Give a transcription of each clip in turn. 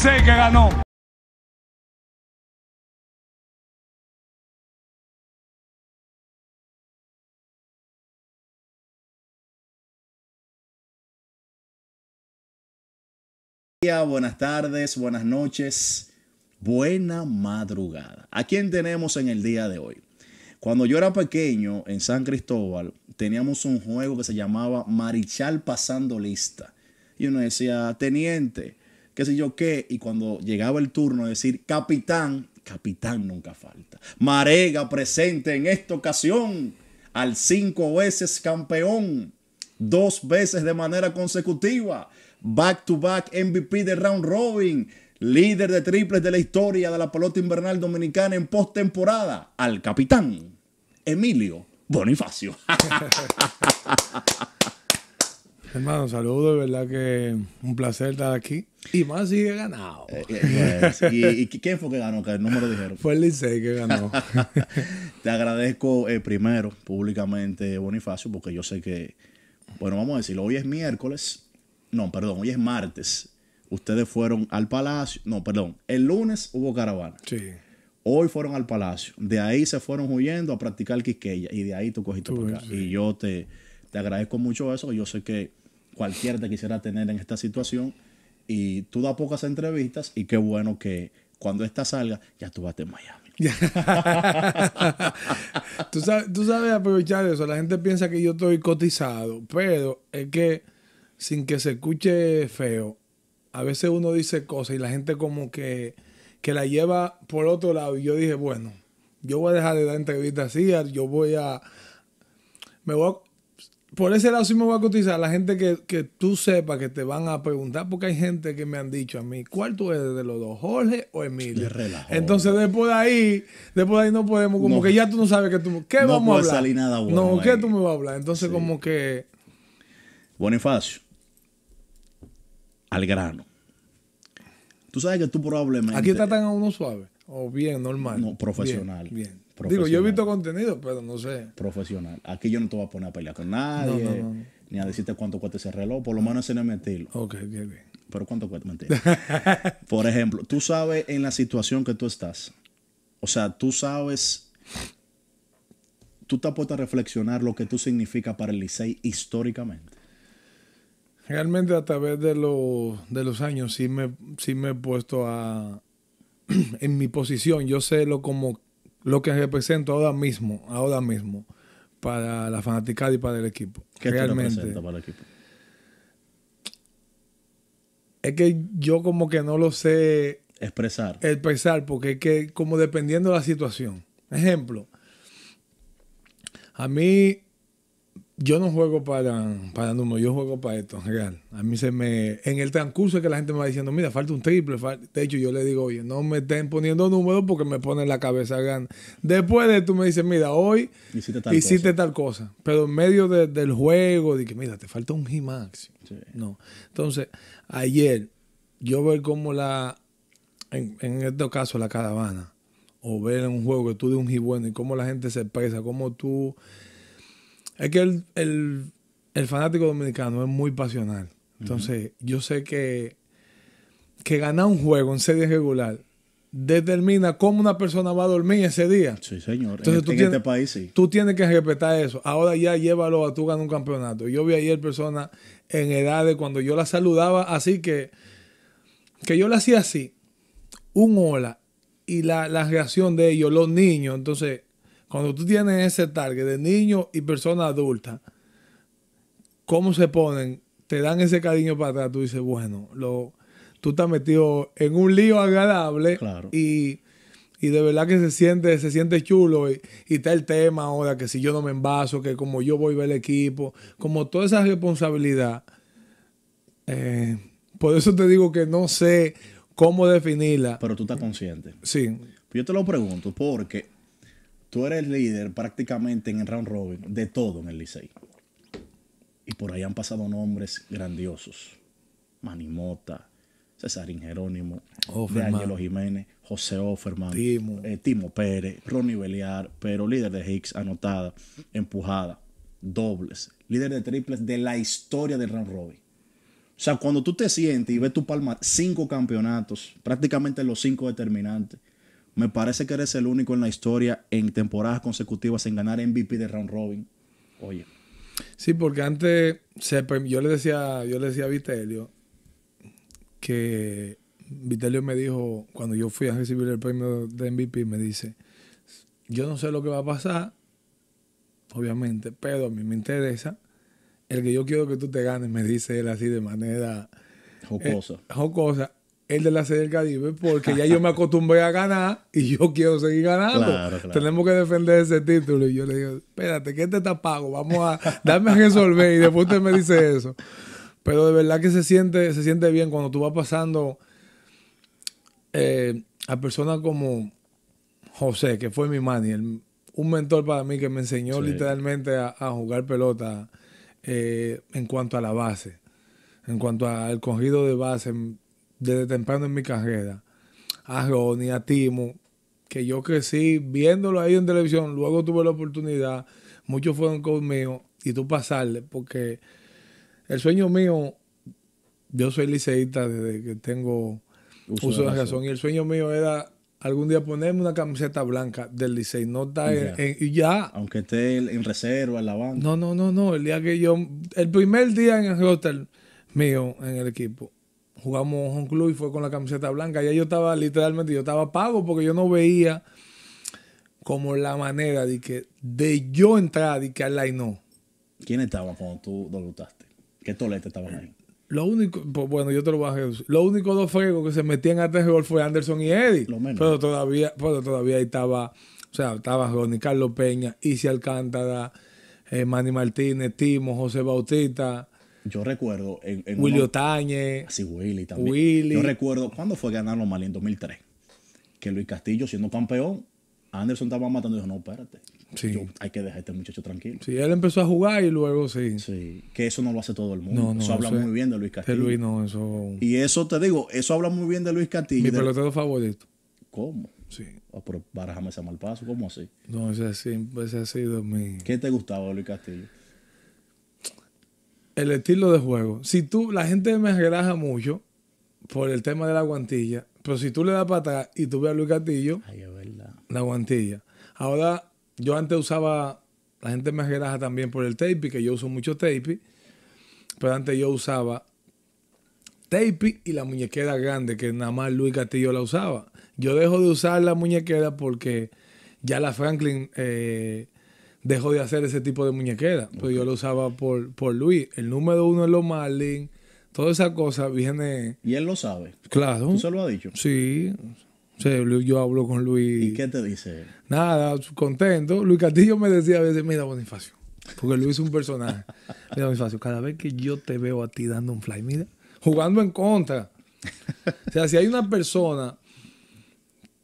Licey que ganó. buenas tardes, buenas noches, buena madrugada. ¿A quién tenemos en el día de hoy? Cuando yo era pequeño en San Cristóbal, teníamos un juego que se llamaba Marichal Pasando Lista. Y uno decía, teniente, qué sé yo qué, y cuando llegaba el turno de decir capitán, capitán nunca falta. Marega presente en esta ocasión al cinco veces campeón, dos veces de manera consecutiva, back to back MVP de round robin, líder de triples de la historia de la pelota invernal dominicana en postemporada, al capitán Emilio Bonifacio. Hermano, saludos, verdad que un placer estar aquí. Y más he ganado. Eh, eh, pues, ¿Y, quién fue que ganó? Que no me lo dijeron. Fue el Licey que ganó. Te agradezco eh, primero, públicamente, Bonifacio, porque yo sé que, bueno, vamos a decirlo, hoy es miércoles, no, perdón, hoy es martes. Ustedes fueron al Palacio, no, perdón, el lunes hubo caravana. Sí. Hoy fueron al Palacio, de ahí se fueron huyendo a practicar quiqueya y de ahí tú cogiste tu para Y yo te te agradezco mucho eso. Yo sé que cualquiera te quisiera tener en esta situación y tú das pocas entrevistas y qué bueno que cuando esta salga ya tú vas a Miami. tú, sabes, aprovechar eso. La gente piensa que yo estoy cotizado, pero es que sin que se escuche feo, a veces uno dice cosas y la gente como que, la lleva por otro lado. Y yo dije, bueno, yo voy a dejar de dar entrevistas así, yo voy a... Me voy a por ese lado sí me voy a cotizar la gente que, que tú sepas que te van a preguntar, porque hay gente que me han dicho a mí, ¿cuál tú eres de los dos, Jorge o Emilio? Entonces después de ahí, después de ahí no podemos, como que ya tú no sabes que tú, ¿qué vamos a hablar? Salir nada bueno no, ¿qué tú me vas a hablar? Entonces como que... Bonifacio, al grano. Tú sabes que tú probablemente... Aquí tratan a uno suave, o bien, normal. No, profesional. bien. Digo, yo he visto contenido, pero no sé. Profesional. Aquí yo no te voy a poner a pelear con nadie, ni a decirte cuánto cuesta ese reloj, por lo menos ese no mentirlo. Ok, bien, bien. Pero cuánto cuesta mentir. por ejemplo, tú sabes en la situación que tú estás. O sea, tú sabes, tú te has a reflexionar lo que tú significas para el Licey históricamente. Realmente a través de, los años sí me, sí me he puesto a, en mi posición, yo sé lo como lo que represento ahora mismo, ahora mismo, para la fanaticada y para el equipo. ¿Qué Realmente. para el equipo? Es que yo como que no lo sé expresar. Expresar, porque es que como dependiendo de la situación. Ejemplo, a mí yo no juego para, para números, yo juego para esto, real. A mí se me. En el transcurso es que la gente me va diciendo, mira, falta un triple. Falta... De hecho, yo le digo, oye, no me estén poniendo números porque me ponen la cabeza grande. Después de tú me dices, mira, hoy hiciste tal, cosa. Pero en medio del juego, dije, mira, te falta un G-Max. No. Entonces, ayer, yo ver cómo la. En, en este caso, la caravana. O ver en un juego que tú de un G bueno y cómo la gente se expresa, cómo tú es que el, fanático dominicano es muy pasional. Entonces, yo sé que, que ganar un juego en serie regular determina cómo una persona va a dormir ese día. Sí, señor. en, tú este, tienes, este país, sí. Tú tienes que respetar eso. Ahora ya llévalo a tú ganar un campeonato. Yo vi ayer personas en edades cuando yo la saludaba así que, que yo la hacía así, un hola, y la reacción de ellos, los niños. Entonces, cuando tú tienes ese target de niño y persona adulta, ¿cómo se ponen? Te dan ese cariño para atrás. Tú dices, bueno, lo, tú estás metido en un lío agradable y, de verdad que se siente, se siente chulo. Y, está el tema ahora que si yo no me envaso, que como yo voy a ver el equipo, como toda esa responsabilidad. Eh, por eso te digo que no sé cómo definirla. Pero tú estás consciente. Sí. Yo te lo pregunto porque tú eres el líder prácticamente en el round robin de todo en el Licey. Y por ahí han pasado nombres grandiosos. Manimota, Cesarín Jerónimo, Daniel Jiménez, José Offerman, Timo. Eh, Timo Pérez, Ronnie Beliar, pero líder de Hicks, anotada, empujada, dobles, líder de triples de la historia del round robin. O sea, cuando tú te sientes y ves tu palma, cinco campeonatos, prácticamente los cinco determinantes, me parece que eres el único en la historia en temporadas consecutivas en ganar MVP de round robin. Oye. Sí, porque antes yo le decía, yo le decía a Vitelio que Vitelio me dijo, cuando yo fui a recibir el premio de MVP, me dice, yo no sé lo que va a pasar, obviamente, pero a mí me interesa. El que yo quiero que tú te ganes, me dice él así de manera eh, jocosa. jocosa el de la serie del Caribe, porque ya yo me acostumbré a ganar y yo quiero seguir ganando. Tenemos que defender ese título. Y yo le digo, espérate, que te está pago, vamos a, darme a resolver. Y después usted me dice eso. Pero de verdad que se siente, se siente bien cuando tú vas pasando eh, a personas como José, que fue mi manager, un mentor para mí que me enseñó literalmente a, jugar pelota eh, en cuanto a la base, en cuanto al cogido de base desde temprano en mi carrera, a Ronnie, a Timo, que yo crecí viéndolo ahí en televisión, luego tuve la oportunidad, muchos fueron conmigo, y tú pasarle, porque el sueño mío, yo soy liceísta desde que tengo uso, de razón. y el sueño mío era algún día ponerme una camiseta blanca del liceí, no estar en, ya. Aunque esté en reserva, en la banda. No, no, no, no, el día que yo, el primer día en el hotel mío, en el equipo, jugamos un club y fue con la camiseta blanca. Ya yo estaba, literalmente, yo estaba pago porque yo no veía como la manera de que de yo entrar y que al no. ¿Quién estaba cuando tú debutaste? ¿Qué tolete estaban ahí? Lo único, pues, bueno, yo te lo voy a decir. Lo único dos fregos que se metían a este gol fue Anderson y Eddie. Lo menos. Pero todavía, pero todavía ahí estaba, o sea, estaba Ronnie Carlos Peña, Isi Alcántara, eh, Manny Martínez, Timo, José Bautista, yo recuerdo. En, Willy Otañez. Sí, Willy también. Yo recuerdo, cuando fue ganar los En 2003. Que Luis Castillo, siendo campeón, Anderson estaba matando y dijo: No, espérate. Sí. hay que dejar este muchacho tranquilo. Sí, él empezó a jugar y luego sí. Sí, que eso no lo hace todo el mundo. eso habla muy bien de Luis Castillo. Luis, no, eso... Y eso te digo, eso habla muy bien de Luis Castillo. Mi pelotero favorito. ¿Cómo? Sí. Ah, pero ese mal paso, ¿cómo así? No, ese, ha sido mi. ¿Qué te gustaba de Luis Castillo? el estilo de juego. Si tú, la gente me relaja mucho por el tema de la guantilla, pero si tú le das para atrás y tú ves a Luis Castillo, la guantilla. Ahora, yo antes usaba, la gente me relaja también por el tape, que yo uso mucho tape, pero antes yo usaba tape y la muñequera grande, que nada más Luis Castillo la usaba. Yo dejo de usar la muñequera porque ya la Franklin eh, dejó de hacer ese tipo de muñequera. pues yo lo usaba por, por Luis. El número uno es lo Marlin. Toda esa cosa viene. Y él lo sabe. Claro. ¿Tú se lo ha dicho? Sí. yo hablo con Luis. ¿Y qué te dice él? Nada, contento. Luis Castillo me decía a veces: Mira, Bonifacio. Porque Luis es un personaje. Mira, Bonifacio, cada vez que yo te veo a ti dando un fly, mira, jugando en contra. O sea, si hay una persona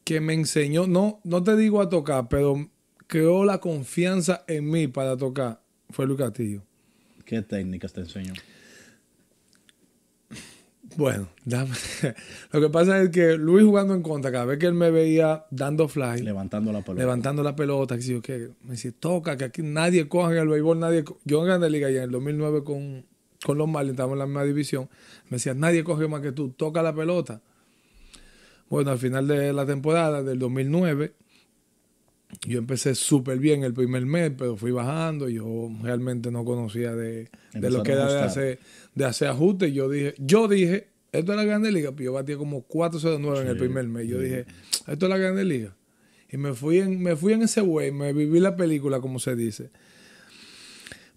que me enseñó, no, no te digo a tocar, pero creó la confianza en mí para tocar fue Luis Castillo. ¿Qué técnicas te enseñó? Bueno, lo que pasa es que Luis jugando en contra, cada vez que él me veía dando fly, levantando la pelota, levantando la pelota, que que me decía, toca, que aquí nadie coge en el béisbol, nadie. Yo en Grande Liga ya en el 2009 con, con los Marlins, estábamos en la misma división, me decía, nadie coge más que tú, toca la pelota. Bueno, al final de la temporada del 2009, yo empecé súper bien el primer mes, pero fui bajando. Yo realmente no conocía de, lo que era de hacer, de hacer ajustes. Yo dije, yo dije, esto es la Grande Liga. Yo batía como 409 9 en el primer mes. Yo dije, esto es la Grande Liga. Y me fui en, me fui en ese güey, me viví la película, como se dice.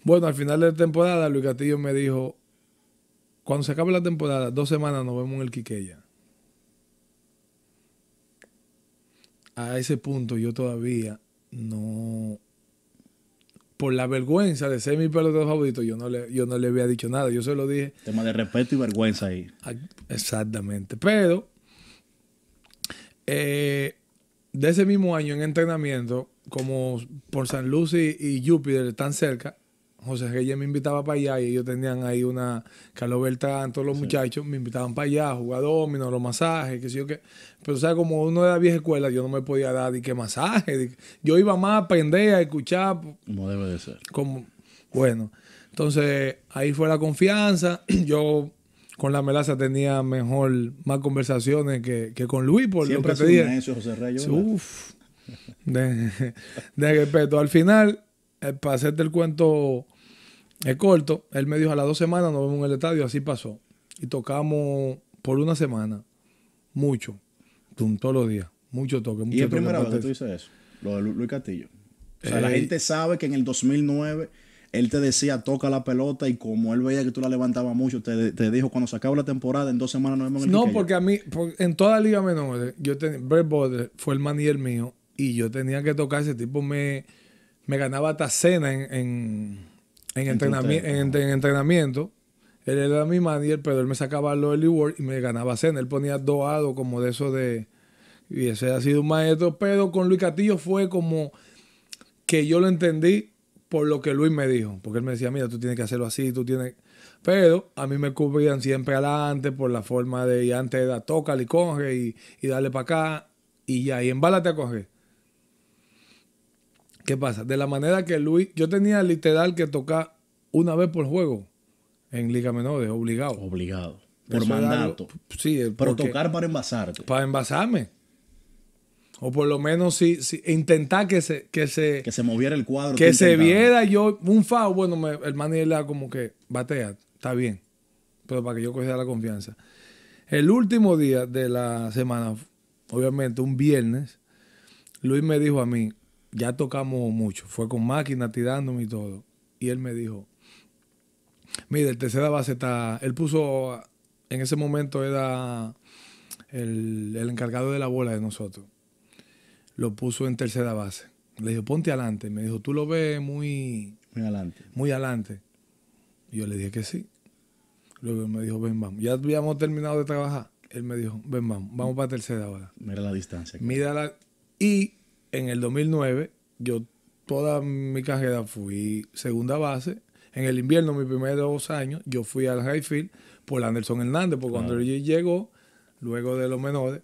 Bueno, al final de la temporada, Luis Castillo me dijo, cuando se acabe la temporada, dos semanas nos vemos en el Quiqueya. a ese punto yo todavía no. Por la vergüenza de ser mi pelotero favorito, yo no le, yo no le había dicho nada. Yo se lo dije. Tema de respeto y vergüenza ahí. Ah, exactamente. Pero. Eh, de ese mismo año en entrenamiento, como por San Luis y, Júpiter tan cerca, José Reyes me invitaba para allá y ellos tenían ahí una. Carlos Bertán, todos los muchachos me invitaban para allá a jugar domino, los masajes, qué sé yo qué. Pero, o sea, como uno de la vieja escuela, yo no me podía dar ni qué masaje. yo iba más a aprender, a escuchar. Pues, como debe de ser. bueno, entonces ahí fue la confianza. Yo con la melaza tenía mejor, más conversaciones que, con Luis, por lo que te dije. Eso, José Reyes. de respeto. Al final eh, para hacerte el cuento eh, corto, él me dijo a las dos semanas nos vemos en el estadio, así pasó. Y tocamos por una semana, mucho, todos los días, mucho toque. Mucho ¿Y es primera vez que tú dices eso? Lo de Luis Castillo. O sea, la eh, gente sabe que en el 2009 él te decía toca la pelota y como él veía que tú la levantabas mucho, te, dijo cuando se la temporada, en dos semanas nos vemos en el No, porque a mí, en toda liga menor yo tenía, Brett fue el manier mío y yo tenía que tocar, ese tipo me me ganaba hasta cena en, en, entrenamiento. Él era mi manager, pero él me sacaba los early work y me ganaba cena. Él ponía doado como de eso de... Y ese ha sido un maestro, pero con Luis Castillo fue como que yo lo entendí por lo que Luis me dijo. Porque él me decía, mira, tú tienes que hacerlo así, tú tienes... Pero a mí me cubrían siempre adelante por la forma de... Y antes era, toca y coge y, y dale para acá. Y ya, y embálate a coger. ¿Qué pasa? De la manera que Luis, yo tenía literal que tocar una vez por juego en Liga Menores, obligado. Obligado. Por mandato. Sí, eh, pero tocar para envasarte. Para envasarme. O por lo menos si, intentar que se, que se... se moviera el cuadro. Que se viera yo un fao. Bueno, me, el era como que batea. Está bien. Pero para que yo cogiera la confianza. El último día de la semana, obviamente un viernes, Luis me dijo a mí, ya tocamos mucho. Fue con máquina tirándome y todo. Y él me dijo, mira, el tercera base está... Él puso, en ese momento era el, encargado de la bola de nosotros. Lo puso en tercera base. Le dijo, ponte adelante. Me dijo, tú lo ves muy... Muy adelante. Muy adelante. yo le dije que sí. Luego me dijo, ven, vamos. Ya habíamos terminado de trabajar. Él me dijo, ven, vamos. Vamos para tercera ahora. Mira la distancia. Mira la... Y en el 2009 yo toda mi carrera fui segunda base. En el invierno, mis primeros dos años, yo fui al Highfield por Anderson Hernández, porque cuando él llegó, luego de los menores.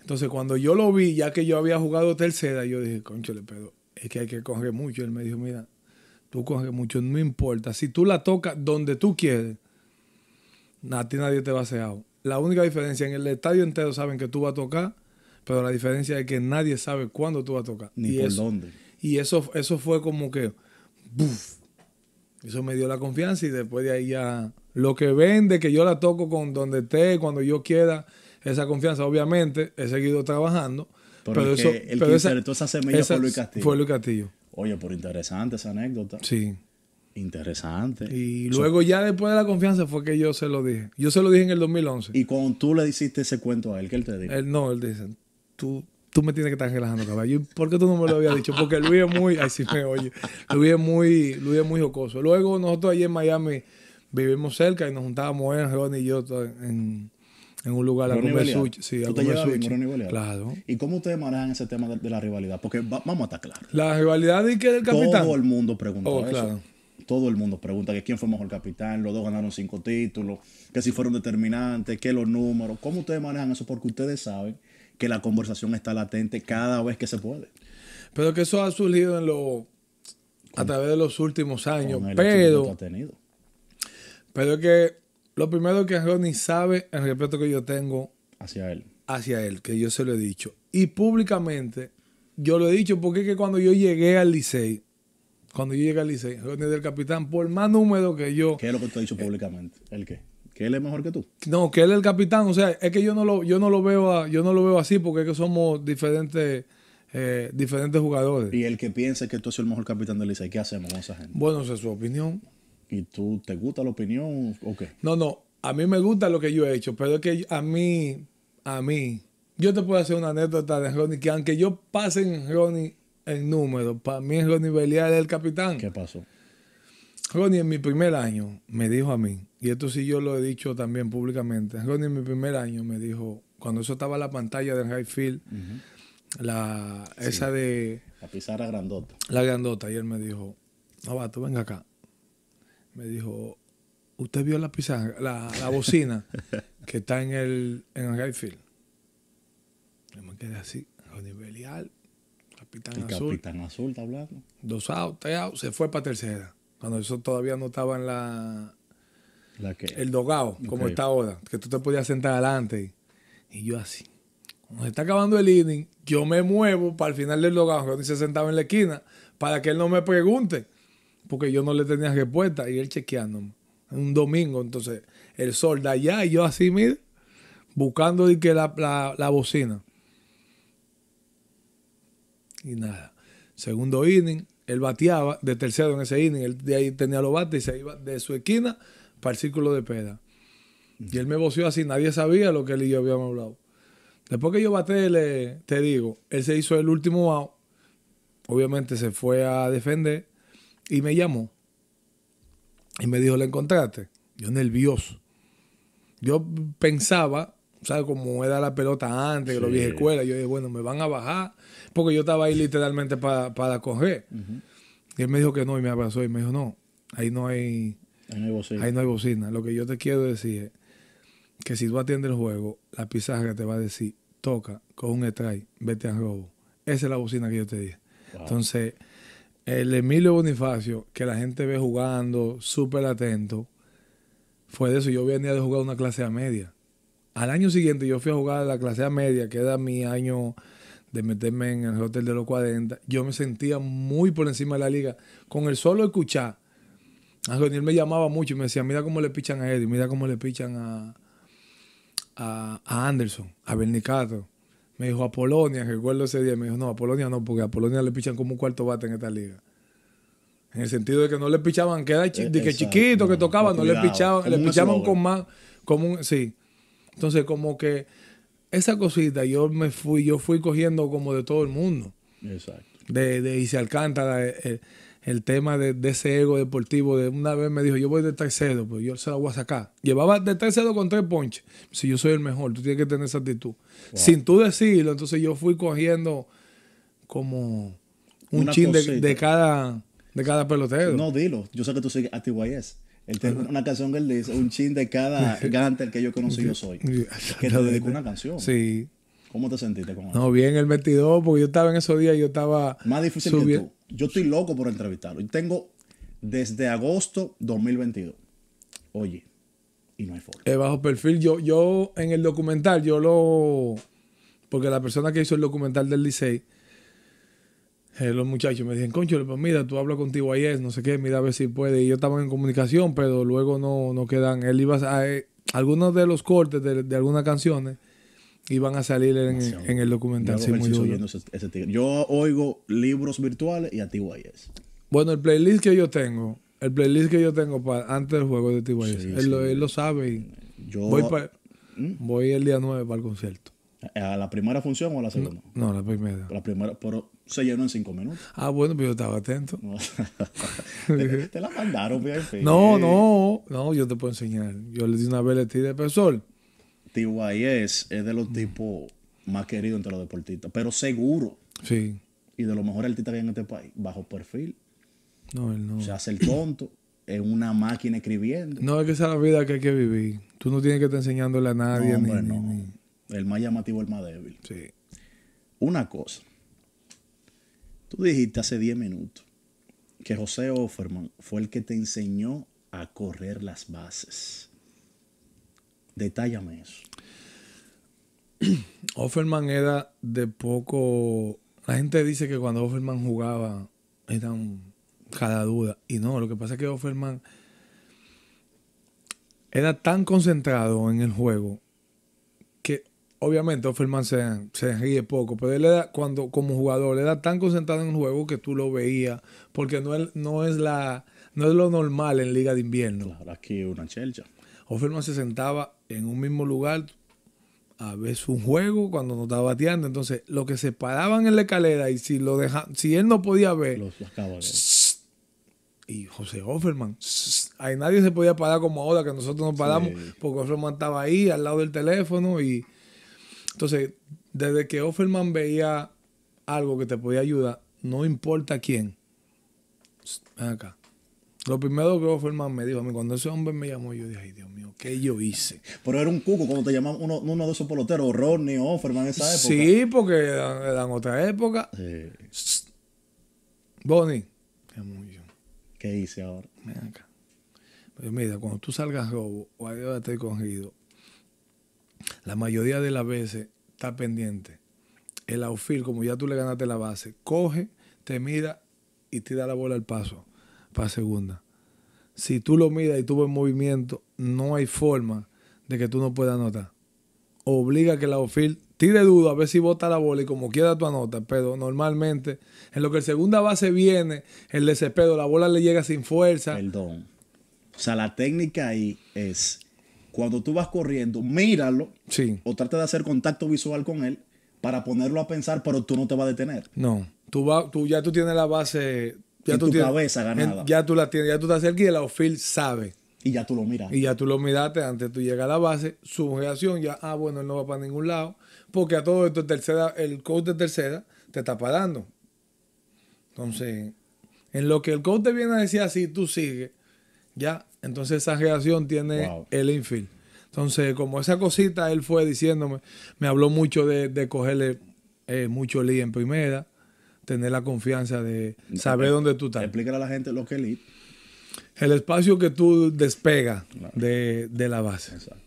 Entonces, cuando yo lo vi, ya que yo había jugado tercera, yo dije, conchole, pero es que hay que coger mucho. Él me dijo, mira, tú coges mucho, no importa. Si tú la tocas donde tú quieres, a ti nadie te va a hacer La única diferencia, en el estadio entero saben que tú vas a tocar pero la diferencia es que nadie sabe cuándo tú vas a tocar. Ni por dónde. Y eso, eso fue como que, Eso me dio la confianza y después de ahí ya lo que vende, que yo la toco con donde esté, cuando yo quiera, esa confianza, obviamente, he seguido trabajando. Pero, eso, que el esa, esa semilla fue Luis Castillo. Fue Luis Castillo. Oye, por interesante esa anécdota. Sí. Interesante. Y luego ya después de la confianza fue que yo se lo dije. Yo se lo dije en el 2011. Y cuando tú le hiciste ese cuento a él, ¿qué él te dijo? no, él dice, tú, tú me tienes que estar relajando, caballo. ¿Por qué tú no me lo habías dicho? Porque Luis es muy, ay, sí me oye, Luis es muy, Luis es muy jocoso. Luego nosotros allí en Miami vivimos cerca y nos juntábamos él, Ronnie y yo en, en un lugar a comer Sí, a claro. ¿Y cómo ustedes manejan ese tema de, la rivalidad? Porque vamos a estar claros. La rivalidad y que el capitán. Todo el mundo pregunta oh, eso. Todo el mundo pregunta que quién fue mejor capitán, los dos ganaron cinco títulos, que si fueron determinantes, que los números. ¿Cómo ustedes manejan eso? Porque ustedes saben que la conversación está latente cada vez que se puede. Pero que eso ha surgido a través de los últimos años. Pero, que pero que lo primero que Ronnie sabe, el respeto que yo tengo hacia él. Hacia él, que yo se lo he dicho. Y públicamente, yo lo he dicho porque es que cuando yo llegué al Licey, cuando yo llegué al Licey, Ronnie del capitán, por más número que yo... ¿Qué es lo que tú has dicho públicamente? ¿El qué? que él es mejor que tú. No, que él es el capitán. O sea, es que yo no lo, yo no lo veo, yo no lo veo así porque somos diferentes. Eh, diferentes jugadores. Y el que piense que tú eres el mejor capitán de Licey, ¿qué hacemos con esa gente? Bueno, esa es su opinión. ¿Y tú te gusta la opinión o qué? No, no, a mí me gusta lo que yo he hecho, pero es que a mí, a mí, yo te puedo hacer una anécdota de Ronnie, que aunque yo pase en Ronnie el número, para mí Ronnie Belial es el capitán. ¿Qué pasó? Ronnie en mi primer año me dijo a mí, y esto sí yo lo he dicho también públicamente, Ronnie en mi primer año me dijo, cuando eso estaba en la pantalla del Highfield la, esa de... La pizarra grandota. La grandota, y él me dijo, no, tú venga acá. Me dijo, usted vio la pizarra, la, bocina que está en el, en el me quedé así, Ronnie Belial, capitán el azul. Capitán azul está hablando. Dos outs, tres se fue para tercera cuando eso todavía no estaba en la, ¿La el dogao, como está ahora, que tú te podías sentar adelante. Y yo así, cuando se está acabando el inning, yo me muevo para el final del dogao, Yo se sentaba en la esquina, para que él no me pregunte, porque yo no le tenía respuesta y él chequeándome. Un domingo, entonces, el sol da allá y yo así, mire, buscando que la, la bocina. Y nada, segundo inning, él bateaba de tercero en ese inning. Él de ahí tenía los bates y se iba de su esquina para el círculo de peda. Y él me voció así. Nadie sabía lo que él y yo habíamos hablado. Después que yo bate, te digo, él se hizo el último out. Obviamente se fue a defender y me llamó. Y me dijo, ¿le encontraste? Yo nervioso. Yo pensaba ¿sabes? Como era la pelota antes, que lo en escuela. Yo dije, bueno, me van a bajar, porque yo estaba ahí literalmente para, para correr. Y él me dijo que no, y me abrazó y me dijo, no, ahí no hay, hay, bocina. bocina. Lo que yo te quiero decir es que si tú atiendes el juego, la pizarra te va a decir, toca, con un strike, vete a robo. Esa es la bocina que yo te dije. Entonces, el Emilio Bonifacio, que la gente ve jugando, súper atento, fue de eso. Yo venía de jugar una clase a media. Al año siguiente yo fui a jugar a la clase media, que era mi año de meterme en el hotel de los 40. Yo me sentía muy por encima de la liga. Con el solo escuchar, a venir me llamaba mucho y me decía, mira cómo le pichan a Eddie, mira cómo le pichan a, a, Anderson, a Bernicato. Me dijo, a Polonia, recuerdo ese día, me dijo, no, a Polonia no, porque a Polonia le pichan como un cuarto bate en esta liga. En el sentido de que no le pichaban, que era e, de que chiquito, que tocaban, no le pichaban, le pichaban con más, como un, sí. Entonces, como que esa cosita yo me fui, yo fui cogiendo como de todo el mundo. Exacto. De, de y se Alcántara, el, tema de, ese ego deportivo, de una vez me dijo, yo voy de tercero, pues yo se la voy a sacar. Llevaba de tercero con tres ponches. Si yo soy el mejor, tú tienes que tener esa actitud. Sin tú decirlo, entonces yo fui cogiendo como un chin de, cada de cada pelotero. No, dilo. Yo sé que tú sigues a él tiene una canción que él dice, un chin de cada el que yo conocí yo soy. que te dedicó una canción. Sí. ¿Cómo te sentiste con eso? No, bien el 22, porque yo estaba en esos días, yo estaba... Más difícil que tú. Yo estoy loco por entrevistarlo. Y tengo desde agosto 2022. Oye, y no hay forma. bajo perfil, yo, yo en el documental, yo lo... Porque la persona que hizo el documental del Licey eh, los muchachos me dicen, concho, pues mira, tú hablas contigo T.Y.S., no sé qué, mira a ver si puede. Y yo estaba en comunicación, pero luego no, no quedan. Él iba a, eh, algunos de los cortes de, algunas canciones iban a salir en, el documental. yo oigo libros virtuales y a TYS. Bueno, el playlist que yo tengo, el playlist que yo tengo para antes del juego de TYS, él, Lo, sabe y ¿Mm? voy, el día 9 para el concierto. ¿A la primera función o a la segunda? No, no la primera. La primera, pero se llenó en cinco minutos. Ah, bueno, pero yo estaba atento. te, la mandaron, No, no, no, yo te puedo enseñar. Yo le di una vez, le tiré, sol. TYS es de los mm. tipos más queridos entre los deportistas, pero seguro. Sí. Y de los mejores artistas que hay en este país, bajo perfil. No, él no. Se hace el tonto, es una máquina escribiendo. No, es que esa es la vida que hay que vivir. Tú no tienes que estar enseñándole a nadie. hombre, no. El más llamativo, el más débil. Sí. Una cosa Tú dijiste hace 10 minutos que José Offerman fue el que te enseñó a correr las bases. Detállame eso. Offerman era de poco. La gente dice que cuando Offerman jugaba era un cada duda. Y no, lo que pasa es que Offerman era tan concentrado en el juego obviamente Offerman se, ríe poco, pero él era, cuando, como jugador, le tan concentrado en el juego que tú lo veías, porque no es, no es la no es lo normal en Liga de Invierno. Claro, aquí una chelcha. Offerman se sentaba en un mismo lugar a ver su juego cuando no estaba bateando. Entonces, lo que se paraban en la escalera y si lo deja, si él no podía ver. Los, y José Offerman. Ahí nadie se podía parar como ahora que nosotros nos paramos, porque Offerman estaba ahí al lado del teléfono y entonces, desde que Offerman veía algo que te podía ayudar, no importa quién, ven acá. Lo primero que Offerman me dijo a mí, cuando ese hombre me llamó, yo dije, ay Dios mío, ¿qué yo hice? Pero era un cuco, cuando te llamaban uno, uno, de esos peloteros, Ronnie, Offerman, esa época. Sí, porque eran, otra época. Sí. Bonnie, qué yo. ¿Qué hice ahora? Ven acá. Pues mira, cuando tú salgas robo, o ahí te he cogido, la mayoría de las veces está pendiente. El outfield, como ya tú le ganaste la base, coge, te mira y te da la bola al paso para segunda. Si tú lo miras y tú ves movimiento, no hay forma de que tú no puedas anotar. Obliga que el outfield tire duda a ver si bota la bola y como quiera tú anotas, pero normalmente en lo que el segunda base viene, el desespero, la bola le llega sin fuerza. Perdón. O sea, la técnica ahí es cuando tú vas corriendo, míralo o trata de hacer contacto visual con él para ponerlo a pensar, pero tú no te vas a detener. No, tú, ya tú tienes la base, ya tú tu cabeza ganada. ya tú la tienes, ya tú estás cerca y el outfield sabe. Y ya tú lo miras. Y ya tú lo miraste antes tú llegar a la base, su reacción ya, ah, bueno, él no va para ningún lado, porque a todo esto tercera, el coach de tercera te está parando. Entonces, en lo que el coach te viene a decir así, tú sigues ya, entonces esa reacción tiene el infield. Entonces, como esa cosita, él fue diciéndome, me habló mucho de, cogerle eh, mucho lead en primera, tener la confianza de saber dónde tú estás. Explícale a la gente lo que es lead. El espacio que tú despegas de, la base. Exacto.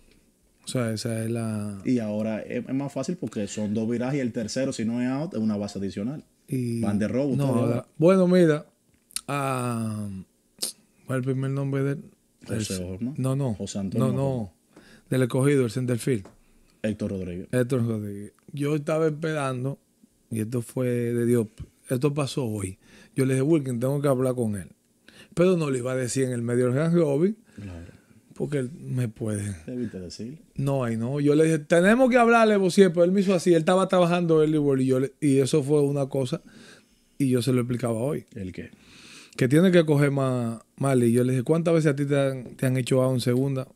O sea, esa es la... Y ahora es, más fácil porque son dos virajes y el tercero, si no es out, es una base adicional. Y... Van de robo. No, bueno, mira, ah, el primer nombre de No, no. No, no. Del escogido, el centerfield. Héctor Rodríguez. Héctor Rodríguez. Yo estaba esperando, y esto fue de Dios, esto pasó hoy. Yo le dije, Wilkin, tengo que hablar con él. Pero no le iba a decir en el medio del Grand Porque me puede. No, hay no. Yo le dije, tenemos que hablarle, vos siempre él me hizo así. Él estaba trabajando él y yo y eso fue una cosa. Y yo se lo explicaba hoy. ¿El qué? que tiene que coger más, Y yo le dije, ¿cuántas veces a ti te han, hecho A en segunda?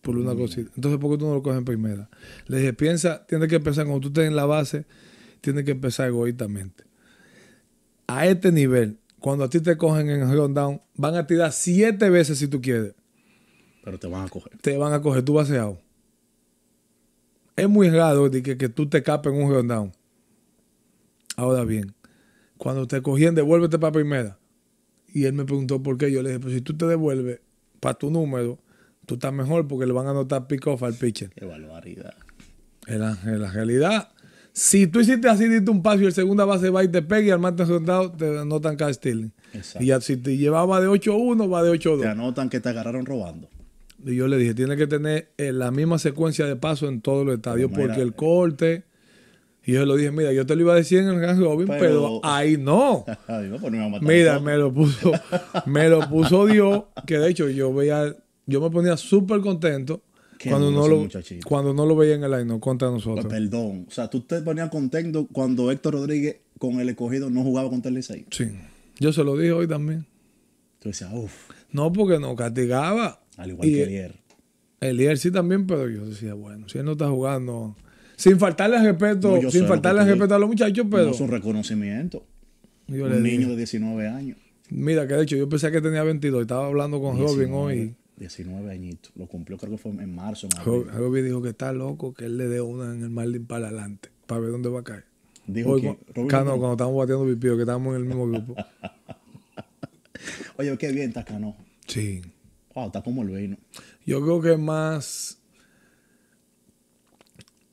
Por una mm. cosita. Entonces, ¿por qué tú no lo coges en primera? Le dije, piensa, tiene que empezar, cuando tú estés en la base, tiene que empezar egoístamente. A este nivel, cuando a ti te cogen en el down, van a tirar siete veces si tú quieres. Pero te van a coger. Te van a coger, tú vas a Es muy raro de que, que, tú te capes en un down. Ahora bien, cuando te cogían, devuélvete para primera. Y él me preguntó por qué. Yo le dije, pues si tú te devuelves para tu número, tú estás mejor porque le van a anotar pick-off al pitcher. Qué barbaridad. En la, realidad, si tú hiciste así, diste un paso y el segunda base va y te pega y al martes soldado te anotan cash stealing. Exacto. Y si te llevaba de 8-1, va de 8-2. Te anotan que te agarraron robando. Y yo le dije, tiene que tener eh, la misma secuencia de pasos en todos los estadios porque el eh, corte y yo le dije, mira, yo te lo iba a decir en el Gran Robin, pero, ahí no. mira, me lo puso, me lo puso Dios, que de hecho yo veía, yo me ponía súper contento cuando no, lo, cuando no lo veía en el año contra nosotros. Pues perdón, o sea, tú te ponías contento cuando Héctor Rodríguez con el escogido no jugaba contra el Licey. Sí, yo se lo dije hoy también. Tú uff. No, porque no castigaba. Al igual que Elier. Elier sí también, pero yo decía, bueno, si él no está jugando sin faltarle respeto, sin faltarle respeto a los muchachos, pero. es un reconocimiento. un niño de 19 años. Mira, que de hecho yo pensé que tenía 22. Estaba hablando con Robin hoy. 19 añitos. Lo cumplió, creo que fue en marzo. Robin, dijo que está loco, que él le dé una en el Marlin para adelante, para ver dónde va a caer. Dijo que. Cano, cuando estábamos batiendo pipíos, que estábamos en el mismo grupo. Oye, qué bien está Cano. Sí. Wow, está como el vino. Yo creo que más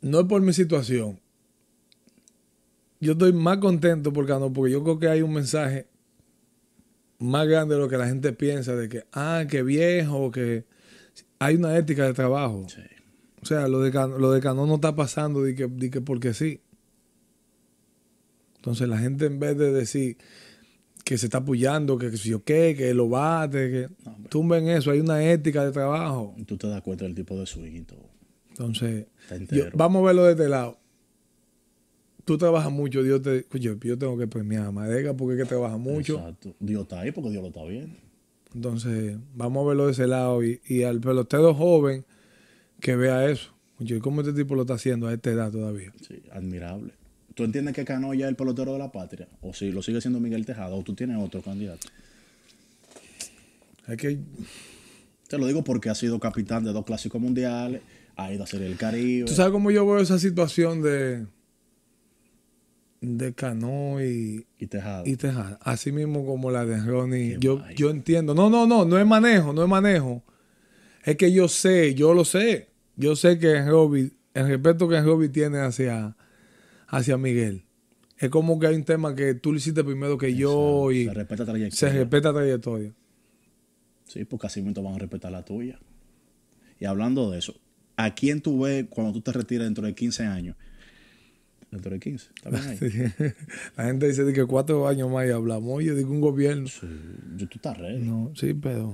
no es por mi situación. Yo estoy más contento porque, no, porque yo creo que hay un mensaje más grande de lo que la gente piensa, de que, ah, qué viejo, que hay una ética de trabajo. O sea, lo de, no está pasando de que, porque sí. Entonces la gente en vez de decir que se está apoyando, que, yo qué, que lo bate, que no, tumben eso, hay una ética de trabajo. Tú te das cuenta del tipo de swing y todo. Entonces, vamos a verlo de este lado. Tú trabajas mucho, Dios te. Yo, yo tengo que premiar a Madega porque es que trabaja mucho. Exacto. Dios está ahí porque Dios lo está viendo. Entonces, vamos a verlo de ese lado y, al pelotero joven que vea eso. Yo, ¿cómo este tipo lo está haciendo a esta edad todavía? Sí, admirable. ¿Tú entiendes que Cano ya es el pelotero de la patria? ¿O si lo sigue siendo Miguel Tejada? ¿O tú tienes otro candidato? Es que. Te lo digo porque ha sido capitán de dos clásicos mundiales hacer el Caribe. ¿Tú sabes cómo yo veo esa situación de de Cano y, y Tejada. Y tejada. Así mismo como la de Ronnie. yo, yo entiendo. No, no, no, no es manejo, no es manejo. Es que yo sé, yo lo sé. Yo sé que Robbie, el respeto que Robbie tiene hacia, hacia Miguel. Es como que hay un tema que tú lo hiciste primero que yo y. Se respeta trayectoria. Se respeta trayectoria. Sí, porque así mismo van a respetar la tuya. Y hablando de eso, ¿A quién tú ves cuando tú te retiras dentro de 15 años? Dentro de 15, La gente dice que cuatro años más y hablamos. Yo digo un gobierno. Sí, yo tú estás re... sí, pero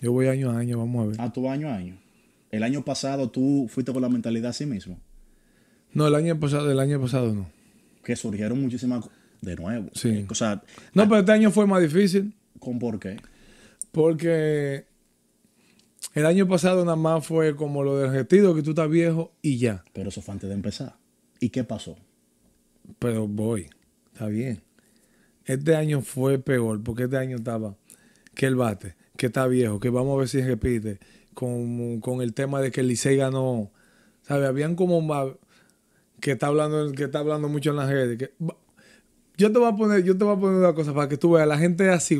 yo voy año a año, vamos a ver. ¿A ah, tu año a año. ¿El año pasado tú fuiste con la mentalidad así mismo? No, el año pasado, el año pasado no. Que surgieron muchísimas de nuevo. Sí. no, ah, pero este año fue más difícil. ¿Con por qué? Porque el año pasado nada más fue como lo del retiro, que tú estás viejo y ya. Pero eso fue antes de empezar. ¿Y qué pasó? Pero voy, está bien. Este año fue peor, porque este año estaba que el bate, que está viejo, que vamos a ver si repite, con, el tema de que el Licey ganó. ¿Sabes? Habían como que está hablando, que está hablando mucho en las redes. Que, yo te voy a poner, yo te voy a poner una cosa para que tú veas, la gente es así.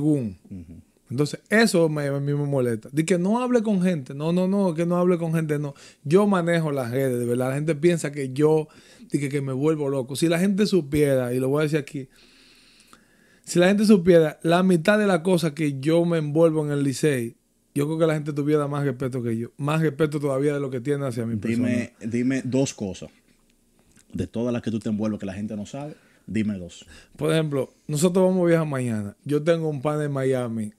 Entonces, eso me, a mí me molesta. De que no hable con gente. No, no, no, que no hable con gente, no. Yo manejo las redes, de verdad. La gente piensa que yo, de que, me vuelvo loco. Si la gente supiera, y lo voy a decir aquí, si la gente supiera la mitad de la cosa que yo me envuelvo en el liceo, yo creo que la gente tuviera más respeto que yo. Más respeto todavía de lo que tiene hacia mi persona. Dime dos cosas. De todas las que tú te envuelves que la gente no sabe, dime dos. Por ejemplo, nosotros vamos a viajar mañana. Yo tengo un pan en Miami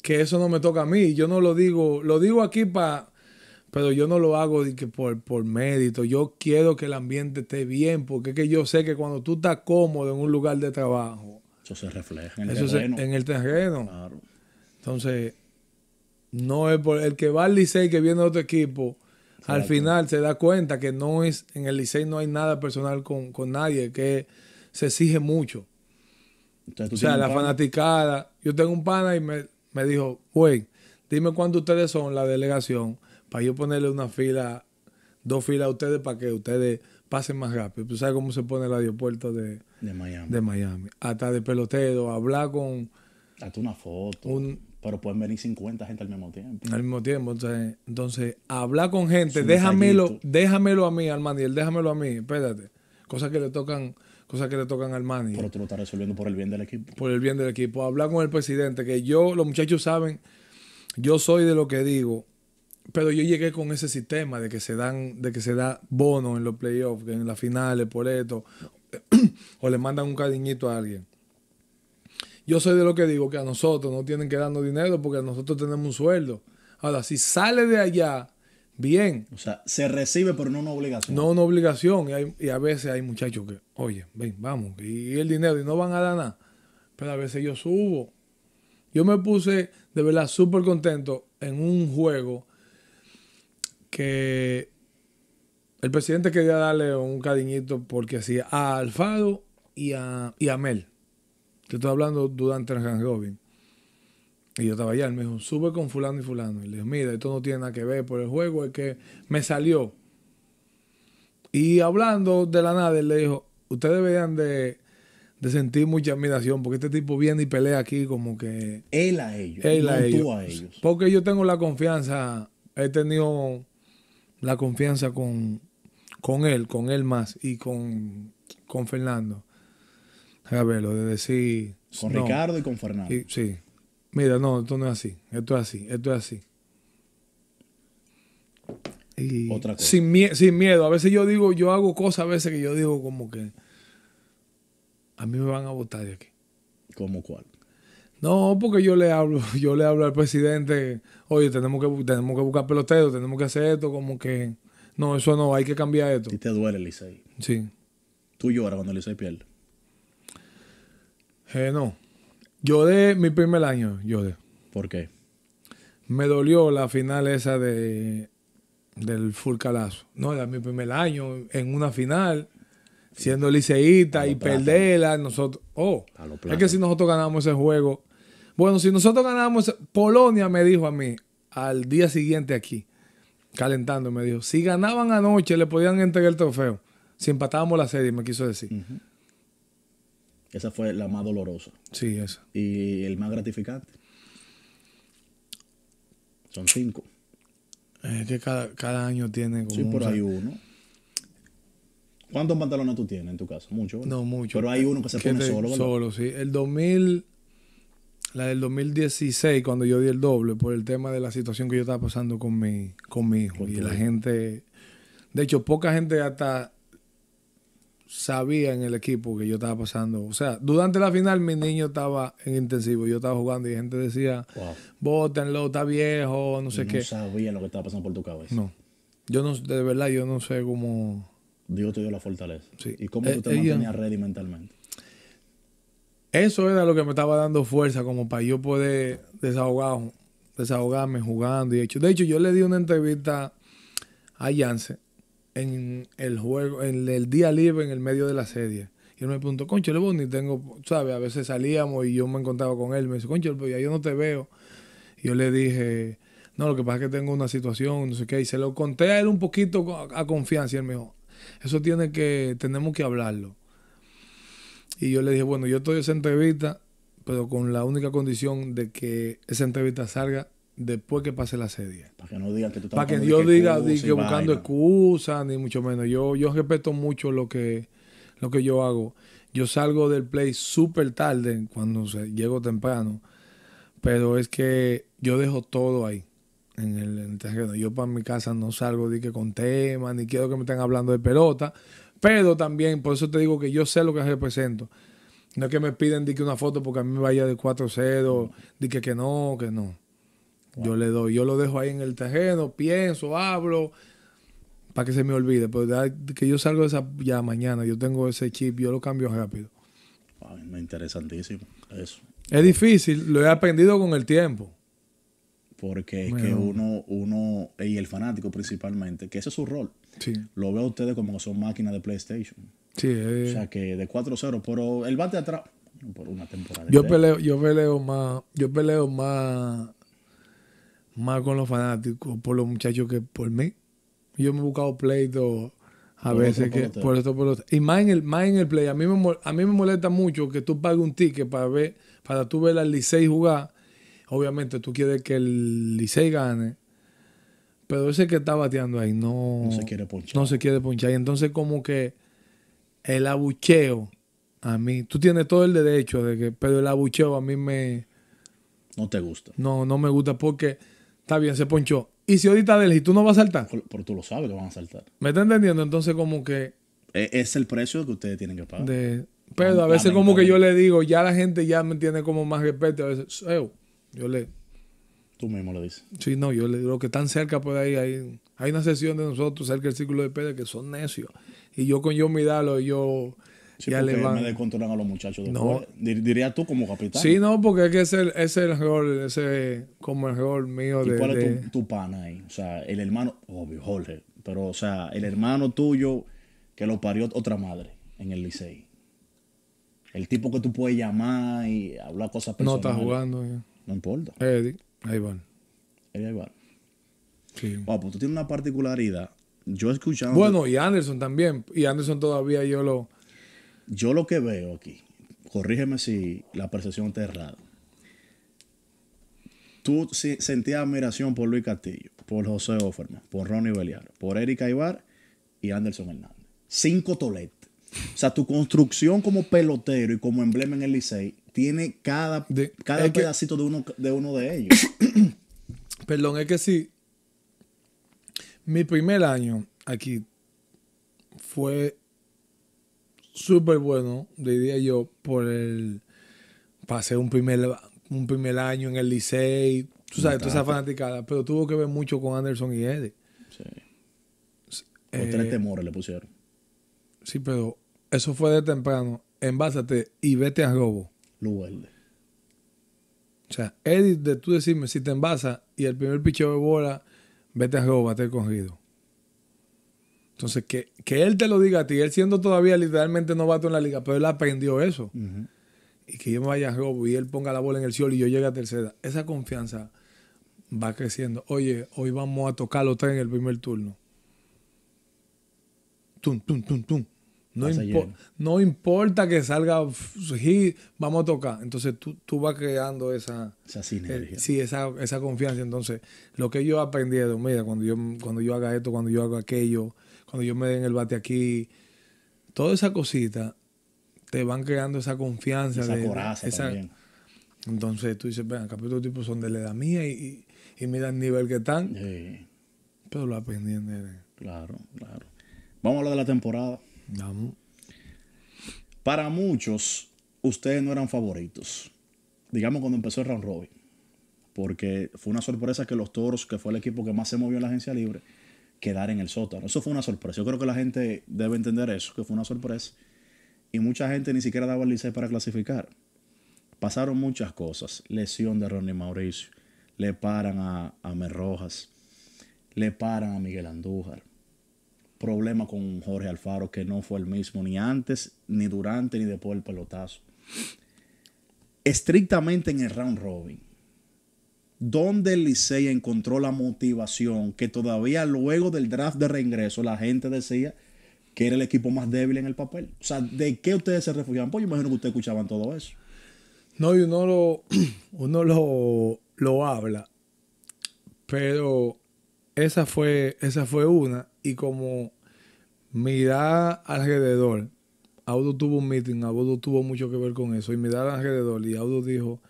que eso no me toca a mí. Yo no lo digo, lo digo aquí para, pero yo no lo hago de que por, mérito. Yo quiero que el ambiente esté bien, porque es que yo sé que cuando tú estás cómodo en un lugar de trabajo. Eso se refleja en el terreno. en el terreno. Claro. Entonces, no es por el que va al Licey que viene otro equipo. al final se da cuenta que no es, en el Licey no hay nada personal con, con nadie, que se exige mucho. o sea, la fanaticada. Yo tengo un pana y me, me dijo, güey, dime cuándo ustedes son la delegación para yo ponerle una fila, dos filas a ustedes para que ustedes pasen más rápido. Tú sabes cómo se pone el aeropuerto de, de Miami. De Miami. Hasta de pelotero, hablar con... Hasta una foto. pero pueden venir 50 gente al mismo tiempo. Al mismo tiempo. Entonces, entonces hablar con gente, déjamelo, déjamelo a mí, al déjamelo a mí, espérate. Cosas que le tocan cosas que le tocan al manager. Pero tú lo estás resolviendo por el bien del equipo. Por el bien del equipo. Hablar con el presidente, que yo, los muchachos saben, yo soy de lo que digo, pero yo llegué con ese sistema de que se dan, de que se da bono en los playoffs, en las finales, por esto, o le mandan un cariñito a alguien. Yo soy de lo que digo que a nosotros no tienen que darnos dinero porque nosotros tenemos un sueldo. Ahora, si sale de allá bien. O sea, se recibe, pero no una obligación. No una obligación. Y, a veces hay muchachos que, oye, ven, vamos, y, el dinero, y no van a dar nada. Pero a veces yo subo. Yo me puse de verdad súper contento en un juego que el presidente quería darle un cariñito porque hacía a alfado y a, Mel. Te estoy hablando durante el Robin. Y yo estaba allá, él me dijo, sube con fulano y fulano. Y le dije, mira, esto no tiene nada que ver por el juego, es que me salió. Y hablando de la nada, él le dijo, ustedes deberían de, de sentir mucha admiración, porque este tipo viene y pelea aquí como que... Él a ellos. Él a, ellos. Porque yo tengo la confianza, he tenido la confianza con, con él, con él más, y con, con Fernando. A lo de decir... Con Ricardo y con Fernando. sí mira, no, esto no es así, esto es así, esto es así. Y Otra cosa. Sin, miedo, a veces yo digo, yo hago cosas a veces que yo digo como que a mí me van a votar de aquí. ¿Cómo cuál? No, porque yo le hablo, yo le hablo al presidente, oye, tenemos que, tenemos que buscar peloteros, tenemos que hacer esto, como que, no, eso no, hay que cambiar esto. ¿Y te duele, Lisa? Sí. ¿Tú lloras cuando Lisa pierde? Eh, no. Yo de mi primer año, lloré. ¿Por qué? Me dolió la final esa de del calazo. No, era mi primer año en una final, siendo liceíta y perderla. Nosotros, oh, es que si nosotros ganamos ese juego. Bueno, si nosotros ganamos, Polonia me dijo a mí al día siguiente aquí, calentando, me dijo, si ganaban anoche le podían entregar el trofeo. Si empatábamos la serie, me quiso decir. Esa fue la más dolorosa. Sí, esa. Y el más gratificante. Son cinco. Eh, es que cada, año tiene como. Sí, por ahí uno. ¿Cuántos pantalones tú tienes en tu casa? Muchos. No, muchos. Pero hay uno que se pone solo, Solo, sí. El 2000. La del 2016, cuando yo di el doble, por el tema de la situación que yo estaba pasando con mi, con hijo. y la gente. De hecho, poca gente hasta sabía en el equipo que yo estaba pasando. O sea, durante la final mi niño estaba en intensivo, yo estaba jugando y gente decía, wow. bótenlo, está viejo, no sé qué. No sabía lo que estaba pasando por tu cabeza. No. Yo no, de verdad, yo no sé cómo... Dios te dio la fortaleza. Sí. ¿Y cómo eh, tú te mantenías ready mentalmente? Eso era lo que me estaba dando fuerza como para yo poder desahogar, desahogarme jugando y hecho. De hecho, yo le di una entrevista a Yance en el juego, en el día libre, en el medio de la serie. Y él me preguntó, concho, ni tengo, ¿sabes? A veces salíamos y yo me encontraba con él. Me dice, concho, pues ya yo no te veo. Y yo le dije, no, lo que pasa es que tengo una situación, no sé qué. Y se lo conté a él un poquito a, confianza. Y él me dijo, eso tiene que, tenemos que hablarlo. Y yo le dije, bueno, yo estoy esa entrevista, pero con la única condición de que esa entrevista salga después que pase la serie. Para que no digan que tú estás Para que Dios diga que buscando excusas, ni mucho menos. Yo, yo respeto mucho lo que, lo que yo hago. Yo salgo del play súper tarde cuando llego temprano, pero es que yo dejo todo ahí. En el, terreno. Yo para mi casa no salgo de que con temas, ni quiero que me estén hablando de pelota, pero también, por eso te digo que yo sé lo que represento. No es que me piden di que una foto porque a mí me vaya de 4-0, di que no, que no. Yo le doy, yo lo dejo ahí en el terreno, pienso, hablo, para que se me olvide. Pues, que yo salgo de esa ya mañana, yo tengo ese chip, yo lo cambio rápido. Me interesantísimo eso. Es difícil, lo he aprendido con el tiempo. Porque es que uno, uno, y el fanático principalmente, que ese es su rol. Sí. Lo veo a ustedes como que son máquinas de PlayStation. Sí, O eh. sea que de 4-0, pero el bate atrás por una temporada. Yo peleo, yo peleo más, yo peleo más más con los fanáticos, por los muchachos que por mí. Yo me he buscado pleito a veces que por, esto, por otro. Y más en el, el play. A mí, me, a mí me molesta mucho que tú pagues un ticket para ver, para tú ver al Licey jugar. Obviamente tú quieres que el Licey gane. Pero ese que está bateando ahí no, no se quiere ponchar. No se quiere Y entonces como que el abucheo a mí, tú tienes todo el derecho de que, pero el abucheo a mí me... No te gusta. No, no me gusta porque bien, se ponchó. Y si ahorita de y tú no vas a saltar. Por, tú lo sabes que van a saltar. ¿Me está entendiendo? Entonces, como que. E, es, el precio que ustedes tienen que pagar. pero a, veces, como que yo le digo, ya la gente ya me tiene como más respeto. A veces, yo le. Tú mismo lo dices. Sí, no, yo le digo que están cerca por ahí. Hay, hay una sesión de nosotros cerca del círculo de Pérez que son necios. Y yo con yo mirarlo, yo. Sí, ya le Me descontrolan a los muchachos. No. Diría tú como capitán. Sí, no, porque es que ese, es el rol, ese como el rol mío. de, cuál es tu, pana ahí? O sea, el hermano, obvio, Jorge, pero o sea, el hermano tuyo que lo parió otra madre en el liceo. El tipo que tú puedes llamar y hablar cosas personales. No está jugando. Ya. No importa. Eddie, ahí van. Eddie, ahí van. Sí. Wow, pues tú tienes una particularidad. Yo escuchando. Bueno, y Anderson también. Y Anderson todavía yo lo yo lo que veo aquí, corrígeme si la percepción está errada. Tú sentías admiración por Luis Castillo, por José Oferman, por Ronnie Beliar, por Erika Ibar y Anderson Hernández. Cinco toletes. O sea, tu construcción como pelotero y como emblema en el Licey tiene cada, cada pedacito de, uno, de uno de ellos. Perdón, es que sí. Mi primer año aquí fue súper bueno, diría yo, por el. Pasé un primer, un primer año en el Licey, tú sabes, tú esa fanaticada, pero tuvo que ver mucho con Anderson y Eddie. Sí. Eh, tres temores le pusieron. Sí, pero eso fue de temprano. Envásate y vete a robo. Lo vuelve. O sea, Eddie, de tú decirme si te envasas y el primer picheo de bola, vete a robo, te he cogido entonces, que, que él te lo diga a ti, él siendo todavía literalmente novato en la liga, pero él aprendió eso. Y que yo me vaya a robo y él ponga la bola en el cielo y yo llegue a tercera. Esa confianza va creciendo. Oye, hoy vamos a tocar los tres en el primer turno. Tum, tum, tum, tum. No, no importa que salga vamos a tocar. Entonces tú, tú vas creando esa... Esa sinergia. Eh, sí, esa, esa, confianza. Entonces, lo que yo aprendido, mira, cuando yo, cuando yo haga esto, cuando yo haga aquello, cuando yo me den el bate aquí, toda esa cosita te van creando esa confianza. Esa coraza también. Entonces tú dices, venga, acá tipo, tipos son de la edad mía y, mira el nivel que están. Pero lo aprendí Claro, claro. Vamos a hablar de la temporada. Vamos. Para muchos, ustedes no eran favoritos. Digamos cuando empezó el round robin. Porque fue una sorpresa que los Toros, que fue el equipo que más se movió en la agencia libre, quedar en el sótano. Eso fue una sorpresa. Yo creo que la gente debe entender eso, que fue una sorpresa. Y mucha gente ni siquiera daba el liceo para clasificar. Pasaron muchas cosas. Lesión de Ronnie Mauricio. Le paran a, a Merrojas. Le paran a Miguel Andújar. Problema con Jorge Alfaro, que no fue el mismo ni antes, ni durante, ni después del pelotazo. Estrictamente en el round robin ¿Dónde el Licey encontró la motivación que todavía luego del draft de reingreso la gente decía que era el equipo más débil en el papel. O sea, ¿de qué ustedes se refugiaban? Pues yo imagino que ustedes escuchaban todo eso. No, y uno lo, uno lo, habla, pero esa fue, esa fue una. Y como mirar alrededor, Audo tuvo un meeting, Audo tuvo mucho que ver con eso, y mirar alrededor, y Audo dijo,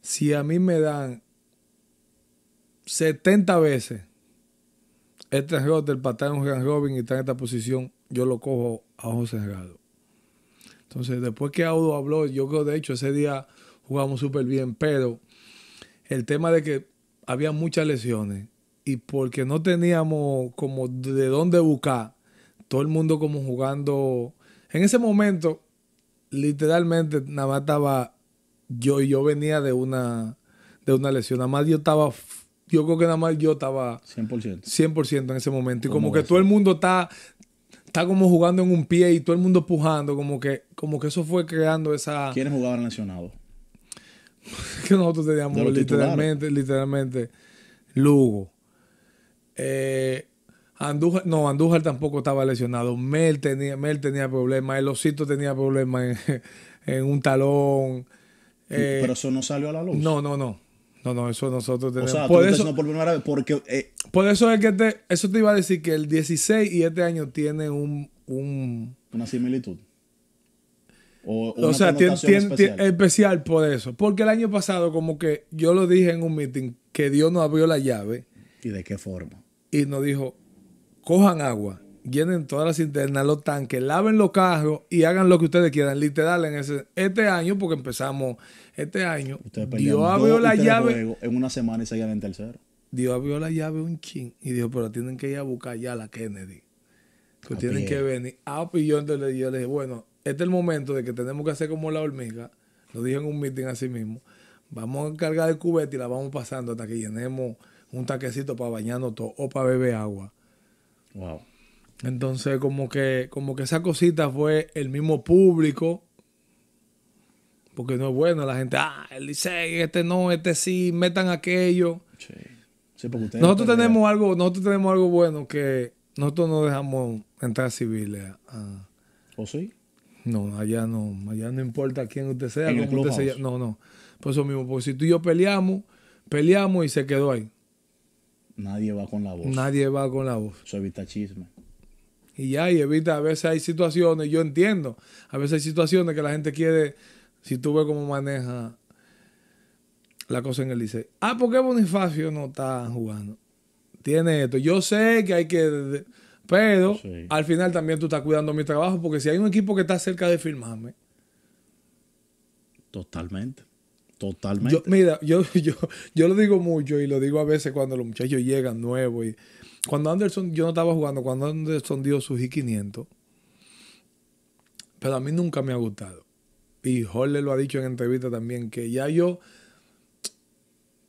si a mí me dan 70 veces este error del patán un gran robin y está en esta posición, yo lo cojo a ojos cerrados. Entonces, después que Audo habló, yo creo de hecho ese día jugamos súper bien, pero el tema de que había muchas lesiones y porque no teníamos como de dónde buscar, todo el mundo como jugando. En ese momento, literalmente, nada más estaba yo y yo venía de una, de una lesión, nada más yo estaba yo creo que nada más yo estaba 100%, en ese momento. Y como que todo el mundo está, está como jugando en un pie y todo el mundo pujando, como que, como que eso fue creando esa... ¿Quiénes jugaban lesionados? que nosotros teníamos literalmente, literalmente Lugo. Eh, Andújar, no, Andújar tampoco estaba lesionado. Mel tenía, Mel tenía problemas, el Osito tenía problemas en, un talón. Pero eh, eso no salió a la luz. No, no, no. No, no, eso nosotros tenemos. O sea, por eso, primera vez, porque. Eh, por eso es que te. Eso te iba a decir que el 16 y este año tiene un. una similitud. O, sea, tiene, especial. por eso. Porque el año pasado, como que yo lo dije en un meeting, que Dios nos abrió la llave. ¿Y de qué forma? Y nos dijo: cojan agua, llenen todas las internas, los tanques, laven los carros y hagan lo que ustedes quieran, literal, en ese, este año, porque empezamos este año, Dios abrió la llave. En una semana y seguían en tercero. Dios abrió la llave un chin y dijo, pero tienen que ir a buscar ya la Kennedy. Que pues tienen que venir. Ah, pues yo entonces le dije, bueno, este es el momento de que tenemos que hacer como la hormiga. Lo dije en un meeting así mismo. Vamos a encargar el cubete y la vamos pasando hasta que llenemos un taquecito para bañarnos todo o para beber agua. Wow. Entonces, como que, como que esa cosita fue el mismo público porque no es bueno la gente, ah, él dice, este no, este sí, metan aquello. nosotros tenemos algo, nosotros tenemos algo bueno que nosotros no dejamos entrar civiles ¿O sí? No, allá no, allá no importa quién usted sea, usted sea. No, no. Por eso mismo, porque si tú y yo peleamos, peleamos y se quedó ahí. Nadie va con la voz. Nadie va con la voz. Eso evita chisme. Y ya, y evita, a veces hay situaciones, yo entiendo, a veces hay situaciones que la gente quiere si tú ves cómo maneja la cosa en el liceo Ah, ¿por qué Bonifacio no está jugando? Tiene esto. Yo sé que hay que... Pero al final también tú estás cuidando mi trabajo porque si hay un equipo que está cerca de firmarme. Totalmente. Totalmente. mira, yo, yo, yo lo digo mucho y lo digo a veces cuando los muchachos llegan nuevos. Y cuando Anderson, yo no estaba jugando, cuando Anderson dio su G 500 pero a mí nunca me ha gustado y Jorge lo ha dicho en entrevista también, que ya yo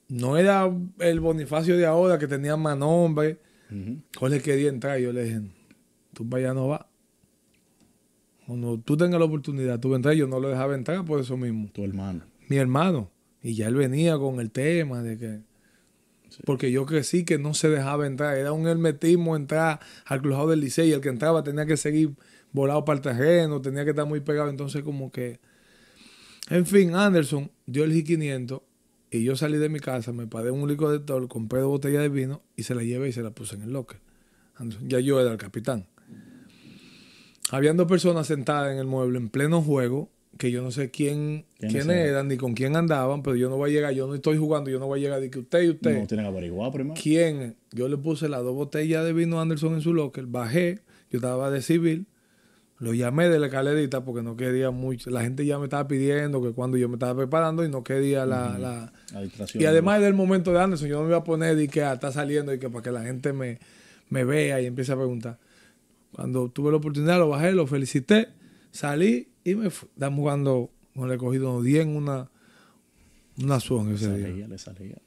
no era el Bonifacio de ahora que tenía más nombre. Jorge quería entrar y yo le dije, tú para no vas. Cuando tú tengas la oportunidad, tú entras. Yo no lo dejaba entrar por eso mismo. Tu hermano. Mi hermano. Y ya él venía con el tema de que... Porque yo crecí que no se dejaba entrar. Era un hermetismo entrar al crujado del liceo y el que entraba tenía que seguir volado para el terreno, tenía que estar muy pegado. Entonces como que en fin, Anderson dio el G500 y yo salí de mi casa, me pagué un licor de tol, compré dos botellas de vino y se las llevé y se la puse en el locker. ya yo era el capitán. Habían dos personas sentadas en el mueble en pleno juego que yo no sé quién, quiénes eran ni con quién andaban, pero yo no voy a llegar, yo no estoy jugando, yo no voy a llegar de que usted y usted. No tienen que primero. ¿Quién? Yo le puse las dos botellas de vino a Anderson en su locker, bajé, yo estaba de civil, lo llamé de la escalerita porque no quería mucho. La gente ya me estaba pidiendo que cuando yo me estaba preparando y no quería la. y además del momento de Anderson, yo no me iba a poner y que ah, está saliendo y que para que la gente me, vea y empiece a preguntar. Cuando tuve la oportunidad, lo bajé, lo felicité, salí y me fui. Estamos jugando, no le he cogido unos 10 en una, una suón ese salía, Le salía.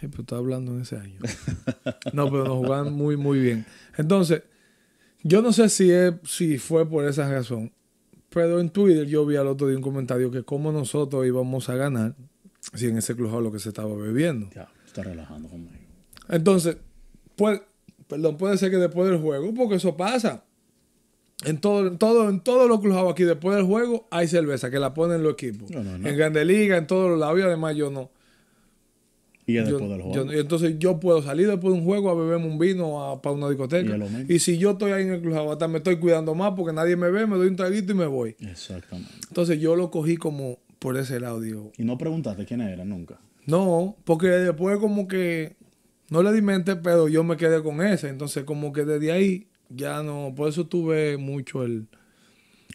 Sí, pero estaba hablando en ese año. no, pero nos jugaban muy, muy bien. Entonces, yo no sé si, es, si fue por esa razón, pero en Twitter yo vi al otro día un comentario que cómo nosotros íbamos a ganar si en ese club lo que se estaba bebiendo. Ya, está relajando conmigo. Entonces, pues, perdón, puede ser que después del juego, porque eso pasa. En todo, en todo, en todos los clubes aquí, después del juego, hay cerveza que la ponen los equipos. En Grande Liga, en todos los lados, y además yo no. Y después del juego. entonces yo puedo salir después de un juego a beberme un vino a, para una discoteca. Y, si yo estoy ahí en el Club me estoy cuidando más porque nadie me ve, me doy un traguito y me voy. Exactamente. Entonces yo lo cogí como por ese lado, ¿Y no preguntaste quién era nunca? No, porque después como que no le di mente, pero yo me quedé con ese. Entonces como que desde ahí ya no, por eso tuve mucho el...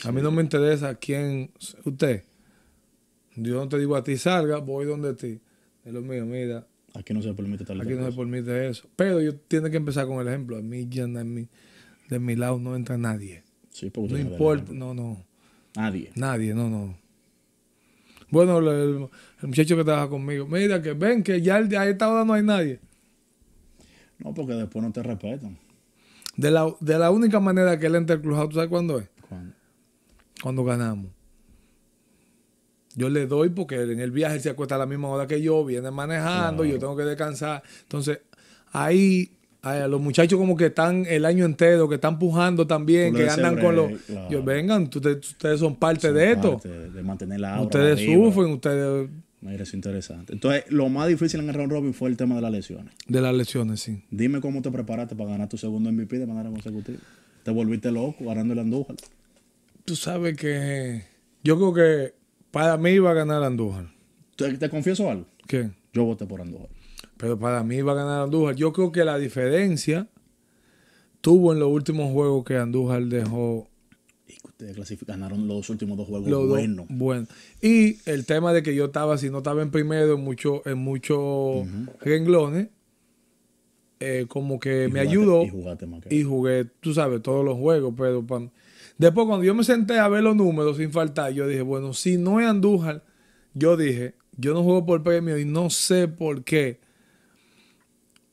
A mí no me interesa quién, usted. Yo no te digo a ti salga, voy donde ti es lo mío, mira. Aquí no se permite tal Aquí no se permite eso. Pero yo tiene que empezar con el ejemplo. A mí de mi, lado no entra nadie. no importa, no, no. Nadie. Nadie, no, no. Bueno, el, muchacho que trabaja conmigo, mira que ven que ya a esta hora no hay nadie. No, porque después no te respetan. De la, única manera que él entra al club, ¿tú sabes cuándo es? Cuando ganamos. Yo le doy porque en el viaje se acuesta a la misma hora que yo, viene manejando, yo tengo que descansar. Entonces, ahí a eh, los muchachos como que están el año entero, que están pujando también, que andan con los... Yo, vengan, ustedes, son parte de esto. de mantener la Ustedes sufren, ustedes... Mira, eso interesante. Entonces, lo más difícil en el round robin fue el tema de las lesiones. De las lesiones, sí. Dime cómo te preparaste para ganar tu segundo MVP de manera consecutiva. Te volviste loco ganando el Andújar. Tú sabes que yo creo que para mí iba a ganar Andújar. ¿Te, confieso algo? ¿Qué? Yo voté por Andújar. Pero para mí va a ganar Andújar. Yo creo que la diferencia tuvo en los últimos juegos que Andújar dejó. Y que ustedes ganaron los últimos dos juegos buenos. bueno. Y el tema de que yo estaba, si no estaba en primero, en muchos en mucho renglones, eh, como que me ayudó. Y, y, jugué, tú sabes, todos los juegos, pero Después, cuando yo me senté a ver los números sin faltar, yo dije, bueno, si no es Andújar, yo dije, yo no juego por premio y no sé por qué.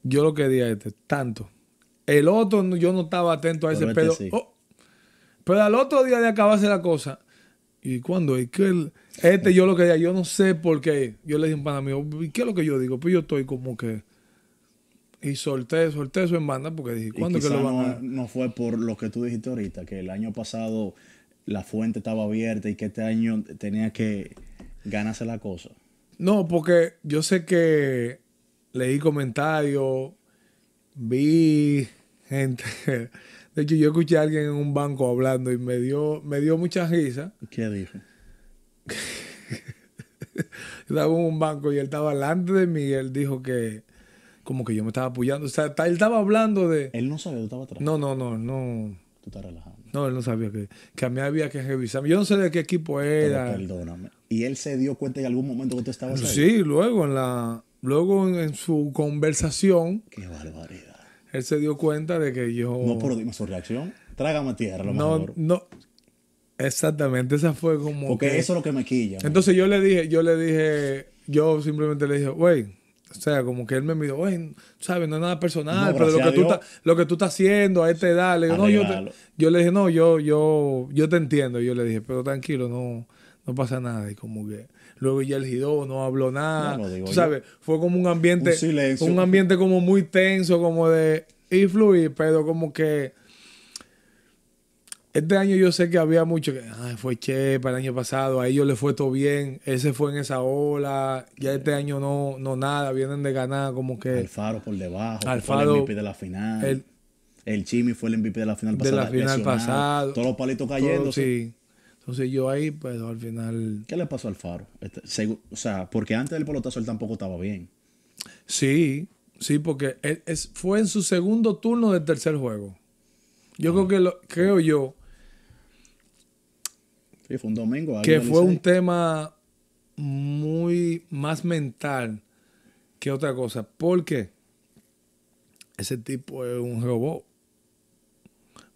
Yo lo quería este, tanto. El otro, yo no estaba atento a ese este oh. Pero al otro día de acabarse la cosa, ¿y cuando este yo lo quería? Yo no sé por qué. Yo le dije a un pana ¿qué es lo que yo digo? Pues yo estoy como que y solté, solté eso en banda porque dije, ¿cuándo que lo van No, fue por lo que tú dijiste ahorita, que el año pasado la fuente estaba abierta y que este año tenía que ganarse la cosa. No, porque yo sé que leí comentarios, vi gente... De hecho, yo escuché a alguien en un banco hablando y me dio, me dio mucha risa. ¿Qué dijo? estaba en un banco y él estaba delante de mí y él dijo que como que yo me estaba apoyando. O sea, él estaba hablando de. Él no sabía, tú estabas atrás. No, no, no, no. Tú estás relajando. No, él no sabía que, que a mí había que revisarme. Yo no sé de qué equipo era. perdóname. ¿Y él se dio cuenta en algún momento que tú estabas Sí, luego en la. Luego en, su conversación. Qué barbaridad. Él se dio cuenta de que yo. No, por dime su reacción. Trágame tierra, lo No, mejor. no. Exactamente, esa fue como. Porque eso es lo que me quilla. Entonces yo le dije, yo le dije, yo simplemente le dije, wey o sea, como que él me miró, oye, sabes, no es nada personal, pero lo que, tú lo que tú estás haciendo a esta edad, le yo, le dije, no, yo, yo, yo te entiendo. yo le dije, pero tranquilo, no, no pasa nada. Y como que luego ya el giró, no habló nada. sabes, fue como un ambiente, un ambiente como muy tenso, como de influir, pero como que este año yo sé que había mucho que Ay, ah, fue chepa el año pasado, a ellos les fue todo bien, ese fue en esa ola, ya este año no, no nada, vienen de ganar como que... faro por debajo, Alfaro, fue el MVP de la final. El, el Chimi fue el MVP de la final pasada. De la final pasada. Todos los palitos cayendo. Sí. Entonces yo ahí, pues, al final... ¿Qué le pasó al Faro? Este, o sea, porque antes del pelotazo él tampoco estaba bien. Sí, sí, porque e-, es, fue en su segundo turno del tercer juego. Yo creo que, lo, creo yo un domingo. Que fue un tema muy más mental que otra cosa. Porque ese tipo es un robot.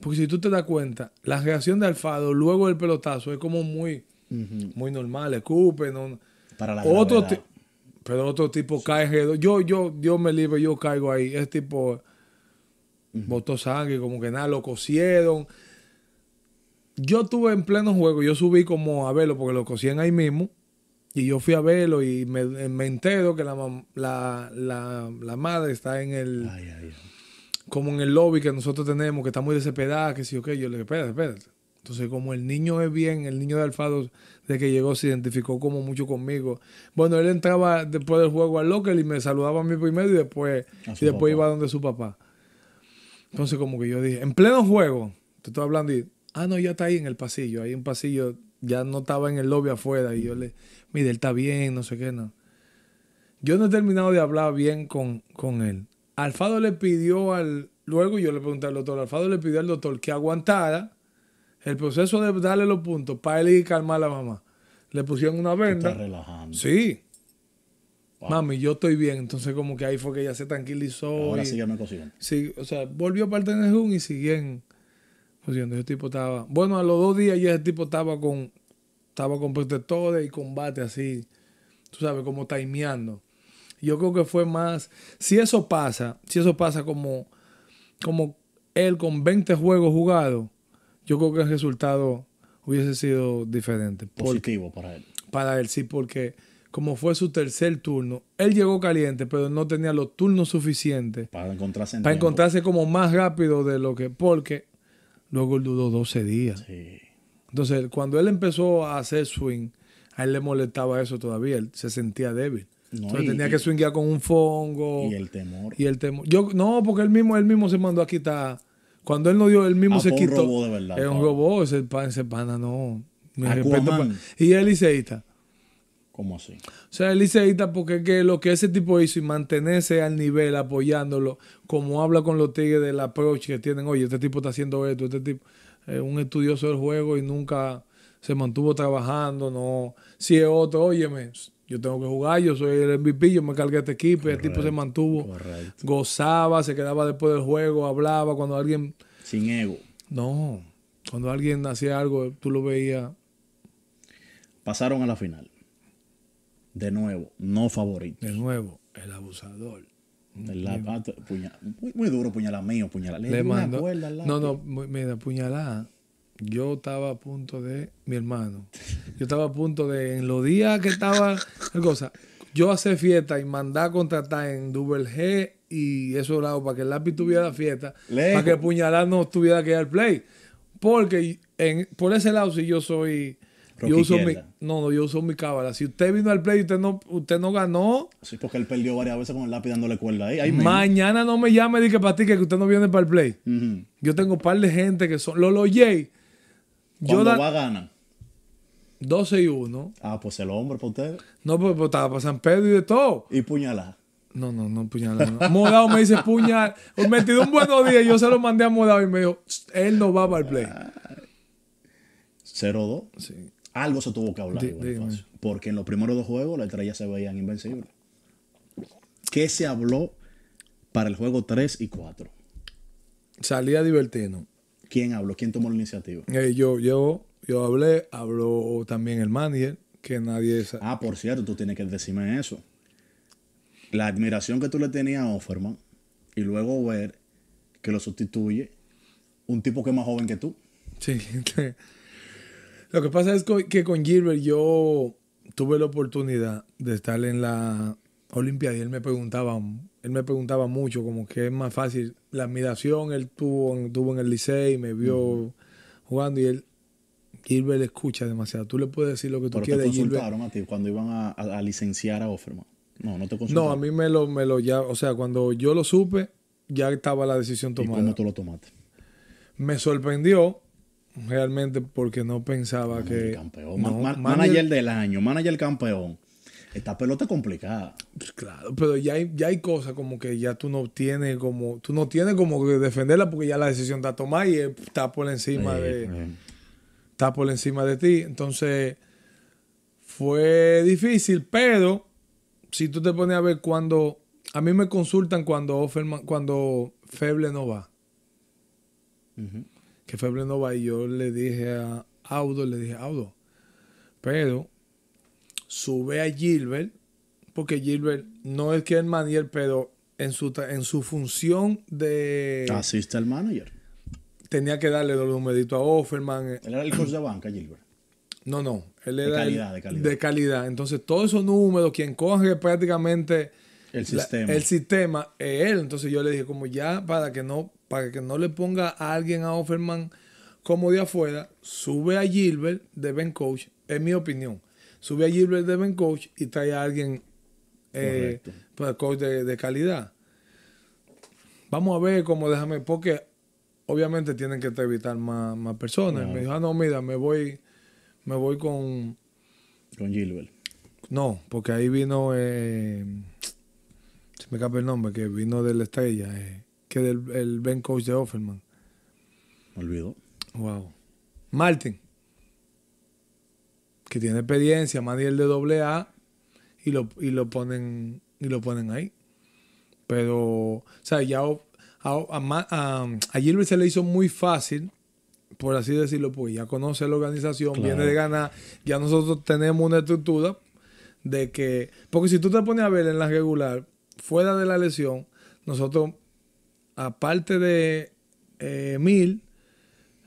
Porque si tú te das cuenta, la reacción de Alfado luego del pelotazo es como muy, muy normal. Escupe. Para otro Pero otro tipo cae. Yo, yo, Dios me libre, yo caigo ahí. Ese tipo botó sangre, como que nada, lo cosieron yo estuve en pleno juego, yo subí como a verlo porque lo cocían ahí mismo. Y yo fui a verlo y me, entero que la, madre está en el. Como en el lobby que nosotros tenemos, que está muy desesperada, que sí, ok, yo le dije, espérate, espérate. Entonces, como el niño es bien, el niño de Alfado, de que llegó, se identificó como mucho conmigo. Bueno, él entraba después del juego al local y me saludaba a mí primero y después, y después iba donde su papá. Entonces, como que yo dije, en pleno juego, te estoy hablando y Ah, no, ya está ahí en el pasillo. Ahí un pasillo. Ya no estaba en el lobby afuera. Y yo le, mire, él está bien, no sé qué, no. Yo no he terminado de hablar bien con, con él. Alfado le pidió al. Luego yo le pregunté al doctor. Alfado le pidió al doctor que aguantara el proceso de darle los puntos para él y calmar a la mamá. Le pusieron una venda. Está relajando. Sí. Mami, yo estoy bien. Entonces, como que ahí fue que ella se tranquilizó. Ahora sí ya me Sí, o sea, volvió para el Tenejún y siguen ese tipo estaba. Bueno, a los dos días ya ese tipo estaba con. Estaba con protectores y combate así. Tú sabes, como taimeando. Yo creo que fue más. Si eso pasa, si eso pasa como. Como él con 20 juegos jugados, yo creo que el resultado hubiese sido diferente. Positivo para él. Para él, sí, porque como fue su tercer turno, él llegó caliente, pero no tenía los turnos suficientes para encontrarse, para encontrarse como más rápido de lo que, porque Luego él duró 12 días. Entonces, cuando él empezó a hacer swing, a él le molestaba eso todavía. Él se sentía débil. tenía que swingar con un fongo. Y el temor. Y el temor. Yo, no, porque él mismo, él mismo se mandó a quitar. Cuando él no dio, él mismo ah, se quitó. Es un robot de verdad. Es un robot, ese, pana, no. Mi respeto, y él está ¿Cómo así? O sea, el porque lo que ese tipo hizo y mantenerse al nivel apoyándolo, como habla con los tigres del approach que tienen, oye, este tipo está haciendo esto, este tipo es eh, un estudioso del juego y nunca se mantuvo trabajando, no. Si es otro, óyeme, yo tengo que jugar, yo soy el MVP, yo me cargué este equipo, el tipo se mantuvo, gozaba, se quedaba después del juego, hablaba, cuando alguien... Sin ego. No, cuando alguien hacía algo, tú lo veías. Pasaron a la final. De nuevo, no favorito. De nuevo, el abusador. El ah, muy, duro puñalada mío, puñalada. Le, mando, no, no, mira, puñalada. Yo estaba a punto de, mi hermano, yo estaba a punto de, en los días que estaba, cosa, yo hacer fiesta y mandar a contratar en Double G y eso lado para que el lápiz tuviera fiesta, para que puñalada no tuviera que dar play. Porque en, por ese lado, si yo soy yo uso mi, no, yo uso mi cábala. Si usted vino al play y usted no, usted no ganó. Sí, porque él perdió varias veces con el lápiz dándole cuerda ahí. mañana no me llame y para ti que usted no viene para el play. Yo tengo un par de gente que son. Lolo J. Yo da, va ganar? 12 y 1. Ah, pues el hombre para usted. No, pues, pues estaba para San Pedro y de todo. Y puñalada. No, no, no, puñalada. me dice puñal. Me metido un buen día y Yo se lo mandé a Modao y me dijo, él no va para el play. 0-2. Sí. Algo se tuvo que hablar Porque en los primeros dos juegos las estrellas se veían invencible. ¿Qué se habló para el juego 3 y 4? Salía divertido. ¿Quién habló? ¿Quién tomó la iniciativa? Eh, yo, yo, yo hablé, habló también el manager, que nadie sabe. Ah, por cierto, tú tienes que decirme eso. La admiración que tú le tenías a Offerman y luego ver que lo sustituye un tipo que es más joven que tú. Sí, Lo que pasa es que con Gilbert yo tuve la oportunidad de estar en la Olimpiada y él me preguntaba, él me preguntaba mucho como que es más fácil la admiración él tuvo, en el liceo y me vio jugando y él Gilbert escucha demasiado. Tú le puedes decir lo que tú Pero quieras. ¿Te consultaron a ti cuando iban a, licenciar a Offerman? No, no te consultaron. No, a mí me lo, me lo ya, o sea, cuando yo lo supe, ya estaba la decisión tomada. ¿Y cómo tú lo tomaste? Me sorprendió realmente porque no pensaba que. Campeón. manager, del año, manager campeón. Esta pelota es complicada. Pues claro, pero ya hay, ya hay cosas como que ya tú no tienes como, tú no tienes como que defenderla porque ya la decisión está tomada y está por encima de. Está por encima de ti. Entonces, fue difícil, pero si tú te pones a ver cuando. A mí me consultan cuando, cuando Feble no va que fue va y yo le dije a Audo, le dije, Audo, pero sube a Gilbert, porque Gilbert no es que el manager, pero en su, en su función de... Asiste al manager. Tenía que darle los numeritos a Offerman. Eh. Él era el coach de banca, Gilbert. No, no. Él era de calidad, de calidad. De calidad. Entonces, todos esos números, quien coge prácticamente... El sistema. el sistema es él. Entonces yo le dije, como ya, para que no para que no le ponga a alguien a Offerman como de afuera, sube a Gilbert de Ben Coach, en mi opinión. Sube a Gilbert de Ben Coach y trae a alguien eh, para pues, coach de, calidad. Vamos a ver cómo déjame, porque obviamente tienen que evitar más, más personas. Me dijo, ah, no, mira, me voy, me voy con. Con Gilbert. No, porque ahí vino. Eh, se me capa el nombre, que vino de la estrella. Eh, que del el Ben coach de Offerman. Me olvidó. Wow. Martin, que tiene experiencia, Maniel de doble A, y lo, y lo ponen y lo ponen ahí. Pero, o sea, ya a, Gilbert se le hizo muy fácil, por así decirlo, porque ya conoce la organización, viene de ganar, ya nosotros tenemos una estructura de que, porque si tú te pones a ver en la regular, fuera de la lesión, nosotros aparte de eh, Mil,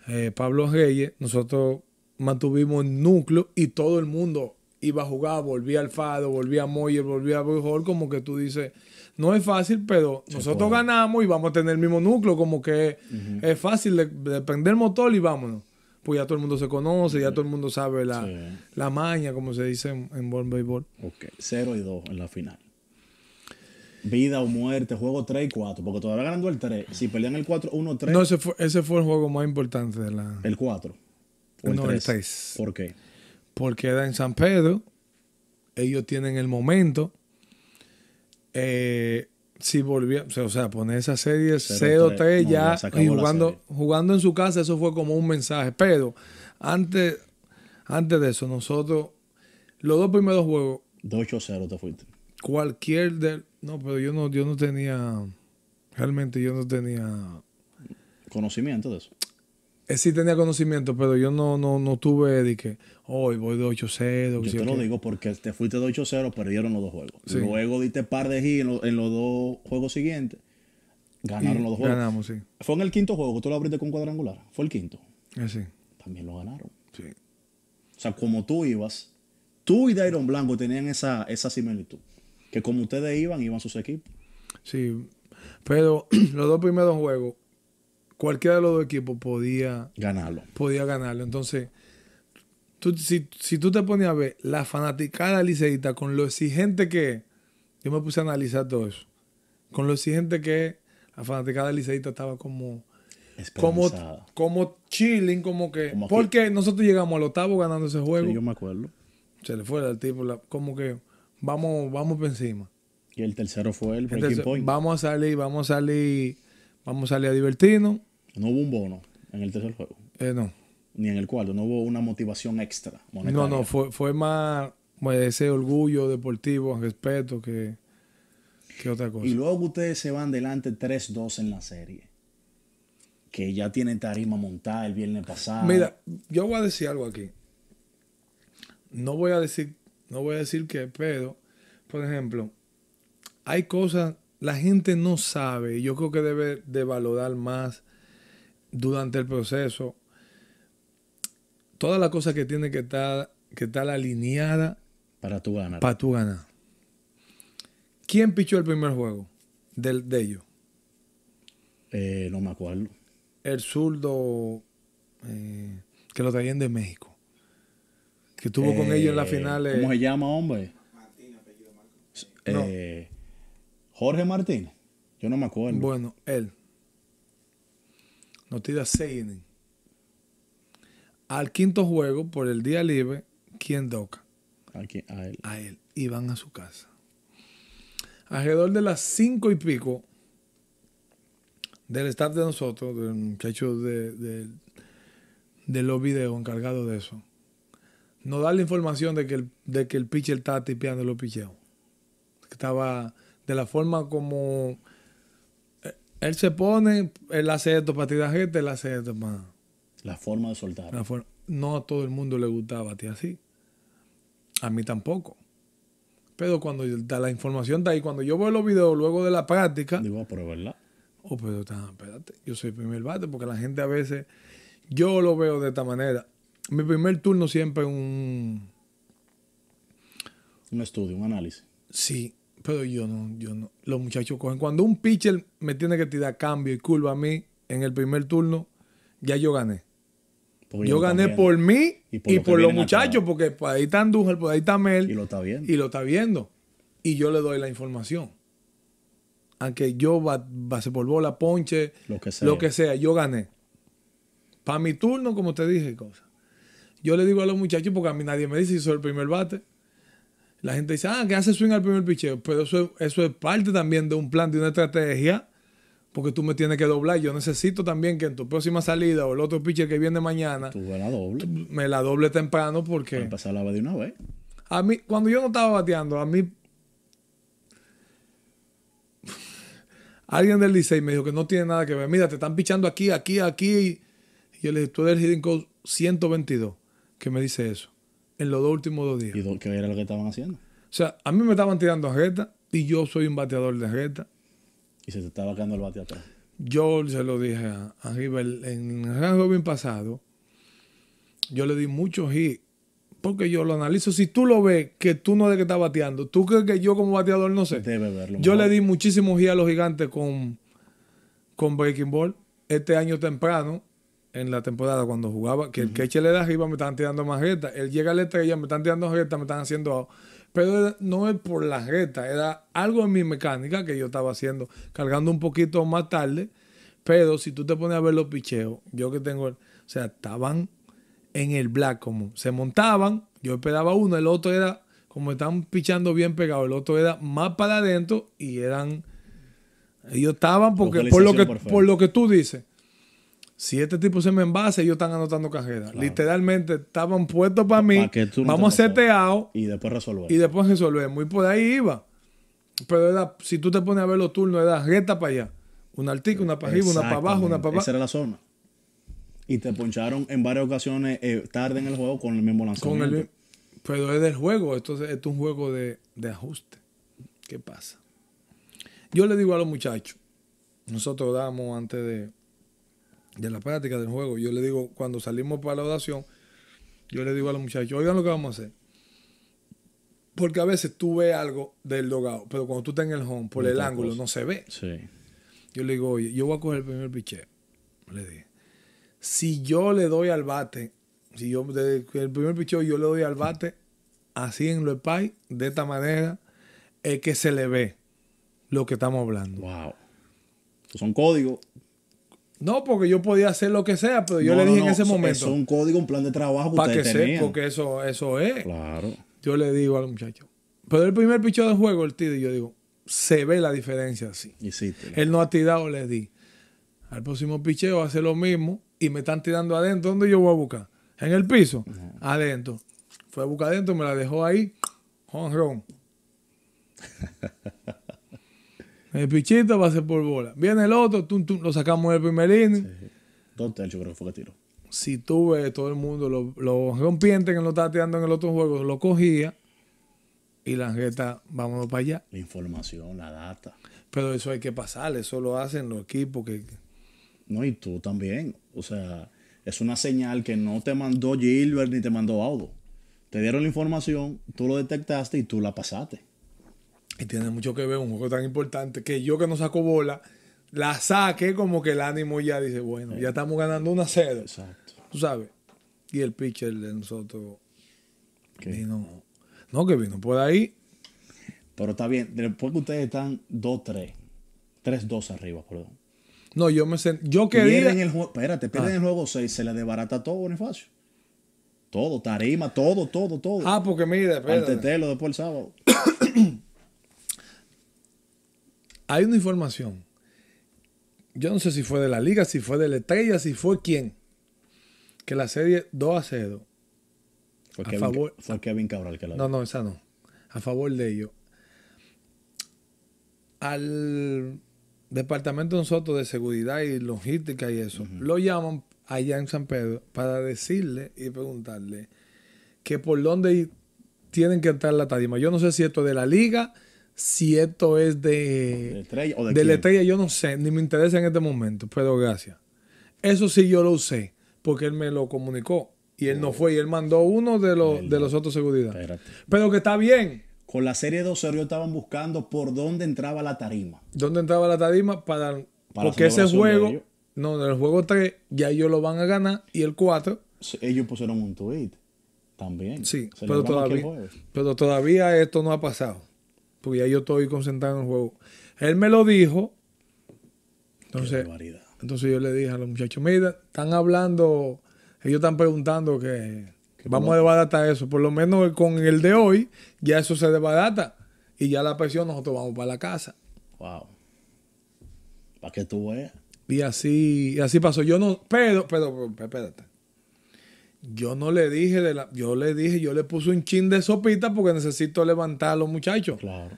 eh, Pablo Reyes, nosotros mantuvimos el núcleo y todo el mundo iba a jugar, volvía al Fado, volvía a Moyer, volvía a Hall, como que tú dices, no es fácil, pero nosotros ganamos y vamos a tener el mismo núcleo, como que es fácil de, de, motor y vámonos. Pues ya todo el mundo se conoce, ya todo el mundo sabe la, maña, como se dice en, en buen Ok, 0 y 2 en la final vida o muerte, juego 3 y 4, porque todavía ganando el 3, si perdían el 4, 1, 3. No, ese fue, el juego más importante de la... El 4. 1 el 3. ¿Por qué? Porque era en San Pedro, ellos tienen el momento. Eh, si volvía, o sea, poner esa serie 0-3 ya y jugando, en su casa, eso fue como un mensaje. Pero antes, antes de eso, nosotros, los dos primeros juegos. 2-8-0 te fuiste. Cualquier del no, pero yo no, yo no tenía, realmente yo no tenía... Conocimiento de eso. Eh, sí tenía conocimiento, pero yo no, no, no tuve de hoy voy de 8-0. Yo te lo digo porque te fuiste de 8-0, perdieron los dos juegos. Luego diste par de gi en, los dos juegos siguientes. Ganaron los dos juegos. Ganamos, sí. Fue en el quinto juego tú lo abriste con cuadrangular. Fue el quinto. Eh, sí. También lo ganaron. Sí. O sea, como tú ibas, tú y Dairon Blanco tenían esa, esa similitud que como ustedes iban, iban sus equipos. Sí, pero los dos primeros juegos, cualquiera de los dos equipos podía ganarlo. Podía ganarlo. Entonces, si, si, tú te ponías a ver la fanaticada liceita, con lo exigente que yo me puse a analizar todo eso. Con lo exigente que es, la fanaticada Liceíta estaba como como, como chilling, como que. porque nosotros llegamos al octavo ganando ese juego. Sí, yo me acuerdo. Se le fue al tipo, como que vamos, vamos por encima. Y el tercero fue el Breaking Point. Vamos a salir, vamos a salir, vamos a salir a divertirnos. No hubo un bono en el tercer juego. Eh, no. Ni en el cuarto, no hubo una motivación extra. No, no, fue, más pues, ese orgullo deportivo, respeto que, que otra cosa. Y luego ustedes se van delante 3-2 en la serie. Que ya tienen tarima montada el viernes pasado. Mira, yo voy a decir algo aquí. No voy a decir no voy a decir que, pero, por ejemplo, hay cosas, la gente no sabe, y yo creo que debe de valorar más durante el proceso todas las cosas que tiene que estar, que alineada para tu ganar. Para tu ganar. ¿Quién pichó el primer juego del, de ellos? Eh, no me acuerdo. El zurdo eh, que lo traían de México que estuvo con ellos en la eh, final. ¿Cómo se llama, hombre? Martín, apellido eh, Jorge Martínez. Yo no me acuerdo. Bueno, él nos tira Al quinto juego, por el día libre, ¿quién toca? A, a él. A él. Y van a su casa. Alrededor de las cinco y pico del staff de nosotros, del muchacho de, de, de los videos encargado de eso no da la información de que el, de que el pitcher estaba tipeando los picheos. Estaba de la forma como eh, él se pone, él hace esto para tirar gente, él hace esto para. La forma de soltar. no a todo el mundo le gustaba a así. A mí tampoco. Pero cuando la información está ahí, cuando yo veo los videos luego de la práctica. Digo, a ah, probarla Oh, pero espérate, yo soy primer bate, porque la gente a veces. Yo lo veo de esta manera. Mi primer turno siempre un... Un estudio, un análisis. Sí, pero yo no, yo no. Los muchachos cogen. Cuando un pitcher me tiene que tirar cambio y curva a mí en el primer turno, ya yo gané. yo gané por mí y por, los muchachos, porque por ahí está Andújar, por ahí está Mel. Y lo está viendo. Y lo está viendo. Y yo le doy la información. Aunque yo base por bola, ponche, lo que sea. yo gané. Para mi turno, como te dije, cosas yo le digo a los muchachos, porque a mí nadie me dice si soy el primer bate. La gente dice, ah, que hace swing al primer picheo. Pero pues eso, es parte también de un plan, de una estrategia, porque tú me tienes que doblar. Yo necesito también que en tu próxima salida o el otro piche que viene mañana. Tú me la doble. Me la temprano porque. Para empezar la de una vez. A mí, cuando yo no estaba bateando, a mí. Alguien del Licey me dijo que no tiene nada que ver. Mira, te están pichando aquí, aquí, aquí. Y yo le dije, tú eres el 122 que me dice eso. En los dos últimos dos días. ¿Y qué era lo que estaban haciendo? O sea, a mí me estaban tirando a reta y yo soy un bateador de reta. ¿Y se te estaba quedando el bate atrás? Yo se lo dije a, River en el Robin pasado. Yo le di muchos hits porque yo lo analizo. Si tú lo ves que tú no de que está bateando, tú crees que yo como bateador no sé. Debe verlo. Yo le di muchísimos hits a los gigantes con, con Breaking Ball. Este año temprano, en la temporada cuando jugaba, que el queche le da arriba me estaban tirando más reta, Él llega a la estrella, me están tirando reta, me están haciendo. Pero no es por las retas, era algo en mi mecánica que yo estaba haciendo, cargando un poquito más tarde. Pero si tú te pones a ver los picheos, yo que tengo. o sea, estaban en el black como se montaban. Yo esperaba uno, el otro era como estaban pichando bien pegado, el otro era más para adentro y eran. Ellos estaban porque, por, lo que, por lo que tú dices si este tipo se me envase, ellos están anotando cajeras. Literalmente estaban puestos para mí. vamos a seteado. Y después resolver. Y después resolvemos. Y por ahí iba. Pero era, si tú te pones a ver los turnos, era reta para allá. Una altica, una para arriba, una para abajo, una para abajo. Esa era la zona. Y te poncharon en varias ocasiones eh, tarde en el juego con el mismo lanzamiento. pero es del juego. Esto, es, esto es un juego de, de ajuste. ¿Qué pasa? Yo le digo a los muchachos. Nosotros damos antes de de la práctica del juego, yo le digo, cuando salimos para la oración, yo le digo a los muchachos, oigan lo que vamos a hacer. Porque a veces tú ves algo del dogado, pero cuando tú estás en el home, por el ángulo, no se ve. Yo le digo, oye, yo voy a coger el primer picheo. Le dije, si yo le doy al bate, si yo, el primer picheo yo le doy al bate, así en lo pay, de esta manera, es que se le ve lo que estamos hablando. Wow. Son códigos. No, porque yo podía hacer lo que sea, pero yo le dije en ese momento. Es un código, un plan de trabajo Para que sepa, porque eso, eso es. Claro. Yo le digo al muchacho. Pero el primer picheo de juego, el tío, yo digo, se ve la diferencia así. Él no ha tirado, le di. Al próximo picheo hace lo mismo y me están tirando adentro. ¿Dónde yo voy a buscar? En el piso. Adentro. Fue a buscar adentro, me la dejó ahí. Home El pichito va a ser por bola. Viene el otro, lo sacamos del primer inning. Sí. que fue que tiró. Si tú ves, todo el mundo, los lo rompiente que lo estaba tirando en el otro juego, lo cogía y la jeta, vámonos para allá. La información, la data. Pero eso hay que pasar, eso lo hacen los equipos que... No, y tú también. O sea, es una señal que no te mandó Gilbert ni te mandó Audo. Te dieron la información, tú lo detectaste y tú la pasaste. Y tiene mucho que ver un juego tan importante que yo que no saco bola, la saque como que el ánimo ya dice, bueno, ya eh. estamos ganando Una a Exacto. Tú sabes. Y el pitcher de nosotros vino. No, que vino por ahí. Pero está bien. Después que ustedes están 2-3. 3-2 arriba, perdón. No, yo me sé Yo quería. Pierden el juego. Espérate, pierden ah. el juego 6. Se le desbarata todo Bonifacio. Todo, tarima, todo, todo, todo. Ah, porque mira, espérate. Antes Tetelo después el sábado. Hay una información. Yo no sé si fue de la liga, si fue de la estrella, si fue quién. Que la serie 2 a 0. a favor, que la No, no, esa no. A favor de ellos. Al departamento de nosotros de seguridad y logística y eso, lo llaman allá en San Pedro para decirle y preguntarle que por dónde tienen que entrar la tarima. Yo no sé si esto es de la liga, si esto es de, ¿De, estrella, o de, yo no sé, ni me interesa en este momento, pero gracias. Eso sí yo lo usé, porque él me lo comunicó y él no oh. fue y él mandó uno de los, de los otros seguridad. Pero que está bien. Con la serie de Osorio estaban buscando por dónde entraba la tarima. ¿Dónde entraba la tarima? Para, porque ese juego, no, el juego 3 ya ellos lo van a ganar y el 4. Ellos pusieron un tweet también. Sí, pero todavía esto no ha pasado porque ya yo estoy concentrado en el juego. Él me lo dijo. Entonces, entonces yo le dije a los muchachos, mira, están hablando, ellos están preguntando que, vamos a desbaratar eso. Por lo menos con el de hoy, ya eso se desbarata. Y ya la presión nosotros vamos para la casa. Wow. Para que tú veas. Y así, y así pasó. Yo no, pero, pero, pero, espérate. Yo no le dije de la, yo le dije, yo le puse un chin de sopita porque necesito levantar a los muchachos. Claro.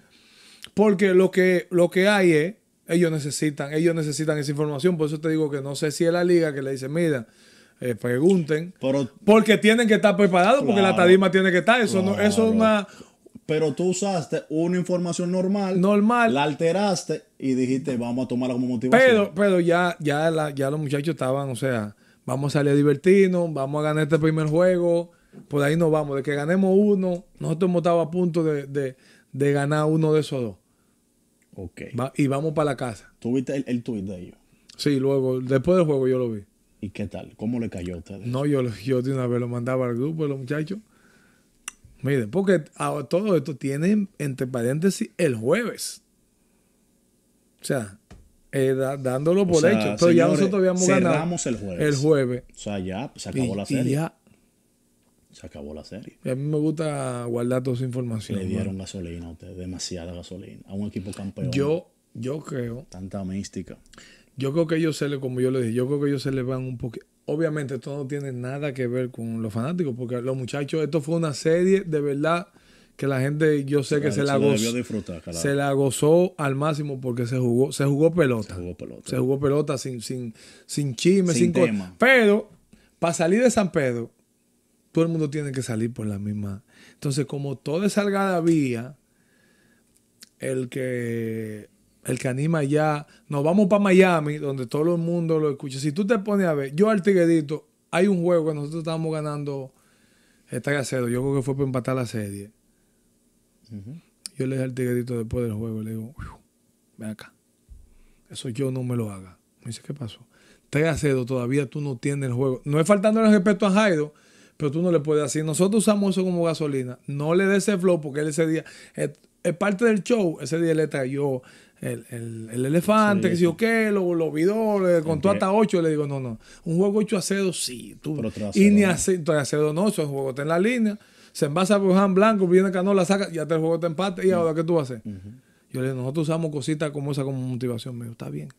Porque lo que, lo que hay es, ellos necesitan, ellos necesitan esa información. Por eso te digo que no sé si es la liga que le dice, mira, eh, pregunten. porque tienen que estar preparados, porque la tarima tiene que estar. Eso no, eso es una. Pero tú usaste una información normal. Normal. La alteraste y dijiste, vamos a tomar como motivación. Pero, pero ya, ya, ya los muchachos estaban, o sea, vamos a salir a divertirnos, vamos a ganar este primer juego, por ahí nos vamos. De que ganemos uno, nosotros hemos estado a punto de, ganar uno de esos dos. Ok. y vamos para la casa. ¿Tuviste el, el tweet de ellos? Sí, luego, después del juego yo lo vi. ¿Y qué tal? ¿Cómo le cayó a ustedes? No, yo, yo de una vez lo mandaba al grupo de los muchachos. Miren, porque a, todo esto tiene entre paréntesis el jueves. O sea, eh, dándolo por hecho. Pero ya nosotros habíamos ganado. el jueves. El jueves. O sea, ya se acabó la serie. Se acabó la serie. a mí me gusta guardar toda esa información. Le dieron gasolina a ustedes demasiada gasolina. A un equipo campeón. Yo, yo creo. Tanta mística. Yo creo que ellos se le, como yo le dije, yo creo que ellos se le van un poquito. Obviamente, esto no tiene nada que ver con los fanáticos, porque los muchachos, esto fue una serie de verdad que la gente yo sé que se, la, gozó, se la gozó al máximo porque se jugó, se jugó pelota. Se jugó pelota. sin, sin, sin chisme, sin, tema. Pero para salir de San Pedro, todo el mundo tiene que salir por la misma. Entonces, como todo es salgada vía, el que el que anima ya, nos vamos para Miami, donde todo el mundo lo escucha. Si tú te pones a ver, yo al tiguedito hay un juego que nosotros estábamos ganando está a yo creo que fue para empatar la serie yo le dejé el tiguerito después del juego, le digo, ven acá. Eso yo no me lo haga. Me dice, ¿qué pasó? 3 a todavía tú no tienes el juego. No es faltando el respeto a Jairo, pero tú no le puedes decir. Nosotros usamos eso como gasolina. No le des ese flow porque él ese día, eh, es, parte del show, ese día le trayó el, elefante, que si yo qué, lo, lo olvidó, le contó hasta 8. Le digo, no, no, un juego 8 a 0, sí. Tú, y ni a no, eso es un juego, está en la línea se envasa Juan Blanco, viene la saca, ya te juego te empate, y ahora qué tú haces? Yo le digo, nosotros usamos cositas como esa como motivación. Me está bien.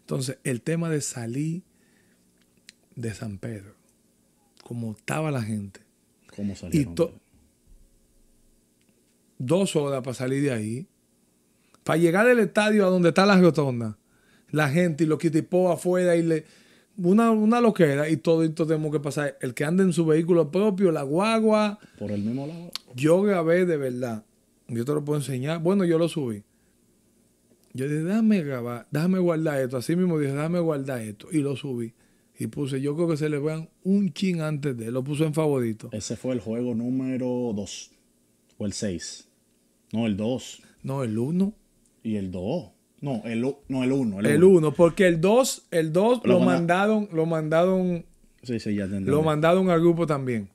Entonces, el tema de salir de San Pedro, como estaba la gente. ¿Cómo salieron? Y dos horas para salir de ahí. Para llegar al estadio a donde está la rotonda, la gente y lo quitipó afuera y le una, loquera y todo esto tenemos que pasar. El que anda en su vehículo propio, la guagua. Por el mismo lado. Yo grabé de verdad. Yo te lo puedo enseñar. Bueno, yo lo subí. Yo dije, déjame grabar, déjame guardar esto. Así mismo dije, déjame guardar esto. Y lo subí. Y puse, yo creo que se le vean un chin antes de él. Lo puso en favorito. Ese fue el juego número 2. O el 6. No, el 2. No, el 1. Y el 2. No, el 1. No, el 1, el 1, porque el 2, el 2 lo, mandaron, lo mandaron. Sí, ya Lo mandaron al grupo también.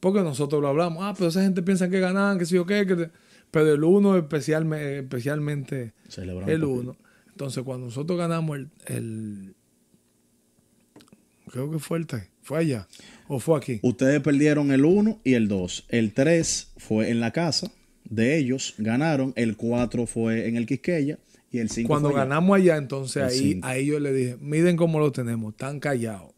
Porque nosotros lo hablamos. Ah, pero esa gente piensa que ganaban, que sí o qué. Que... Pero el 1 especialmente, especialmente Celebramos el 1. Entonces, cuando nosotros ganamos el, el... Creo que fue el 3. ¿Fue allá? ¿O fue aquí? Ustedes perdieron el 1 y el 2. El 3 fue en la casa de ellos ganaron, el 4 fue en el Quisqueya y el 5 Cuando ganamos allá, entonces ahí, ahí yo le dije, miren cómo lo tenemos, tan callados.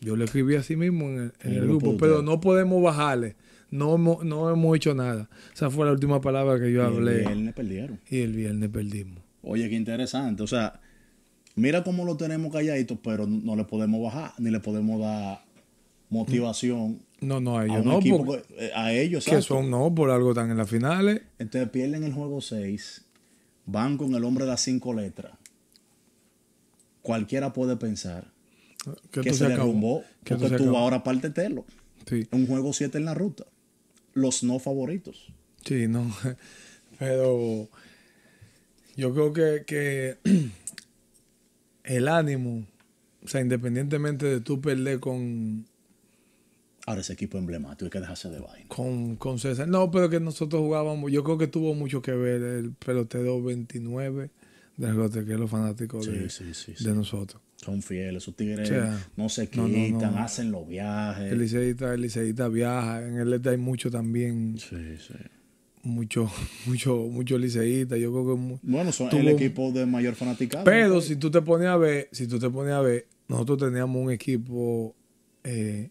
Yo le escribí sí mismo en el, grupo, pero no podemos bajarle. No, no hemos hecho nada. Esa fue la última palabra que yo hablé. El viernes perdieron. Y el viernes perdimos. Oye, qué interesante. O sea, mira cómo lo tenemos calladito, pero no le podemos bajar, ni le podemos dar motivación no, no, a ellos no. Eh, a ellos, Que son, no, por algo tan en las finales. Entonces pierden el juego 6, van con el hombre de las cinco letras. Cualquiera puede pensar que, se, derrumbó que porque tuvo ahora parte Telo. Un juego 7 en la ruta. Los no favoritos. Sí, no. Pero yo creo que, que el ánimo, o sea, independientemente de tú perder con Ahora ese equipo emblemático, hay que dejarse de vaina. Con, César. No, pero que nosotros jugábamos, yo creo que tuvo mucho que ver el pelotero 29 del que los fanáticos de, nosotros. Son fieles, sus tigres no se quitan, hacen los viajes. El liceísta, el viaja, en el ETA este hay mucho también. Sí, sí. Mucho, mucho, mucho liceísta. Yo creo que bueno, son el equipo de mayor fanaticado. Pero si tú te pones a ver, si tú te pones a ver, nosotros teníamos un equipo eh,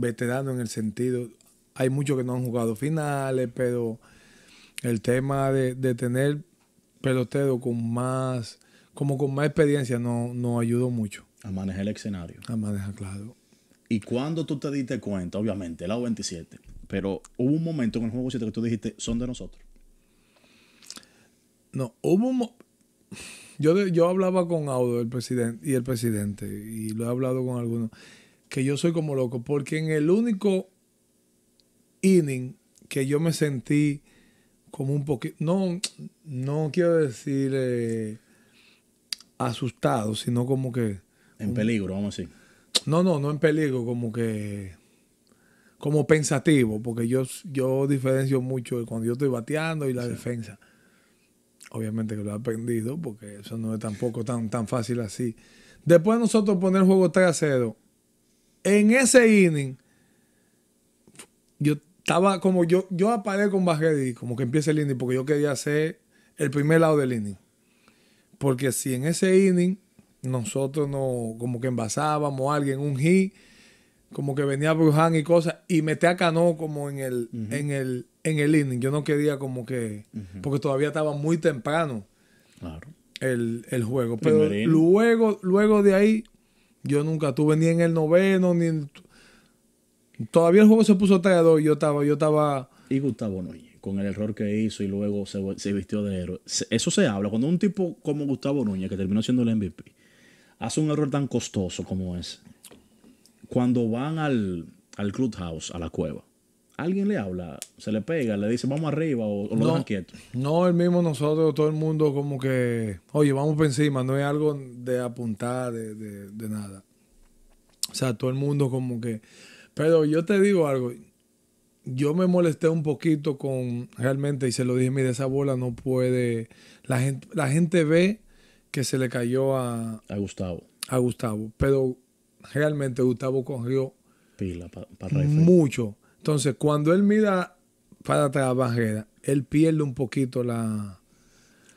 veterano en el sentido, hay muchos que no han jugado finales, pero el tema de, tener pelotero con más, como con más experiencia, nos no ayudó mucho. A manejar el escenario. A manejar, claro. Y cuando tú te diste cuenta, obviamente, el lado 27, pero hubo un momento en el juego 7 que tú dijiste, son de nosotros. No, hubo un... Yo, yo hablaba con Audo, el presidente, y el presidente, y lo he hablado con algunos que yo soy como loco, porque en el único inning que yo me sentí como un poquito, no, no quiero decir eh, asustado, sino como que... En peligro, vamos a decir. No, no, no en peligro, como que... Como pensativo, porque yo, yo diferencio mucho cuando yo estoy bateando y la defensa. Obviamente que lo he aprendido, porque eso no es tampoco tan, tan fácil así. Después nosotros poner el juego 3 a 0, en ese inning, yo estaba como yo, yo apagué con Bajedi, como que empiece el inning, porque yo quería hacer el primer lado del inning. Porque si en ese inning nosotros no, como que envasábamos a alguien, un hit, como que venía Brujan y cosas, y metía a Cano como en el, en el, en el inning. Yo no quería como que, porque todavía estaba muy temprano. El, juego. Pero luego, luego de ahí yo nunca tuve ni en el noveno, ni en... Todavía el juego se puso 3 Y yo estaba, yo estaba... Y Gustavo Núñez, con el error que hizo y luego se, se vistió de héroe. Eso se habla. Cuando un tipo como Gustavo Núñez, que terminó siendo el MVP, hace un error tan costoso como ese, cuando van al, al clubhouse, a la cueva, alguien le habla, se le pega, le dice vamos arriba o, lo no, dejan quieto. No, el mismo nosotros, todo el mundo como que, oye, vamos por encima, no es algo de apuntar, de, de, nada. O sea, todo el mundo como que... Pero yo te digo algo, yo me molesté un poquito con realmente, y se lo dije, mire, esa bola no puede. La gente, la gente ve que se le cayó a, a Gustavo. A Gustavo. Pero realmente Gustavo cogió Pila, mucho. Entonces, cuando él mira para atrás Barrera, él pierde un poquito la,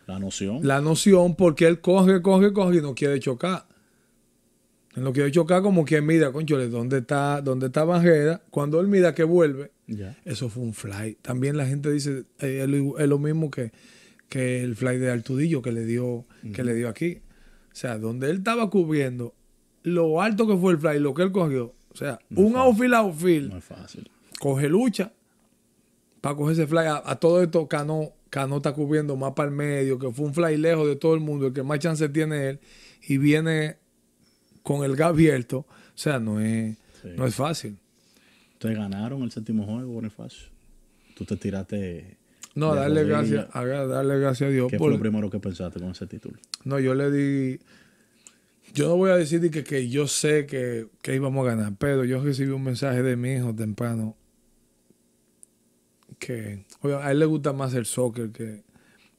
noción. La noción, porque él coge, coge, coge y no quiere chocar. En lo que chocar, como quien mira, conchole, ¿dónde está, dónde está bajera Cuando él mira que vuelve, eso fue un fly. También la gente dice, eh, es, lo mismo que, el fly de Artudillo que le dio, que le dio aquí. O sea, donde él estaba cubriendo, lo alto que fue el fly, lo que él cogió. O sea, un outfield outfield. No fácil coge lucha para coger ese fly. A, todo esto Cano, Cano está cubriendo más para el medio, que fue un fly lejos de todo el mundo, el que más chance tiene él, y viene con el gas abierto. O sea, no es, no es fácil. Ustedes ganaron el séptimo juego, es fácil Tú te tiraste... No, darle gracias, a, darle gracias a Dios. ¿Qué fue lo primero que pensaste con ese título? No, yo le di... Yo no voy a decir que, que yo sé que, que íbamos a ganar, pero yo recibí un mensaje de mi hijo temprano que a él le gusta más el soccer que...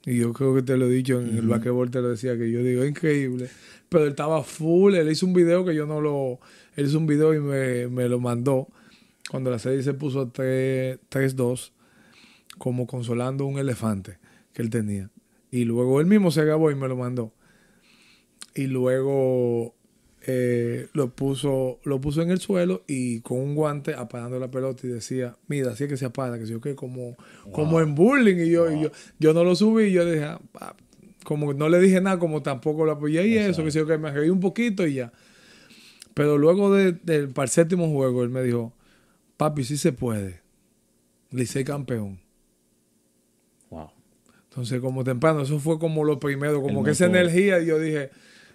Y yo creo que te lo he dicho en el basquetbol, te lo decía, que yo digo, increíble. Pero él estaba full, él hizo un video que yo no lo... Él hizo un video y me, me lo mandó. Cuando la serie se puso 3-2, como consolando un elefante que él tenía. Y luego él mismo se grabó y me lo mandó. Y luego eh, lo, puso, lo puso en el suelo y con un guante apagando la pelota y decía, mira, así es que se apaga, que yo que como, como en bullying. Y yo, yo, no lo subí yo dije, ah, como no le dije nada, como tampoco lo apoyé y eso, que si yo que me reí un poquito y ya. Pero luego del para séptimo juego, él me dijo, papi, sí se puede. Licey campeón. Wow. Entonces, como temprano, eso fue como lo primero, como que esa energía, y yo dije,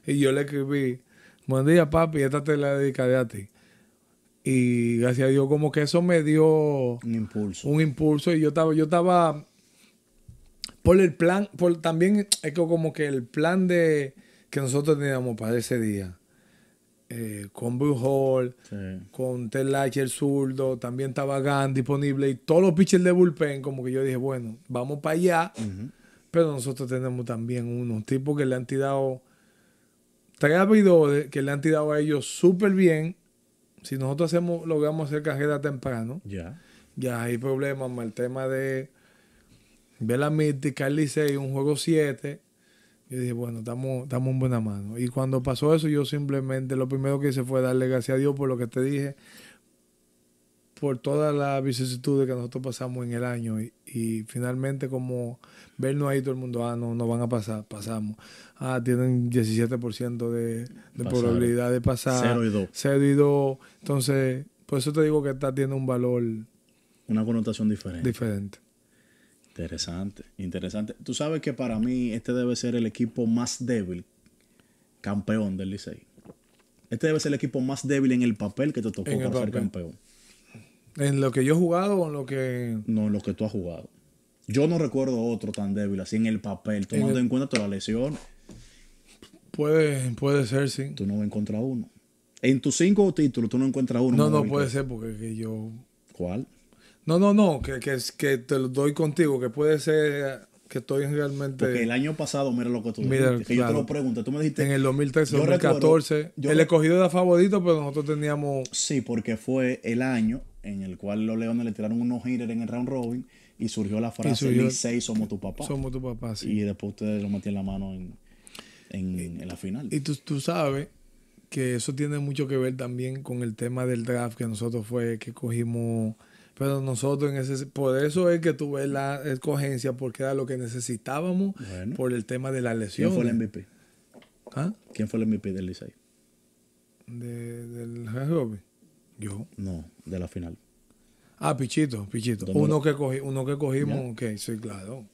y yo le escribí, Buen día, papi, esta te la dedicaré a ti. Y gracias a Dios, como que eso me dio un impulso. Un impulso. Y yo estaba, yo estaba por el plan, por también es como que el plan de que nosotros teníamos para ese día. Eh, con Blue Hall, con Tel el zurdo, también estaba Gan disponible y todos los pitchers de bullpen, como que yo dije, bueno, vamos para allá, pero nosotros tenemos también unos tipos que le han tirado tres abridores que le han tirado a ellos súper bien. Si nosotros hacemos, logramos hacer carrera temprano, ya ya hay problemas más el tema de Vela Mítica, Carly 6 un juego 7. Yo dije, bueno, estamos, estamos en buena mano. Y cuando pasó eso, yo simplemente lo primero que hice fue darle gracias a Dios por lo que te dije por todas las vicisitudes que nosotros pasamos en el año y, finalmente como vernos ahí todo el mundo, ah, no, van a pasar, pasamos. Ah, tienen 17% de, de probabilidad de pasar. cero y dos y Entonces, por eso te digo que esta tiene un valor. Una connotación diferente. Diferente. Interesante, interesante. Tú sabes que para mí este debe ser el equipo más débil, campeón del Licey. Este debe ser el equipo más débil en el papel que te tocó para ser campeón. En lo que yo he jugado o en lo que. No, en lo que tú has jugado. Yo no recuerdo otro tan débil así en el papel, tomando en, cuenta todas la lesiones. Puede, puede ser, sí. Tú no encuentras uno. En tus cinco títulos tú no encuentras uno. No, no puede ser porque yo. ¿Cuál? No, no, no, que, que, te lo doy contigo, que puede ser que estoy realmente. Porque el año pasado, mira lo que tú mira, dijiste, que yo te lo pregunté, tú me dijiste. En el 2013, 2014, el escogido era favorito, pero nosotros teníamos. Sí, porque fue el año en el cual los Leones le tiraron unos hitters en el round robin y surgió la frase Licey somos tu papá. Somos tu papá, sí. Y después ustedes lo metían la mano en, en, la final. Y tú, tú, sabes que eso tiene mucho que ver también con el tema del draft que nosotros fue que cogimos. Pero nosotros en ese... Por eso es que tuve la escogencia, porque era lo que necesitábamos por el tema de la lesión. ¿Quién fue el MVP? ¿Ah? ¿Quién fue el MVP del Licey? De, del Robin. Yo. No, de la final. Ah, Pichito, Pichito. uno que, cogí, uno que cogimos, ok, sí, claro.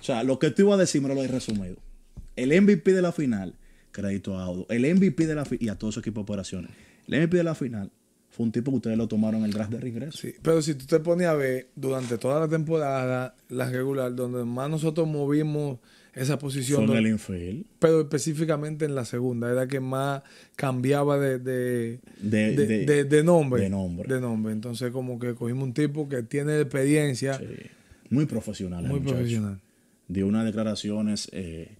O sea, lo que tú ibas a decir, me lo he resumido. El MVP de la final, crédito a Audo. El MVP de la final, y a todo su equipo de operaciones. El MVP de la final fue un tipo que ustedes lo tomaron el draft de regreso. Sí, pero si tú te pones a ver, durante toda la temporada, la regular, donde más nosotros movimos esa posición. el Pero específicamente en la segunda, era que más cambiaba de, nombre. De nombre. De nombre. Entonces, como que cogimos un tipo que tiene experiencia. Muy profesional. Muy profesional. Dio unas declaraciones eh,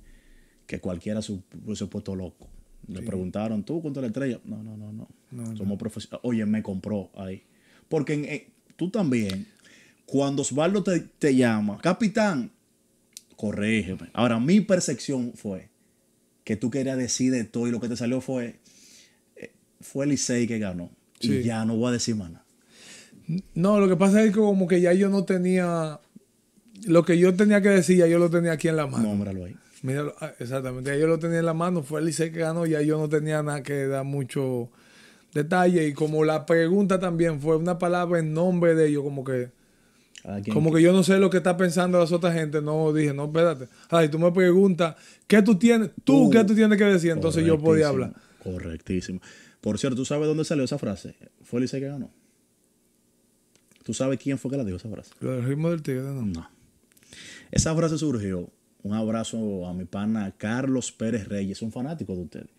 que cualquiera se hubiese puesto loco. Le preguntaron, ¿tú contra el estrella? No, no, no, no. Somos profesionales. Oye, me compró ahí. Porque eh, tú también, cuando Osvaldo te llama, capitán, corrígeme. Ahora, mi percepción fue que tú querías decir de todo y lo que te salió fue, eh, fue elisei que ganó. Y ya no voy a decir nada. No, lo que pasa es que como que ya yo no tenía, lo que yo tenía que decir ya yo lo tenía aquí en la mano. Nómbralo ahí. Míralo, ah, exactamente, ya yo lo tenía en la mano, fue elisei que ganó, y ya yo no tenía nada que dar mucho detalle y como la pregunta también fue una palabra en nombre de ellos, como que como que yo no sé lo que está pensando las otra gente, no dije, no, espérate. Ay, tú me preguntas, ¿qué tú tienes? Tú, ¿qué tú tienes que decir? Entonces yo podía hablar. Correctísimo. Por cierto, ¿tú sabes dónde salió esa frase? ¿Fue Licey que ganó? ¿Tú sabes quién fue que la dijo esa frase? Lo del ritmo del tigre, no. No. Esa frase surgió, un abrazo a mi pana Carlos Pérez Reyes, un fanático de ustedes.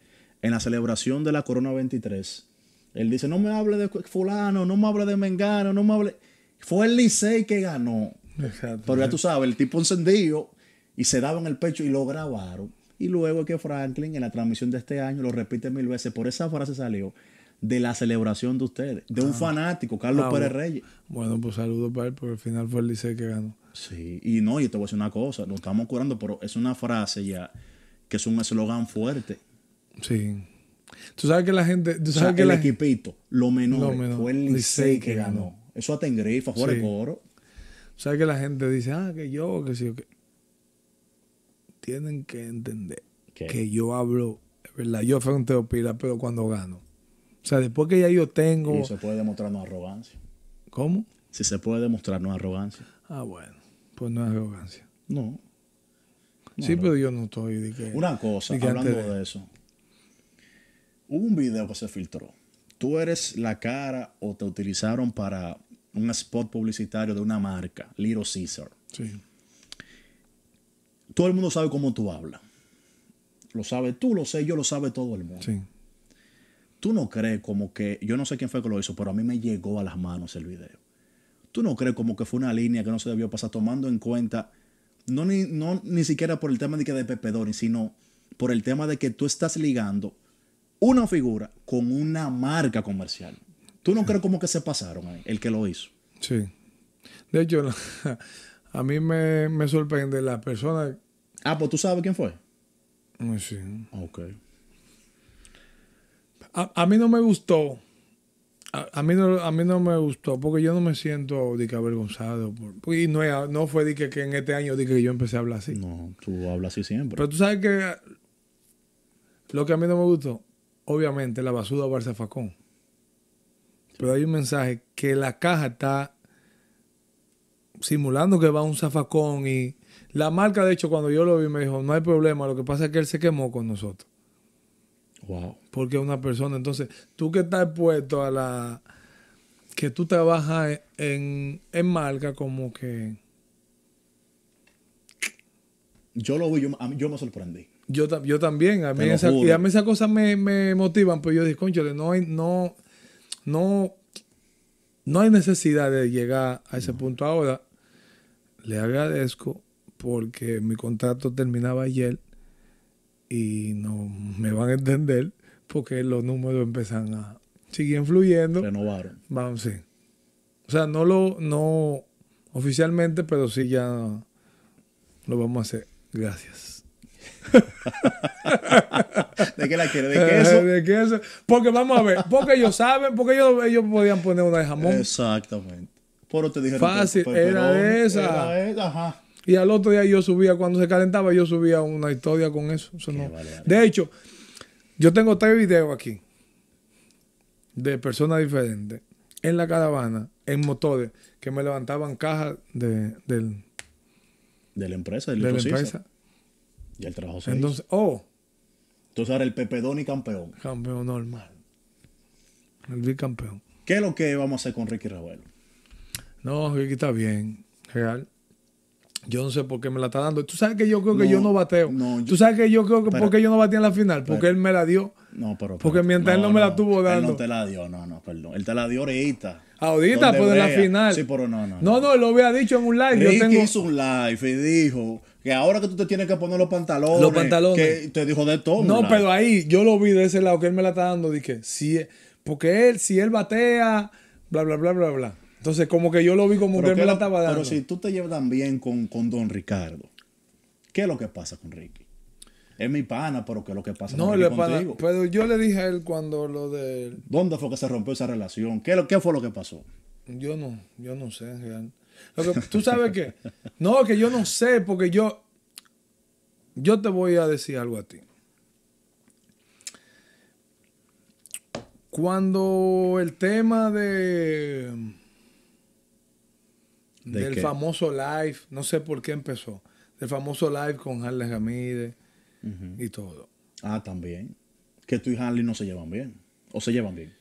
En la celebración de la Corona 23, él dice, no me hable de fulano, no me hable de Mengano, no me hable... Fue el Licey que ganó. Exacto. Pero ya tú sabes, el tipo encendido y se daba en el pecho y lo grabaron. Y luego que Franklin en la transmisión de este año lo repite mil veces, por esa frase salió de la celebración de ustedes, de un ah. fanático, Carlos ah, Pérez Reyes. Bueno, pues saludo para él, porque al final fue el Licey que ganó. Sí, y no, yo te voy a decir una cosa, lo estamos curando, pero es una frase ya que es un eslogan fuerte. Sí. Tú sabes que la gente. Tú sabes que el equipito, lo menor, fue el Licey que, ganó. Eso hasta en grifa, fuera O sea que la gente dice, ah, que yo, que sí, que. Tienen que entender que yo hablo, verdad, yo frente a pila, pero cuando gano. O sea, después que ya yo tengo. Y se puede demostrar no arrogancia. ¿Cómo? Si se puede demostrar no arrogancia. Ah, bueno. Pues no es arrogancia. No. sí, pero yo no estoy. De que, Una cosa, hablando de... de eso. Hubo un video que se filtró. ¿Tú eres la cara o te utilizaron para un spot publicitario de una marca, Little Caesar. Sí. Todo el mundo sabe cómo tú hablas. Lo sabe tú, lo sé yo, lo sabe todo el mundo. Sí. Tú no crees como que, yo no sé quién fue que lo hizo, pero a mí me llegó a las manos el video. Tú no crees como que fue una línea que no se debió pasar tomando en cuenta, no ni, siquiera por el tema de que de Pepe Dori, sino por el tema de que tú estás ligando una figura con una marca comercial. ¿Tú no crees como que se pasaron ahí, el que lo hizo? Sí. De hecho, a mí me, sorprende la persona. Ah, pues tú sabes quién fue. Sí. Ah, ok. A, mí no me gustó. A, mí no, a mí no me gustó porque yo no me siento de que avergonzado. y no, fue de que, en este año de que yo empecé a hablar así. No, tú hablas así siempre. Pero tú sabes que lo que a mí no me gustó, obviamente, la basura Barça Facón pero hay un mensaje que la caja está simulando que va un zafacón y la marca, de hecho, cuando yo lo vi me dijo, no hay problema, lo que pasa es que él se quemó con nosotros. Wow. Porque es una persona, entonces, tú que estás expuesto a la... que tú trabajas en, marca como que... Yo lo vi, yo, yo me sorprendí. Yo, yo también, a mí, esa, y a mí esas cosas me, me motivan, pero yo dije, conchole, no, no, no, no hay necesidad de llegar a ese punto ahora. Le agradezco porque mi contrato terminaba ayer y no me van a entender porque los números empiezan a seguir fluyendo. Renovaron. Vamos, sí. O sea, no lo, no oficialmente, pero sí ya lo vamos a hacer. Gracias. ¿De qué la quiere? ¿De queso? ¿De queso? Porque vamos a ver, porque ellos saben, porque ellos, ellos podían poner una de jamón. Exactamente. Por te Fácil, era, esa. era esa. Y al otro día yo subía, cuando se calentaba, yo subía una historia con eso. De hecho, yo tengo tres videos aquí de personas diferentes en la caravana, en motores, que me levantaban cajas de, del, de la empresa, de la empresa. Y el trabajo Entonces, oh. Entonces ahora el Doni campeón. Campeón normal. El bicampeón. ¿Qué es lo que vamos a hacer con Ricky Ravelo? No, Ricky está bien. Real. Yo no sé por qué me la está dando. Tú sabes que yo creo que yo no bateo. Tú sabes que yo creo que porque yo no bateo en la final. Porque él me la dio. No, pero. porque mientras él no me la tuvo dando. Él no te la dio, no, no, perdón. Él te la dio ahorita. Ahorita, pues en la final. Sí, pero no, no. No, no, lo había dicho en un live. Ricky tengo... hizo un live y dijo que ahora que tú te tienes que poner los pantalones. Que te dijo de todo. No, pero ahí yo lo vi de ese lado que él me la está dando. Dije, sí e, porque él, si él batea, bla, bla, bla, bla, bla. Entonces, como que yo lo vi como que él me la estaba dando. Pero si tú te llevas tan bien con, Don Ricardo, ¿qué es lo que pasa con Ricky? Es mi pana, pero ¿qué es lo que pasa no, con Ricky pana, Pero yo le dije a él cuando lo de... ¿Dónde fue que se rompió esa relación? ¿Qué, qué fue lo que pasó? Yo no, yo no sé. Tú sabes que, no, que yo no sé, porque yo, yo te voy a decir algo a ti. Cuando el tema de, del famoso live, no sé por qué empezó, del famoso live con Harley Ramírez y todo. Ah, también. Que tú y Harley no se llevan bien. O se llevan bien.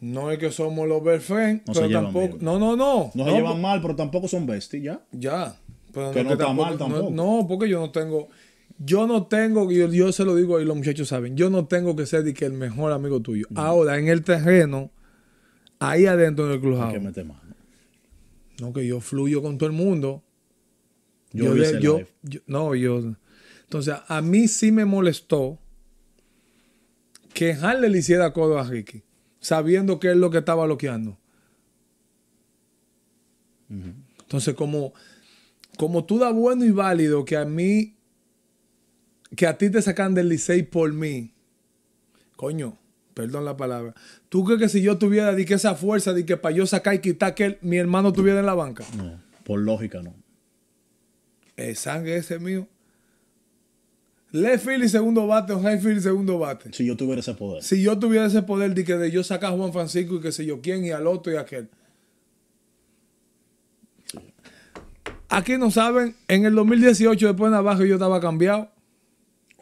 No es que somos los best friends, pero tampoco. No, no, no. No se llevan mal, pero tampoco son besties, ¿ya? Ya. Pero que no, está mal tampoco. No, porque yo no tengo. Yo no tengo, yo, yo se lo digo y los muchachos saben, yo no tengo que ser de que el mejor amigo tuyo. Ahora, en el terreno, ahí adentro del club. que No, que yo fluyo con todo el mundo. Yo, yo, yo, no, yo. Entonces, a mí sí me molestó que Harley le hiciera codo a Ricky sabiendo qué es lo que estaba bloqueando. Entonces, como, como tú da bueno y válido que a mí, que a ti te sacan del Licey por mí, coño, perdón la palabra, ¿tú crees que si yo tuviera que esa fuerza, de que para yo sacar y quitar que mi hermano tuviera en la banca? No, por lógica no. El sangre ese mío. Le field y segundo bate o right segundo bate. Si yo tuviera ese poder. Si yo tuviera ese poder de que de yo saca a Juan Francisco y que sé yo quién y al otro y aquel. Aquí no saben, en el 2018 después de Navajo yo estaba cambiado.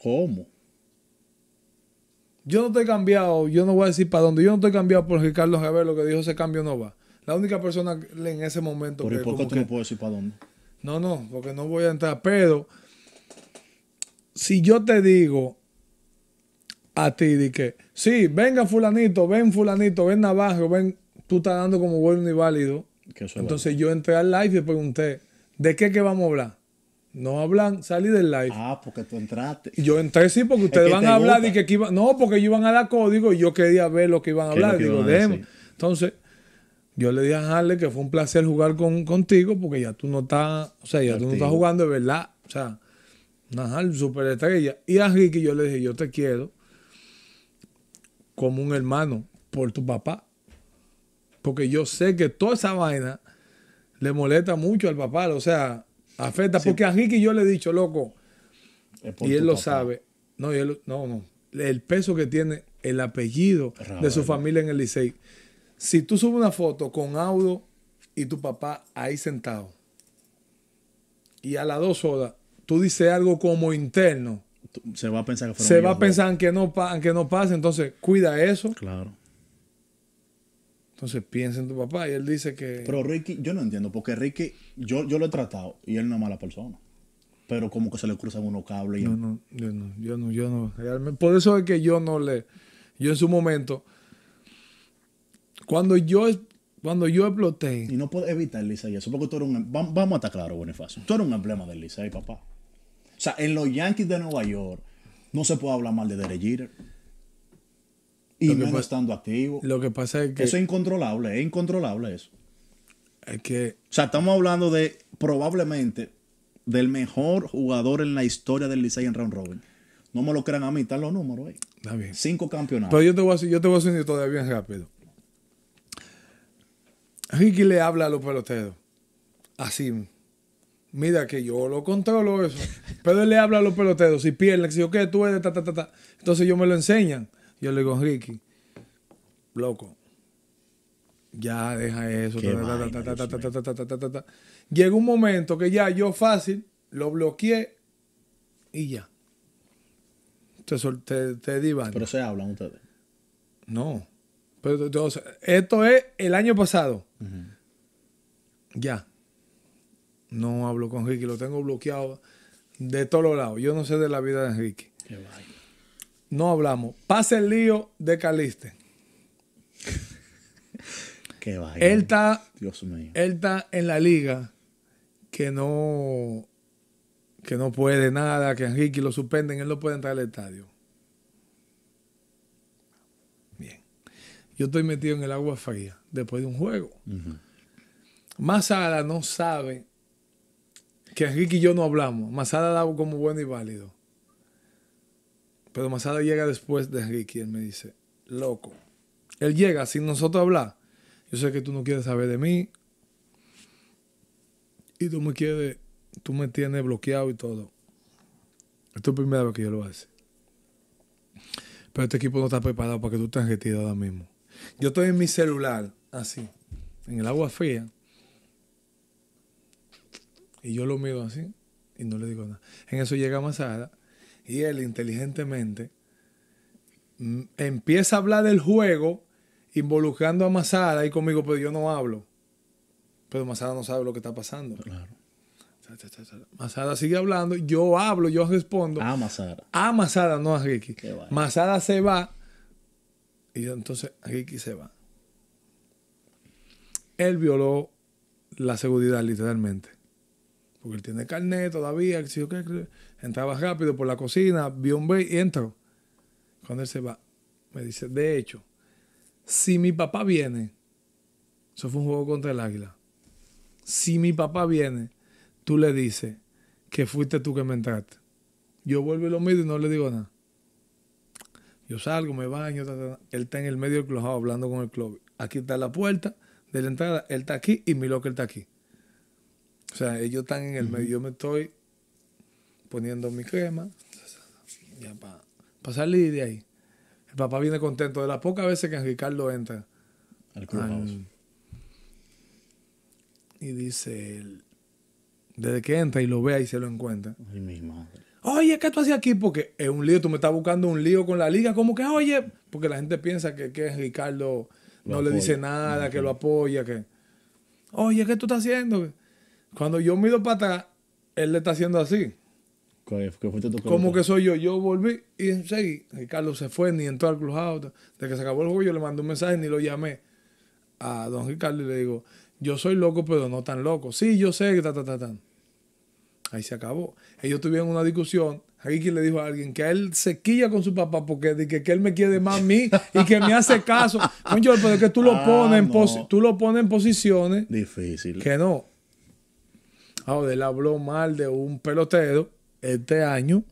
¿Cómo? Yo no estoy cambiado, yo no voy a decir para dónde, yo no estoy cambiado por Ricardo lo que dijo ese cambio no va. La única persona en ese momento ¿Por que... qué tú no puedes decir para dónde? No, no, porque no voy a entrar, pero si yo te digo a ti de que, sí, venga fulanito, ven fulanito, ven Navajo, ven, tú estás dando como bueno y válido. Entonces yo entré al live y pregunté, ¿de qué que vamos a hablar? No hablan, salí del live. Ah, porque tú entraste. Yo entré sí, porque ustedes van a hablar y que no, porque yo iban a dar código y yo quería ver lo que iban a hablar. Digo, Entonces, yo le dije a Harley que fue un placer jugar contigo porque ya tú no estás, o sea, ya tú no estás jugando de verdad. O sea, Ajá, superestrella. Y a Ricky yo le dije, yo te quiero como un hermano por tu papá. Porque yo sé que toda esa vaina le molesta mucho al papá. O sea, afecta. Porque a Ricky yo le he dicho, loco, y él lo sabe. No, él, no, no. El peso que tiene el apellido de su familia en el Licey. Si tú subes una foto con Audo y tu papá ahí sentado, y a las dos horas tú dices algo como interno, se va a pensar que Se va a pensar que no, que no pase, entonces cuida eso. Claro. Entonces piensa en tu papá y él dice que... Pero Ricky, yo no entiendo, porque Ricky, yo, yo lo he tratado y él no es mala persona. Pero como que se le cruzan unos cables. Y... No, no, yo no, yo no, yo no. por eso es que yo no le... Yo en su momento, cuando yo cuando yo exploté. Y no puedo evitar Lisa eso, porque tú eres un. Em, vamos a estar claros, Bonifacio. Tú eres un emblema del y papá. O sea, en los Yankees de Nueva York no se puede hablar mal de Derek Jeter. Y no menos estando activo. Lo que pasa es que. Eso es incontrolable, es incontrolable eso. Es que. O sea, estamos hablando de probablemente del mejor jugador en la historia del Licey en round robin. No me lo crean a mí, están los números ahí. Está bien. Cinco campeonatos. Pero yo te voy a, decir yo te todavía rápido. Ricky le habla a los peloteros. Así mira que yo lo controlo eso. Pero él le habla a los peloteros, si pierden, si yo qué, tú eres, Entonces yo me lo enseñan. Yo le digo, Ricky, loco, ya deja eso. Llega un momento que ya yo fácil lo bloqueé y ya. Te, te, divan. Pero se hablan ustedes. No. Pero, entonces, esto es el año pasado. Ya no hablo con Ricky, lo tengo bloqueado de todos lados. Yo no sé de la vida de Enrique. Qué No hablamos. Pasa el lío de Caliste. Qué vaya. Él está, Dios mío. Él está en la liga que no, que no puede nada, que Enrique lo suspenden, él no puede entrar al estadio. Bien. Yo estoy metido en el agua fría después de un juego. Más no sabe que Enrique y yo no hablamos. Masada da como bueno y válido. Pero Masada llega después de Enrique y él me dice, loco, él llega sin nosotros hablar. Yo sé que tú no quieres saber de mí. Y tú me quieres, tú me tienes bloqueado y todo. Esto es la primera vez que yo lo hace. Pero este equipo no está preparado para que tú estés retirado ahora mismo. Yo estoy en mi celular, así, en el agua fría, y yo lo miro así y no le digo nada. En eso llega Masada y él inteligentemente mm, empieza a hablar del juego involucrando a Masada y conmigo, pero yo no hablo. Pero Masada no sabe lo que está pasando. Claro. Masada sigue hablando, yo hablo, yo respondo. A Masada. A Masada, no a Ricky. Masada se va y entonces Ricky se va. Él violó la seguridad literalmente porque él tiene carnet todavía, si yo qué, entraba rápido por la cocina, vio un break y entro. Cuando él se va, me dice, de hecho, si mi papá viene, eso fue un juego contra el águila, si mi papá viene, tú le dices que fuiste tú que me entraste. Yo vuelvo y lo miro y no le digo nada. Yo salgo, me baño, él está en el medio del clojado hablando con el club. Aquí está la puerta de la entrada, él está aquí y mi locker está aquí. O sea, ellos están en el medio. Yo me estoy poniendo mi crema ya para salir de ahí. El papá viene contento de las pocas veces que Ricardo entra al y dice él, desde que entra y lo vea y se lo encuentra. Oye, ¿qué tú haces aquí? Porque es un lío, tú me estás buscando un lío con la liga. ¿Cómo que, oye? Porque la gente piensa que, que Ricardo no le dice nada, que lo apoya, que... Oye, ¿qué tú estás haciendo? Cuando yo miro para atrás, él le está haciendo así. como que soy yo. Yo volví y seguí. Ricardo se fue, ni entró al clubhouse. de que se acabó el juego, yo le mandé un mensaje, ni lo llamé a don Ricardo y le digo, yo soy loco, pero no tan loco. Sí, yo sé que ta, Ahí se acabó. Ellos tuvieron una discusión. Ricky le dijo a alguien que él se quilla con su papá porque que, que él me quiere más a mí y que me hace caso. pero es que tú lo, ah, pones tú lo pones en posiciones. Difícil. Que no de ah, él habló mal de un pelotero este año.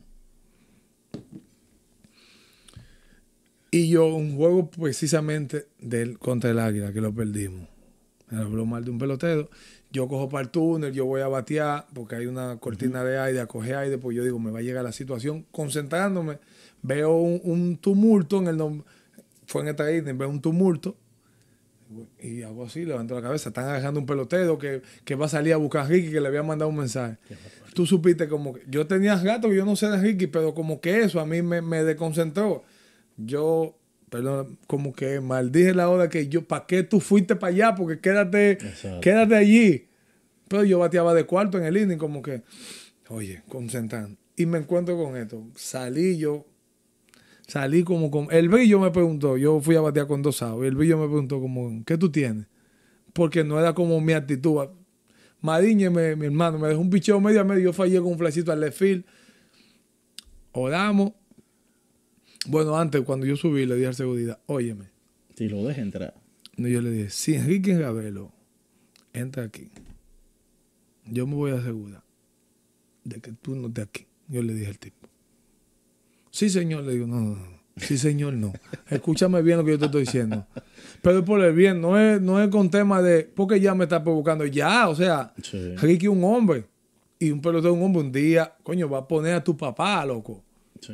Y yo, un juego precisamente del, contra el Águila, que lo perdimos. Él habló mal de un pelotero. Yo cojo para el túnel, yo voy a batear, porque hay una cortina de aire, a coger aire, pues yo digo, me va a llegar la situación. Concentrándome, veo un, tumulto en el... Fue en esta isla, veo un tumulto y hago así, levantó la cabeza. Están agarrando un pelotero que, va a salir a buscar a Ricky, que le había mandado un mensaje. Tú supiste como que yo tenía gato que yo no sé de Ricky, pero como que eso a mí me, me desconcentró. Yo, perdón, como que maldije la hora que yo, ¿para qué tú fuiste para allá? Porque quédate, quédate allí. Pero yo bateaba de cuarto en el inning, como que, oye, concentrando. Y me encuentro con esto. Salí yo Salí como con. El brillo me preguntó, yo fui a batear con dos y El brillo me preguntó, como, ¿qué tú tienes? Porque no era como mi actitud. Madiñe, mi hermano, me dejó un picheo medio a medio. Yo fallé con un flecito al left Oramos. Bueno, antes, cuando yo subí, le dije al seguridad, Óyeme. Si lo deja entrar. No, yo le dije, si Enrique Gabelo entra aquí, yo me voy a asegurar de que tú no estés aquí. Yo le dije al tipo. Sí, señor, le digo, no, no, no. Sí, señor, no. Escúchame bien lo que yo te estoy diciendo. Pero por el bien, no es, no es con tema de porque ya me está provocando. Ya, o sea, sí. Ricky un hombre y un de un hombre un día, coño, va a poner a tu papá, loco. Sí.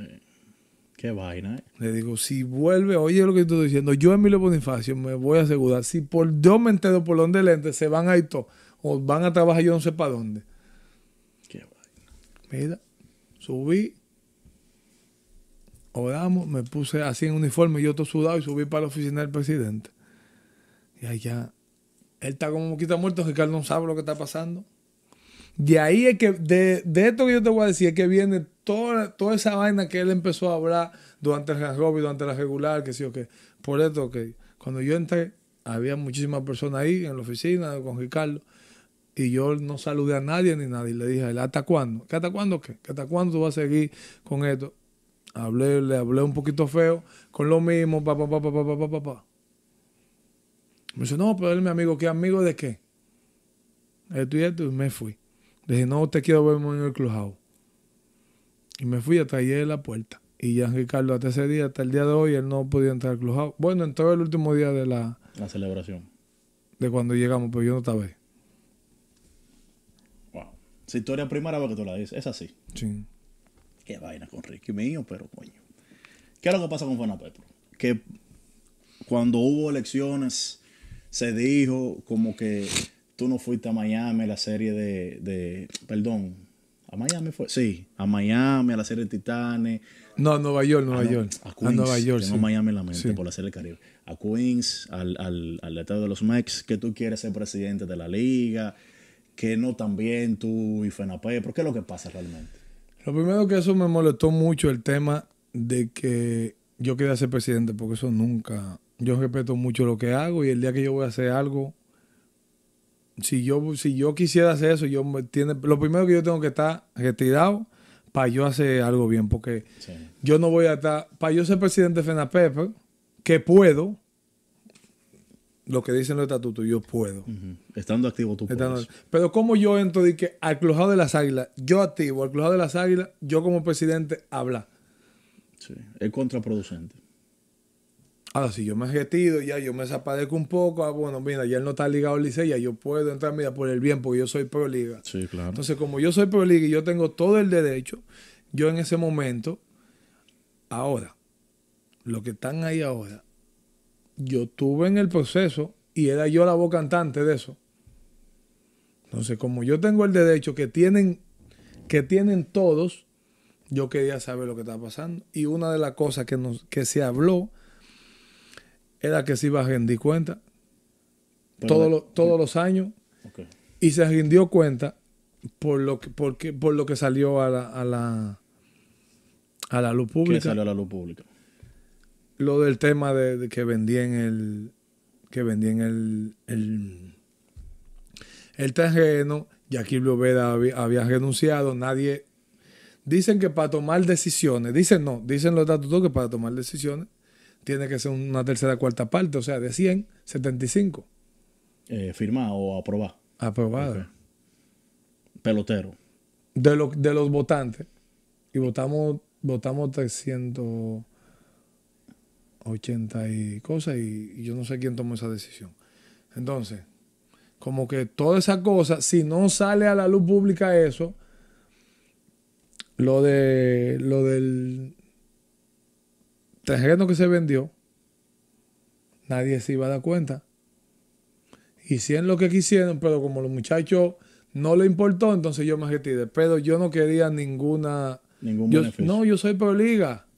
Qué vaina, eh. Le digo, si vuelve, oye lo que yo te estoy diciendo, yo Emilio Bonifacio me voy a asegurar, si por me entero por donde lente se van a ir todos, o van a trabajar yo no sé para dónde. Qué vaina. Mira, subí oramos, me puse así en uniforme, yo todo sudado y subí para la oficina del presidente. Y allá, él está como quita muerto, Ricardo no sabe lo que está pasando. De ahí es que, de, esto que yo te voy a decir, es que viene toda, toda esa vaina que él empezó a hablar durante el y durante la regular, que sí o que. Por esto que cuando yo entré, había muchísimas personas ahí en la oficina con Ricardo. Y yo no saludé a nadie ni nadie. Le dije él, ¿hasta cuándo? ¿Qué hasta cuándo qué? ¿Qué hasta cuándo tú vas a seguir con esto? Hablé, le hablé un poquito feo, con lo mismo, papá, papá, pa pa pa Pa, pa. Me dice, no, pero él es mi amigo, ¿qué amigo de qué? Esto y esto, y me fui. dije, no, usted quiero verme en el clubhouse. Y me fui, hasta de la puerta. Y ya Ricardo, hasta ese día, hasta el día de hoy, él no podía entrar al clubhouse. Bueno, entró el último día de la... La celebración. De cuando llegamos, pero yo no estaba ahí. Wow. Esa historia primera que tú la dices, es así. Sí qué vaina con Ricky mío, pero coño. ¿Qué es lo que pasa con Petro? Que cuando hubo elecciones se dijo como que tú no fuiste a Miami a la serie de, de perdón, a Miami fue, sí, a Miami, a la serie de Titanes. No, a Nueva York, Nueva ah, York. A, Nueva York, Miami la mente por la serie del Caribe. A Queens, al, al, al estado de los Mex, que tú quieres ser presidente de la liga, que no también tú y FENAPE, pero ¿qué es lo que pasa realmente? Lo primero que eso me molestó mucho el tema de que yo quiera ser presidente, porque eso nunca. Yo respeto mucho lo que hago y el día que yo voy a hacer algo, si yo, si yo quisiera hacer eso, yo tiene, lo primero que yo tengo que estar retirado para yo hacer algo bien, porque yo no voy a estar. Para yo ser presidente de FENAPEP, que puedo, lo que dicen los estatutos, yo puedo. Estando activo tú puedes. Pero como yo entro y que al Clujado de las Águilas, yo activo, al Clujado de las Águilas, yo como presidente, habla. Sí, es contraproducente. Ahora, si yo me retiro, ya yo me desaparezco un poco, ah, bueno, mira, ya él no está ligado al Liceo, ya yo puedo entrar, mira, por el bien, porque yo soy proliga. Sí, claro. Entonces, como yo soy proliga y yo tengo todo el derecho, yo en ese momento, ahora, lo que están ahí ahora, yo tuve en el proceso y era yo la voz cantante de eso. Entonces, como yo tengo el derecho que tienen, que tienen todos, yo quería saber lo que estaba pasando. Y una de las cosas que, nos, que se habló era que se iba a rendir cuenta todos los, eh, todos los años. Y se rindió cuenta por lo que, porque, por lo que salió a la, a la, a la luz pública. Que salió a la luz pública lo del tema de, que vendían el que vendían el el, el terreno, aquí lo había, había, renunciado, nadie dicen que para tomar decisiones, dicen no, dicen los todos que para tomar decisiones tiene que ser una tercera cuarta parte, o sea, de 100, 75. Eh, firmado o aprobado. Aprobado. Pelotero. De, de los votantes. Y votamos, votamos 300 80 y cosas, y, yo no sé quién tomó esa decisión. Entonces, como que toda esa cosa, si no sale a la luz pública eso, lo de lo del terreno que se vendió, nadie se iba a dar cuenta. Hicieron lo que quisieron, pero como los muchachos no le importó, entonces yo me retiré. Pero yo no quería ninguna. Ningún No, yo soy proliga liga.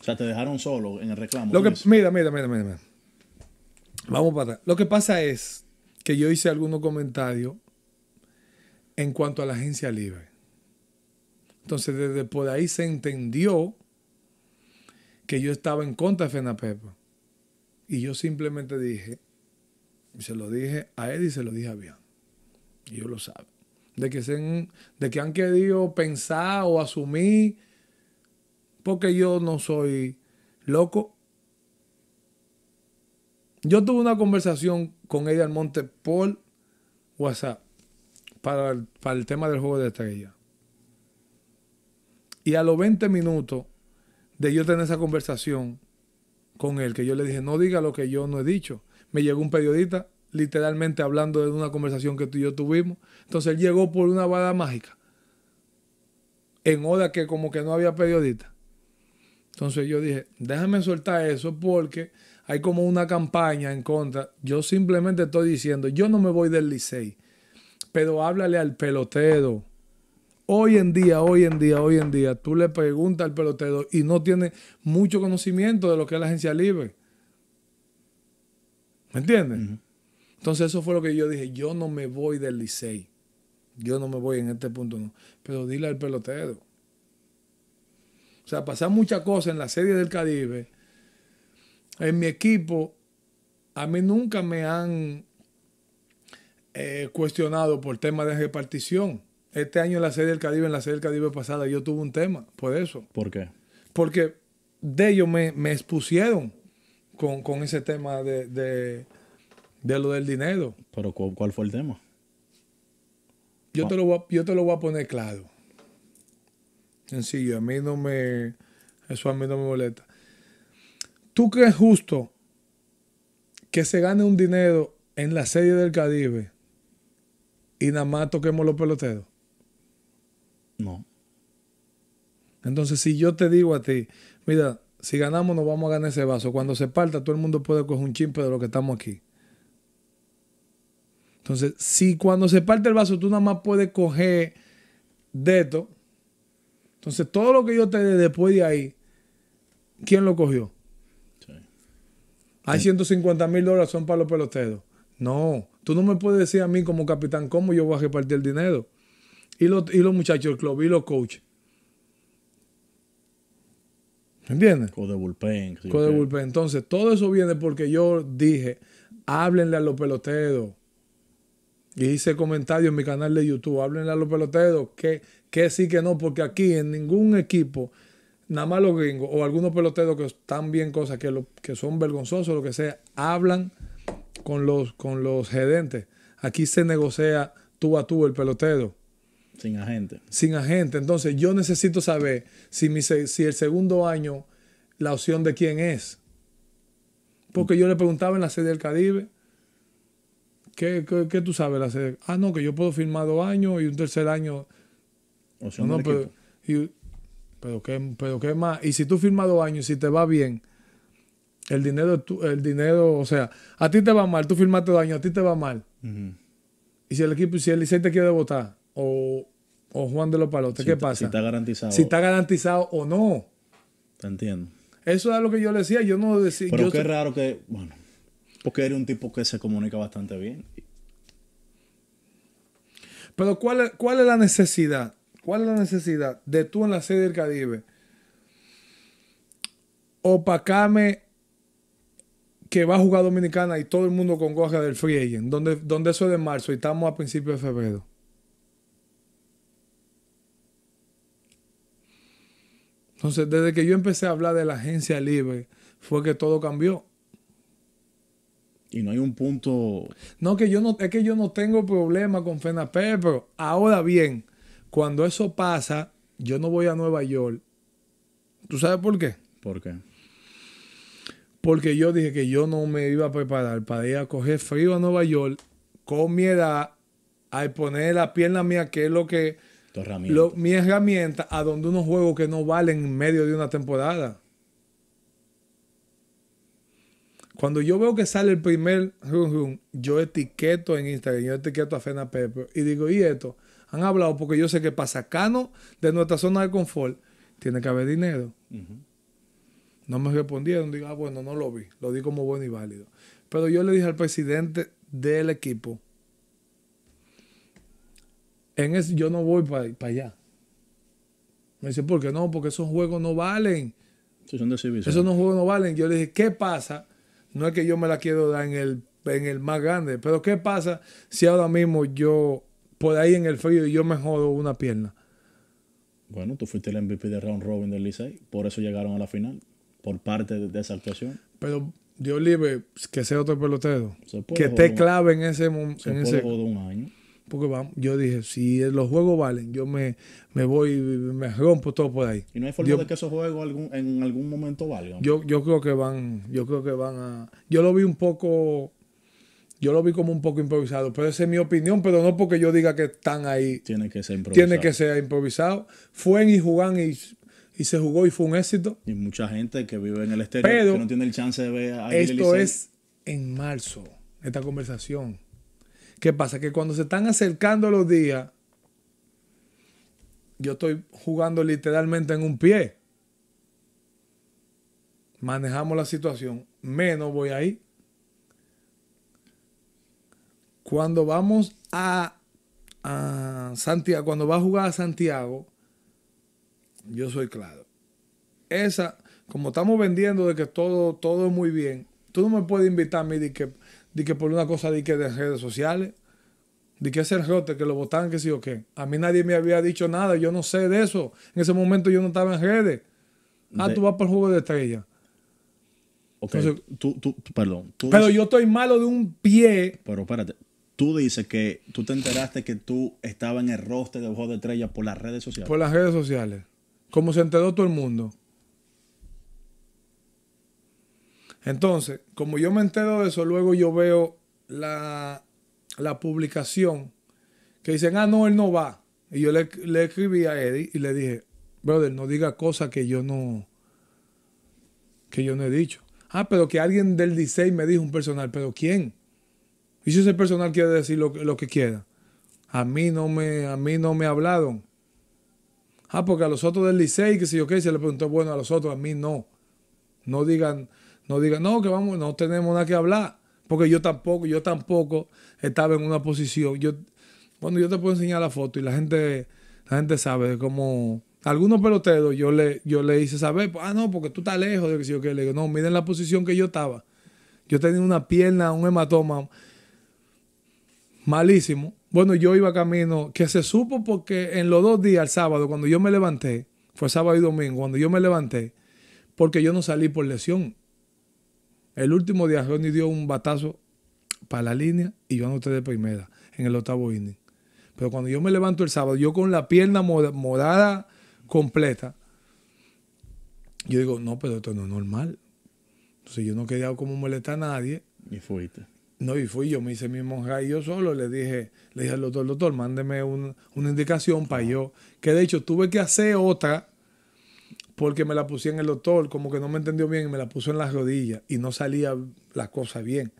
O sea, te dejaron solo en el reclamo. Lo que, mira, mira, mira, mira. Vamos para atrás. Lo que pasa es que yo hice algunos comentarios en cuanto a la agencia libre. Entonces, desde por ahí se entendió que yo estaba en contra de FENAPEP. Y yo simplemente dije, y se lo dije a él y se lo dije a Bian. Y yo lo sabe. De que, se de que han querido pensar o asumir que yo no soy loco. Yo tuve una conversación con ella al monte, por WhatsApp para el, para el tema del juego de estrella. Y a los 20 minutos de yo tener esa conversación con él, que yo le dije, no diga lo que yo no he dicho, me llegó un periodista literalmente hablando de una conversación que tú y yo tuvimos. Entonces él llegó por una vara mágica, en hora que como que no había periodista. Entonces yo dije, déjame soltar eso porque hay como una campaña en contra. Yo simplemente estoy diciendo, yo no me voy del Licey, pero háblale al pelotero. Hoy en día, hoy en día, hoy en día, tú le preguntas al pelotero y no tiene mucho conocimiento de lo que es la agencia libre. ¿Me entiendes? Entonces eso fue lo que yo dije, yo no me voy del Licey. Yo no me voy en este punto, no. Pero dile al pelotero. O sea, pasan muchas cosas en la serie del Caribe. En mi equipo, a mí nunca me han eh, cuestionado por temas de repartición. Este año en la serie del Caribe, en la serie del Caribe pasada, yo tuve un tema por eso. ¿Por qué? Porque de ellos me, expusieron con, ese tema de, lo del dinero. Pero ¿cuál fue el tema? yo te lo voy a poner claro. Sencillo, a mí no me. Eso a mí no me molesta. ¿Tú crees justo que se gane un dinero en la serie del Caribe y nada más toquemos los peloteros? No. Entonces, si yo te digo a ti, mira, si ganamos no vamos a ganar ese vaso. Cuando se parta, todo el mundo puede coger un chimpe de lo que estamos aquí. Entonces, si cuando se parte el vaso tú nada más puedes coger de esto, entonces, todo lo que yo te dé después de ahí, ¿quién lo cogió? Sí. Hay 150 mil dólares son para los peloteros. No, tú no me puedes decir a mí como capitán cómo yo voy a repartir el dinero. Y los, muchachos del club, y los coaches. ¿Entiendes? Code bullpen. Code bullpen. Entonces, todo eso viene porque yo dije, háblenle a los peloteros. Y hice comentarios en mi canal de YouTube, háblenle a los peloteros que que sí, que no, porque aquí en ningún equipo, nada más los gringos o algunos peloteros que están bien cosas que, lo, que son vergonzosos, lo que sea, hablan con los, con los gerentes. Aquí se negocia tú a tú el pelotero. Sin agente. Sin agente. Entonces yo necesito saber si, mi, si el segundo año la opción de quién es. Porque yo le preguntaba en la sede del Caribe, ¿qué, qué, tú sabes la sede? Ah, no, que yo puedo firmar dos años y un tercer año no, no, Pero, pero, qué, pero qué más. Y si tú firmas dos años y si te va bien, el dinero, el dinero, o sea, a ti te va mal, tú firmaste dos años, a ti te va mal. Y si el equipo, si el Licey te quiere votar, o, Juan de los Palotes, ¿qué pasa? Si está garantizado. Si está garantizado o no. Te entiendo. Eso es lo que yo le decía, yo no decía. Pero qué raro que, bueno, porque eres un tipo que se comunica bastante bien. Pero ¿cuál cuál es la necesidad? ¿Cuál es la necesidad de tú en la sede del Caribe opacarme que va a jugar Dominicana y todo el mundo con goja del Free donde, donde eso es de marzo y estamos a principios de febrero? Entonces, desde que yo empecé a hablar de la agencia libre, fue que todo cambió. Y no hay un punto. No, que yo no, es que yo no tengo problema con FENAPE, pero ahora bien, cuando eso pasa, yo no voy a Nueva York. ¿Tú sabes por qué? ¿Por qué? Porque yo dije que yo no me iba a preparar para ir a coger frío a Nueva York con mi edad, a poner la pierna mía, que es lo que... mi herramienta a donde unos juegos que no valen en medio de una temporada. Cuando yo veo que sale el primer run run, yo etiqueto en Instagram, yo etiqueto a Fena Pepe y digo, ¿y esto? han hablado, porque yo sé que para sacarnos de nuestra zona de confort tiene que haber dinero. No me respondieron, digo, ah, bueno, no lo vi, lo di como bueno y válido. Pero yo le dije al presidente del equipo, en yo no voy para allá. Me dice, ¿por qué no? Porque esos juegos no valen. son de esos no juegos no valen. Yo le dije, ¿qué pasa? No es que yo me la quiero dar en en el más grande, pero ¿qué pasa si ahora mismo yo por ahí en el frío y yo me jodo una pierna. Bueno, tú fuiste el MVP de Round Robin del Licey, por eso llegaron a la final, por parte de, esa actuación. Pero Dios libre, que sea otro pelotero. que esté clave en ese momento. un año. Porque yo dije, si los juegos valen, yo me, me voy, me rompo todo por ahí. Y no hay forma de que esos juegos en algún momento valgan. Yo, yo creo que van, yo creo que van a. Yo lo vi un poco yo lo vi como un poco improvisado, pero esa es mi opinión, pero no porque yo diga que están ahí. Tiene que ser improvisado. Tiene que ser improvisado. Fue y jugan y, se jugó y fue un éxito. Y mucha gente que vive en el exterior que no tiene el chance de ver a Esto es en marzo, esta conversación. ¿Qué pasa? Que cuando se están acercando los días, yo estoy jugando literalmente en un pie. Manejamos la situación, menos voy ahí. Cuando vamos a, a Santiago, cuando va a jugar a Santiago, yo soy claro. Esa, como estamos vendiendo de que todo, todo es muy bien, tú no me puedes invitar a mí de que, por una cosa de que de redes sociales, de que es rote, que lo votaron, que sí o qué. A mí nadie me había dicho nada, yo no sé de eso. En ese momento yo no estaba en redes. Ah, tú vas por el juego de estrella. Ok, tú, tú, perdón. pero yo estoy malo de un pie. Pero espérate, tú dices que tú te enteraste que tú estabas en el rostro de Ojo de Estrella por las redes sociales. Por las redes sociales. Como se enteró todo el mundo. Entonces, como yo me entero de eso, luego yo veo la, publicación que dicen, ah, no, él no va. Y yo le, le, escribí a Eddie y le dije, brother, no diga cosas que yo no, que yo no he dicho. Ah, pero que alguien del Disei me dijo un personal, pero ¿quién? Y si ese personal quiere decir lo, lo, que quiera, a mí no me, a mí no me hablaron. Ah, porque a los otros del Licey, que si yo qué, se le preguntó, bueno, a los otros, a mí no. No digan, no digan, no, que vamos, no tenemos nada que hablar. Porque yo tampoco, yo tampoco estaba en una posición. Yo, bueno, yo te puedo enseñar la foto y la gente, la gente sabe Como Algunos peloteros yo le, yo le hice saber, ah, no, porque tú estás lejos de que si yo qué. Le digo, no, miren la posición que yo estaba. Yo tenía una pierna, un hematoma malísimo. Bueno, yo iba camino, que se supo porque en los dos días, el sábado, cuando yo me levanté, fue sábado y domingo, cuando yo me levanté, porque yo no salí por lesión. El último día, Johnny dio un batazo para la línea y yo anoté de primera en el octavo inning. Pero cuando yo me levanto el sábado, yo con la pierna morada completa, yo digo, no, pero esto no es normal. Entonces yo no quería como molestar a nadie. Y fuiste. No, y fui yo, me hice mi monja y yo solo le dije, le dije al doctor, doctor, mándeme una indicación para yo. Que de hecho tuve que hacer otra porque me la puse en el doctor, como que no me entendió bien y me la puso en las rodillas y no salía la cosa bien.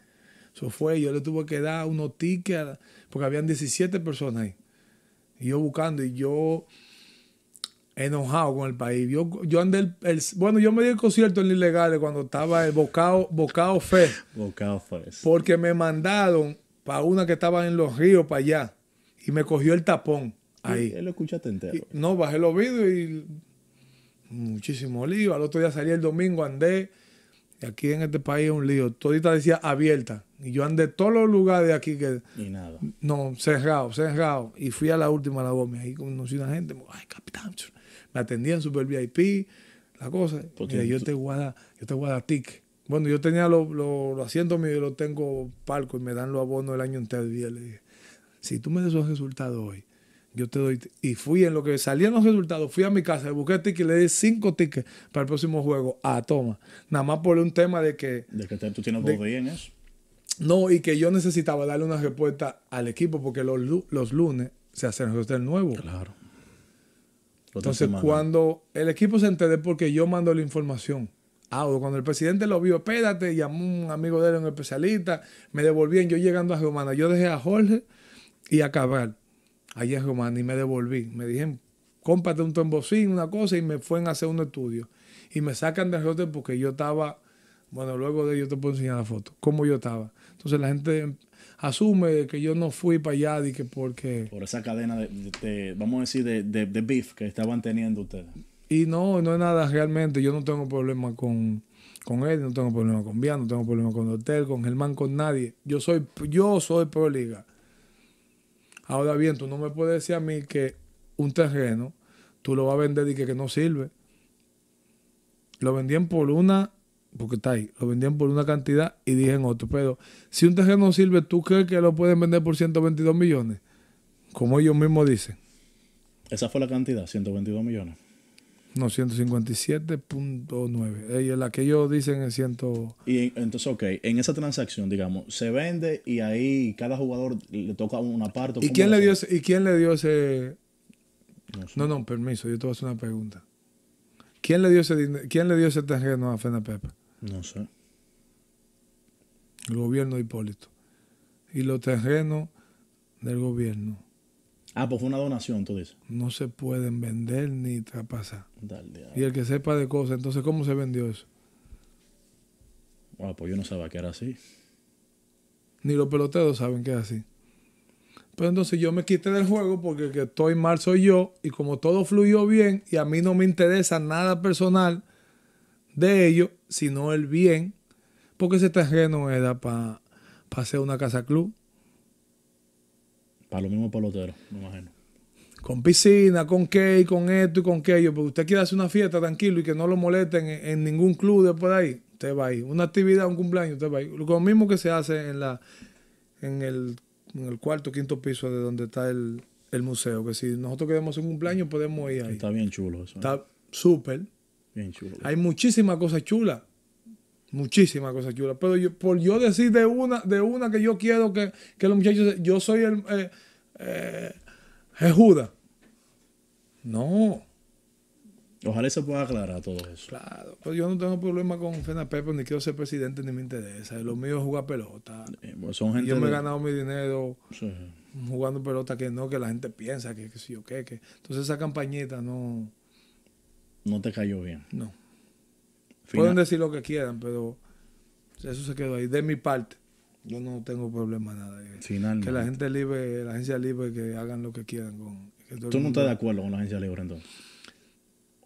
Eso fue, yo le tuve que dar unos tickets, porque habían 17 personas ahí. Y yo buscando y yo enojado con el país. Yo, yo andé el, bueno, yo me di el concierto en Ilegales cuando estaba el bocado bocado Fe. fe Porque me mandaron para una que estaba en los ríos para allá y me cogió el tapón ahí. él lo entero. no, bajé los oído y muchísimo lío. Al otro día salí el domingo, andé. Y aquí en este país es un lío. Todita decía abierta. Y yo andé todos los lugares de aquí que. ni nada. No, cerrado, cerrado. Y fui a la última, la bomba. Ahí conocí una gente. Ay, capitán atendían super VIP, la cosa. Pues yo te guarda, yo te guarda tic. Bueno, yo tenía los lo, lo asientos míos, yo los tengo palco y me dan los abonos el año entero. Y le dije, si tú me das esos resultados hoy, yo te doy. Y fui en lo que salían los resultados, fui a mi casa, le busqué tickets y le di cinco tickets para el próximo juego. Ah, toma. Nada más por un tema de que. De que tú tienes dos en eso. No, y que yo necesitaba darle una respuesta al equipo porque los, lunes se hacen del nuevo. Claro. Entonces, cuando el equipo se enteró, porque yo mando la información. Ah, cuando el presidente lo vio, espérate, llamó un amigo de él, un especialista, me devolvían, yo llegando a Romana, yo dejé a Jorge y a Cabral, allí a Romana, y me devolví. Me dijeron, cómprate un trombocín, una cosa, y me fueron a hacer un estudio. Y me sacan de Rotterdam porque yo estaba, bueno, luego de ello te puedo enseñar la foto, cómo yo estaba. Entonces la gente asume que yo no fui para allá y que porque... Por esa cadena de, vamos a decir, de, de, beef que estaban teniendo ustedes. Y no, no es nada realmente. Yo no tengo problema con, él, no tengo problema con Bian, no tengo problema con Hotel, con Germán, con nadie. Yo soy, yo soy pro liga. Ahora bien, tú no me puedes decir a mí que un terreno tú lo vas a vender y que, que no sirve. Lo vendían por una porque está ahí, lo vendían por una cantidad y dije otro. Pero si un terreno sirve, ¿tú crees que lo pueden vender por 122 millones? Como ellos mismos dicen. Esa fue la cantidad, 122 millones. No, 157.9. La que ellos dicen es 100. Y entonces, ok, en esa transacción, digamos, se vende y ahí cada jugador le toca una parte. ¿Y quién, le dio ese, ¿Y quién le dio ese.? No, no, permiso, yo te voy a hacer una pregunta. ¿Quién le dio ese, ¿quién le dio ese terreno a Fena Pepe? No sé. El gobierno de Hipólito. Y los terrenos del gobierno. Ah, pues fue una donación, tú dices. No se pueden vender ni traspasar. Y el que sepa de cosas, entonces, ¿cómo se vendió eso? Bueno, ah, pues yo no sabía que era así. Ni los peloteros saben que es así. Pero entonces yo me quité del juego porque que estoy mal soy yo. Y como todo fluyó bien y a mí no me interesa nada personal de ellos, sino el bien, porque ese terreno era para hacer una casa club. Para lo mismo pelotero, me imagino. Con piscina, con qué, con esto y con aquello. Pero usted quiere hacer una fiesta tranquilo y que no lo molesten en, ningún club de por ahí. Usted va ahí. Una actividad, un cumpleaños, usted va ahí. Lo mismo que se hace en la en el, en el cuarto, quinto piso de donde está el, museo. Que si nosotros queremos un cumpleaños, podemos ir ahí. Está bien chulo eso. ¿eh? Está súper. Hay muchísimas cosas chulas. Muchísimas cosas chulas. Pero yo, por yo decir de una, de una que yo quiero que, que los muchachos. Yo soy el. Eh, eh No. Ojalá se pueda aclarar todo eso. Claro, yo no tengo problema con Fena Pepe, ni quiero ser presidente, ni me interesa. Lo mío es jugar pelota. Eh, pues yo me he ganado mi dinero jugando pelota que no, que la gente piensa, que, sí o qué. Que... Entonces esa campañita no, no te cayó bien. No. Pueden decir lo que quieran, pero eso se quedó ahí. De mi parte, yo no tengo problema nada. Finalmente. Eh, que la gente libre, la agencia libre, que hagan lo que quieran. Con, ¿Tú no estás de acuerdo con la agencia libre entonces?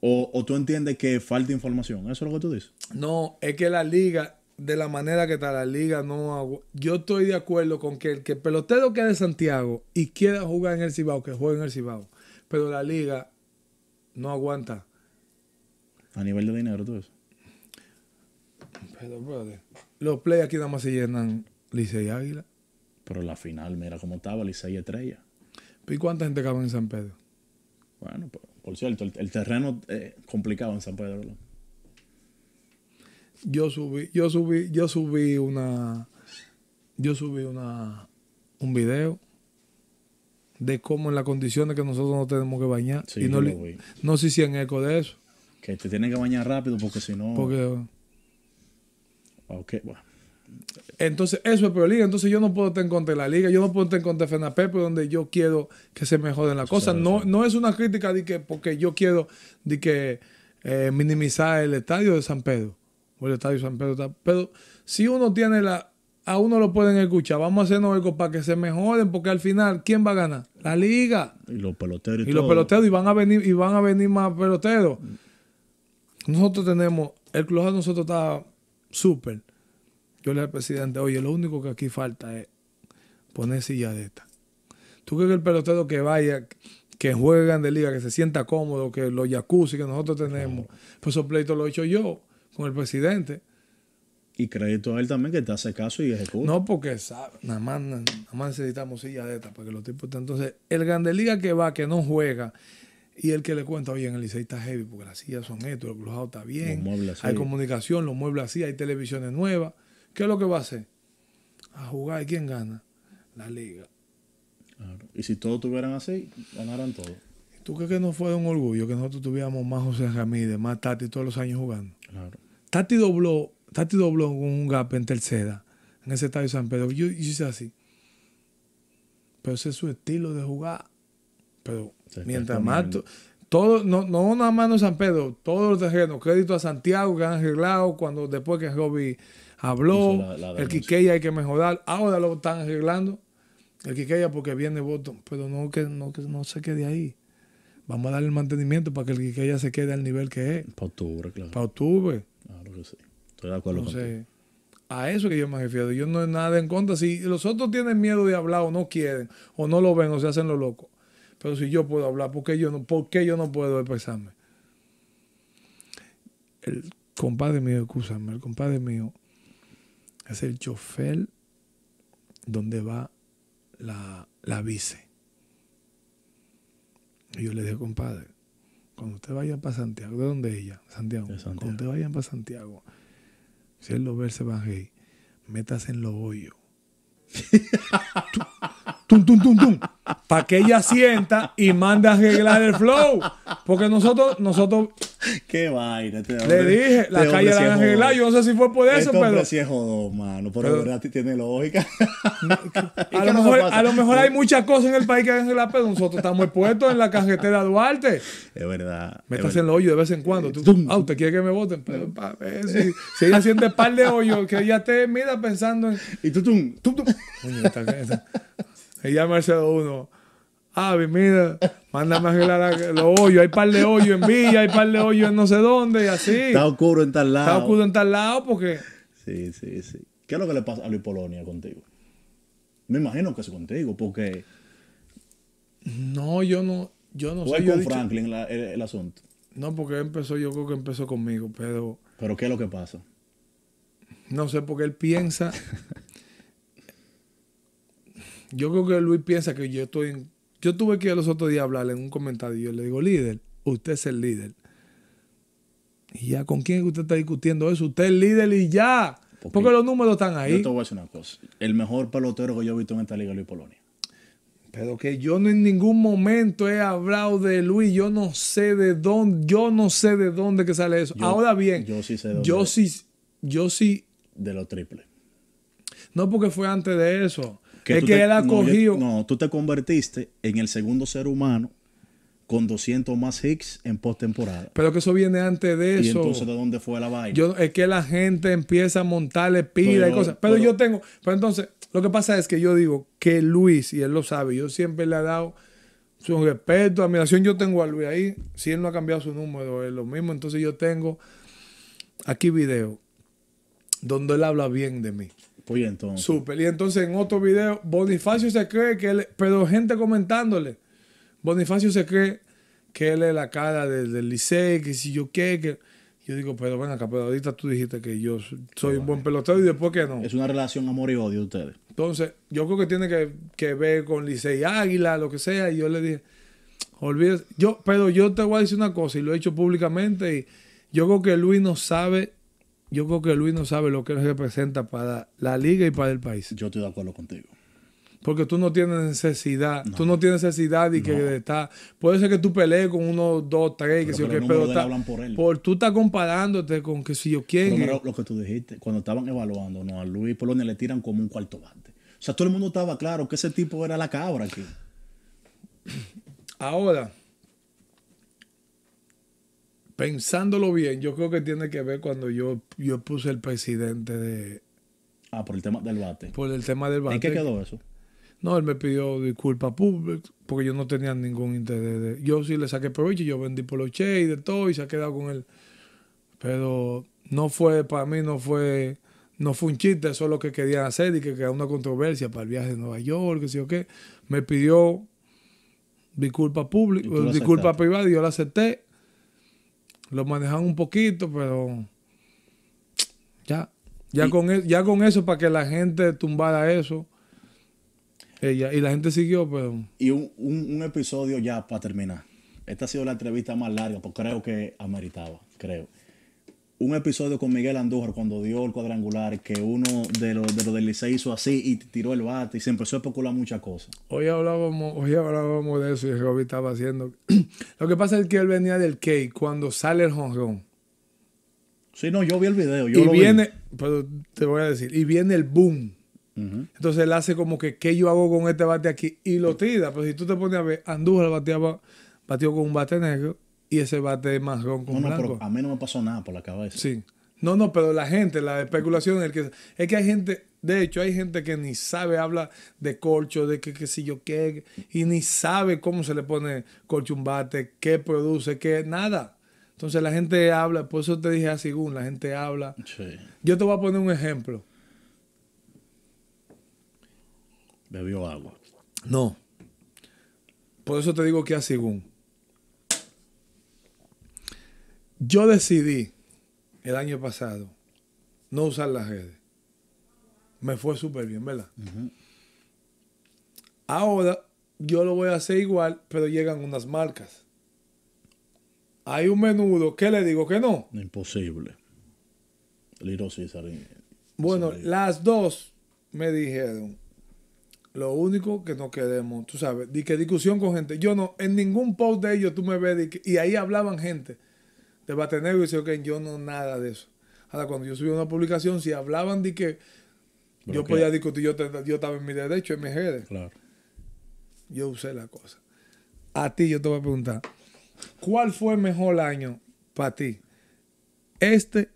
O, tú entiendes que falta información? ¿Eso es lo que tú dices? No, es que la liga, de la manera que está la liga, no hago. Yo estoy de acuerdo con que el que pelotero que es de Santiago y quiera jugar en el Cibao, que juegue en el Cibao. Pero la liga no aguanta a nivel de dinero, todo eso. los play aquí nada más se llenan Licey Águila. Pero la final, mira cómo estaba, y Estrella. ¿Y cuánta gente cabe en San Pedro? Bueno, por, cierto, el, terreno eh, complicado en San Pedro. Yo subí, yo subí, yo subí una, yo subí una, un video de cómo en las condiciones que nosotros no tenemos que bañar. y no, no, no se hicieron eco de eso. Que te tiene que bañar rápido porque si no. Porque. Ok, bueno. Entonces, eso es Liga. Entonces, yo no puedo estar en contra de la liga. Yo no puedo estar en contra de pero donde yo quiero que se mejoren las cosas. No, no es una crítica de que porque yo quiero de que eh, minimizar el estadio de San Pedro. O el estadio de San Pedro. pero si uno tiene la. A uno lo pueden escuchar. Vamos a hacernos algo para que se mejoren, porque al final, ¿quién va a ganar? La liga. Y los peloteros y, los peloteros. Y van a venir, y van a venir más peloteros. Nosotros tenemos, el club de nosotros está súper. Yo le dije al presidente, oye, lo único que aquí falta es poner silla de esta. ¿Tú crees que el pelotero que vaya, que en de liga, que se sienta cómodo, que los jacuzzi que nosotros tenemos, pues eso pleito lo he hecho yo con el presidente. Y crédito a él también que te hace caso y ejecuta. No, porque sabe, nada, más, necesitamos silla de esta para los tipos... Entonces, el grande Liga que va, que no juega, y el que le cuenta, oye, en el está heavy porque las sillas son esto, el cruzado está bien, hay comunicación, los muebles así, hay televisiones nuevas. ¿Qué es lo que va a hacer? A jugar y quién gana? La liga. Claro. Y si todos tuvieran así, ganarán todos. ¿Tú crees que no fue un orgullo que nosotros tuviéramos más José Ramírez, más Tati todos los años jugando? Claro. Tati dobló, Tati dobló un gap en tercera, en ese estadio San Pedro. Yo, yo hice así. Pero ese es su estilo de jugar. Pero mientras más... Todo, no, no nada más en San Pedro, todos los terrenos, crédito a Santiago que han arreglado cuando después que Robbie habló, el Quiqueya hay que mejorar, ahora lo están arreglando, el Quiqueya porque viene voto, pero no que, no que no se quede ahí. Vamos a darle el mantenimiento para que el Quiqueya se quede al nivel que es. Para octubre, claro. Para octubre. Claro que sí. Estoy de acuerdo A eso que yo me refiero. Yo no he nada en contra. Si los otros tienen miedo de hablar o no quieren o no lo ven o se hacen lo loco, pero si yo puedo hablar, ¿por qué yo no, yo no puedo expresarme? El compadre mío, escúchame, el compadre mío es el chofer donde va la, la vice. Y yo le dije, compadre, cuando usted vaya para Santiago, ¿de dónde ella? Santiago. Cuando usted vaya para Santiago, si él lo ve, se reír. métase en los hoyos. tum, tum, tum, tum para que ella sienta y mande a arreglar el flow. Porque nosotros, nosotros. Qué vaina, este Le dije, la este calle la van a arreglar. Yo no sé si fue por eso, este pero. es jodón, mano. verdad tiene lógica. a, lo mejor, hay muchas cosas en el país que hay que arreglar, pero nosotros estamos expuestos en la carretera Duarte. Es verdad. Me en el hoyo de vez en eh, cuando. Tú, ah, usted quiere que me voten. Pero si, ella siente par de hoyos, que ella te mira, pensando en. Y tú, tú, y llama uno, 01. Avi, mira, mándame a arreglar los hoyos. Hay par de hoyos en Villa, hay par de hoyos en no sé dónde, y así. Está oscuro en tal lado. Está oscuro en tal lado porque. Sí, sí, sí. ¿Qué es lo que le pasa a Luis Polonia contigo? Me imagino que es contigo, porque. No, yo no. Yo no sé. con Franklin el, asunto? No, porque empezó, yo creo que empezó conmigo, pero. ¿Pero qué es lo que pasa? No sé, porque él piensa yo creo que Luis piensa que yo estoy en... Yo tuve que ir los otros días hablarle en un comentario y yo le digo, líder, usted es el líder. Y ya, ¿con quién usted está discutiendo eso? Usted es líder y ya. Porque, los números están ahí. Yo te voy a decir una cosa. El mejor pelotero que yo he visto en esta liga Luis Polonia. Pero que yo no en ningún momento he hablado de Luis. Yo no sé de dónde, yo no sé de dónde que sale eso. Ahora bien, yo sí sé de dónde. Yo sí, yo sí. De los triples. No porque fue antes de eso es que él ha no, cogido. no, tú te convertiste en el segundo ser humano con 200 más hits en postemporada. Pero que eso viene antes de eso. entonces de dónde fue la vaina? Yo, es que la gente empieza a montarle pila y cosas. Pero, yo tengo. Pero entonces, lo que pasa es que yo digo que Luis, y él lo sabe, yo siempre le he dado su respeto, admiración. Yo tengo a Luis ahí. Si él no ha cambiado su número, es lo mismo. Entonces yo tengo aquí video donde él habla bien de mí. Pues, y entonces en otro video, Bonifacio se cree que él, pero gente comentándole, Bonifacio se cree que él es la cara del, Licey, que si yo qué, Yo digo, pero bueno acá, pero ahorita tú dijiste que yo soy un buen pelotero y después que no. Es una relación amor y odio ustedes. Entonces, yo creo que tiene que, ver con Licey Águila, lo que sea, y yo le dije, olvídate. Yo, pero yo te voy a decir una cosa y lo he hecho públicamente y yo creo que Luis no sabe yo creo que Luis no sabe lo que representa para la liga y para el país. Yo estoy de acuerdo contigo. Porque tú no tienes necesidad, tú no tienes necesidad y que está. Puede ser que tú pelees con uno, dos, tres, que si yo qué, pero está, por, por, tú estás comparándote con que si yo quiero. lo que tú dijiste, cuando estaban evaluando, ¿no? A Luis Polonia le tiran como un cuarto bate. O sea, todo el mundo estaba claro que ese tipo era la cabra aquí. Ahora, pensándolo bien, yo creo que tiene que ver cuando yo, yo puse el presidente de... Ah, por el tema del bate. Por el tema del bate. ¿En qué quedó eso? No, él me pidió disculpas públicas porque yo no tenía ningún interés. yo sí le saqué provecho, yo vendí por los che y de todo y se ha quedado con él. Pero no fue, para mí no fue, no fue un chiste, eso es lo que querían hacer y que quedó una controversia para el viaje de Nueva York, que sé yo qué. Me pidió disculpas públicas, disculpas privadas y yo la acepté lo manejaban un poquito, pero ya. Ya, con, e, ya con eso, para que la gente tumbara eso. Ella, y la gente siguió, pero... Y un, un, un episodio ya para terminar. Esta ha sido la entrevista más larga, pues creo que ameritaba, creo un episodio con Miguel Andújar cuando dio el cuadrangular, que uno de los de del Liceo hizo así y tiró el bate y se empezó a especular muchas cosas. Hoy hablábamos, hoy de eso y Robby estaba haciendo. Lo que pasa es que él venía del K cuando sale el jonrón. Sí, no, yo vi el video. y viene, pero te voy a decir, y viene el boom. Entonces él hace como que, ¿qué yo hago con este bate aquí? Y lo tira. Pero si tú te pones a ver, Andújar bateaba, batió con un bate negro y ese bate es marrón con blanco. a mí no me pasó nada por la cabeza. Sí. No, no, pero la gente, la especulación, el que, es que hay gente, de hecho, hay gente que ni sabe, habla de corcho, de qué que si yo qué, y ni sabe cómo se le pone corcho un bate, qué produce, qué, nada. Entonces la gente habla, por eso te dije a ah, según la gente habla. Yo te voy a poner un ejemplo. Bebió agua. No. Por eso te digo que a ah, según. Yo decidí el año pasado no usar las redes. Me fue súper bien, ¿verdad? Ahora yo lo voy a hacer igual, pero llegan unas marcas. Hay un menudo, ¿qué le digo que no? Imposible. Bueno, las dos me dijeron, lo único que no queremos, tú sabes, De que discusión con gente. Yo no, en ningún post de ellos tú me ves, y ahí hablaban gente te va a tener y dice, ok, yo no nada de eso. Ahora, cuando yo subí una publicación, si hablaban de que yo podía discutir, yo, yo estaba en mi derecho, en mi Claro. Yo usé la cosa. A ti yo te voy a preguntar, ¿cuál fue el mejor año para ti? ¿Este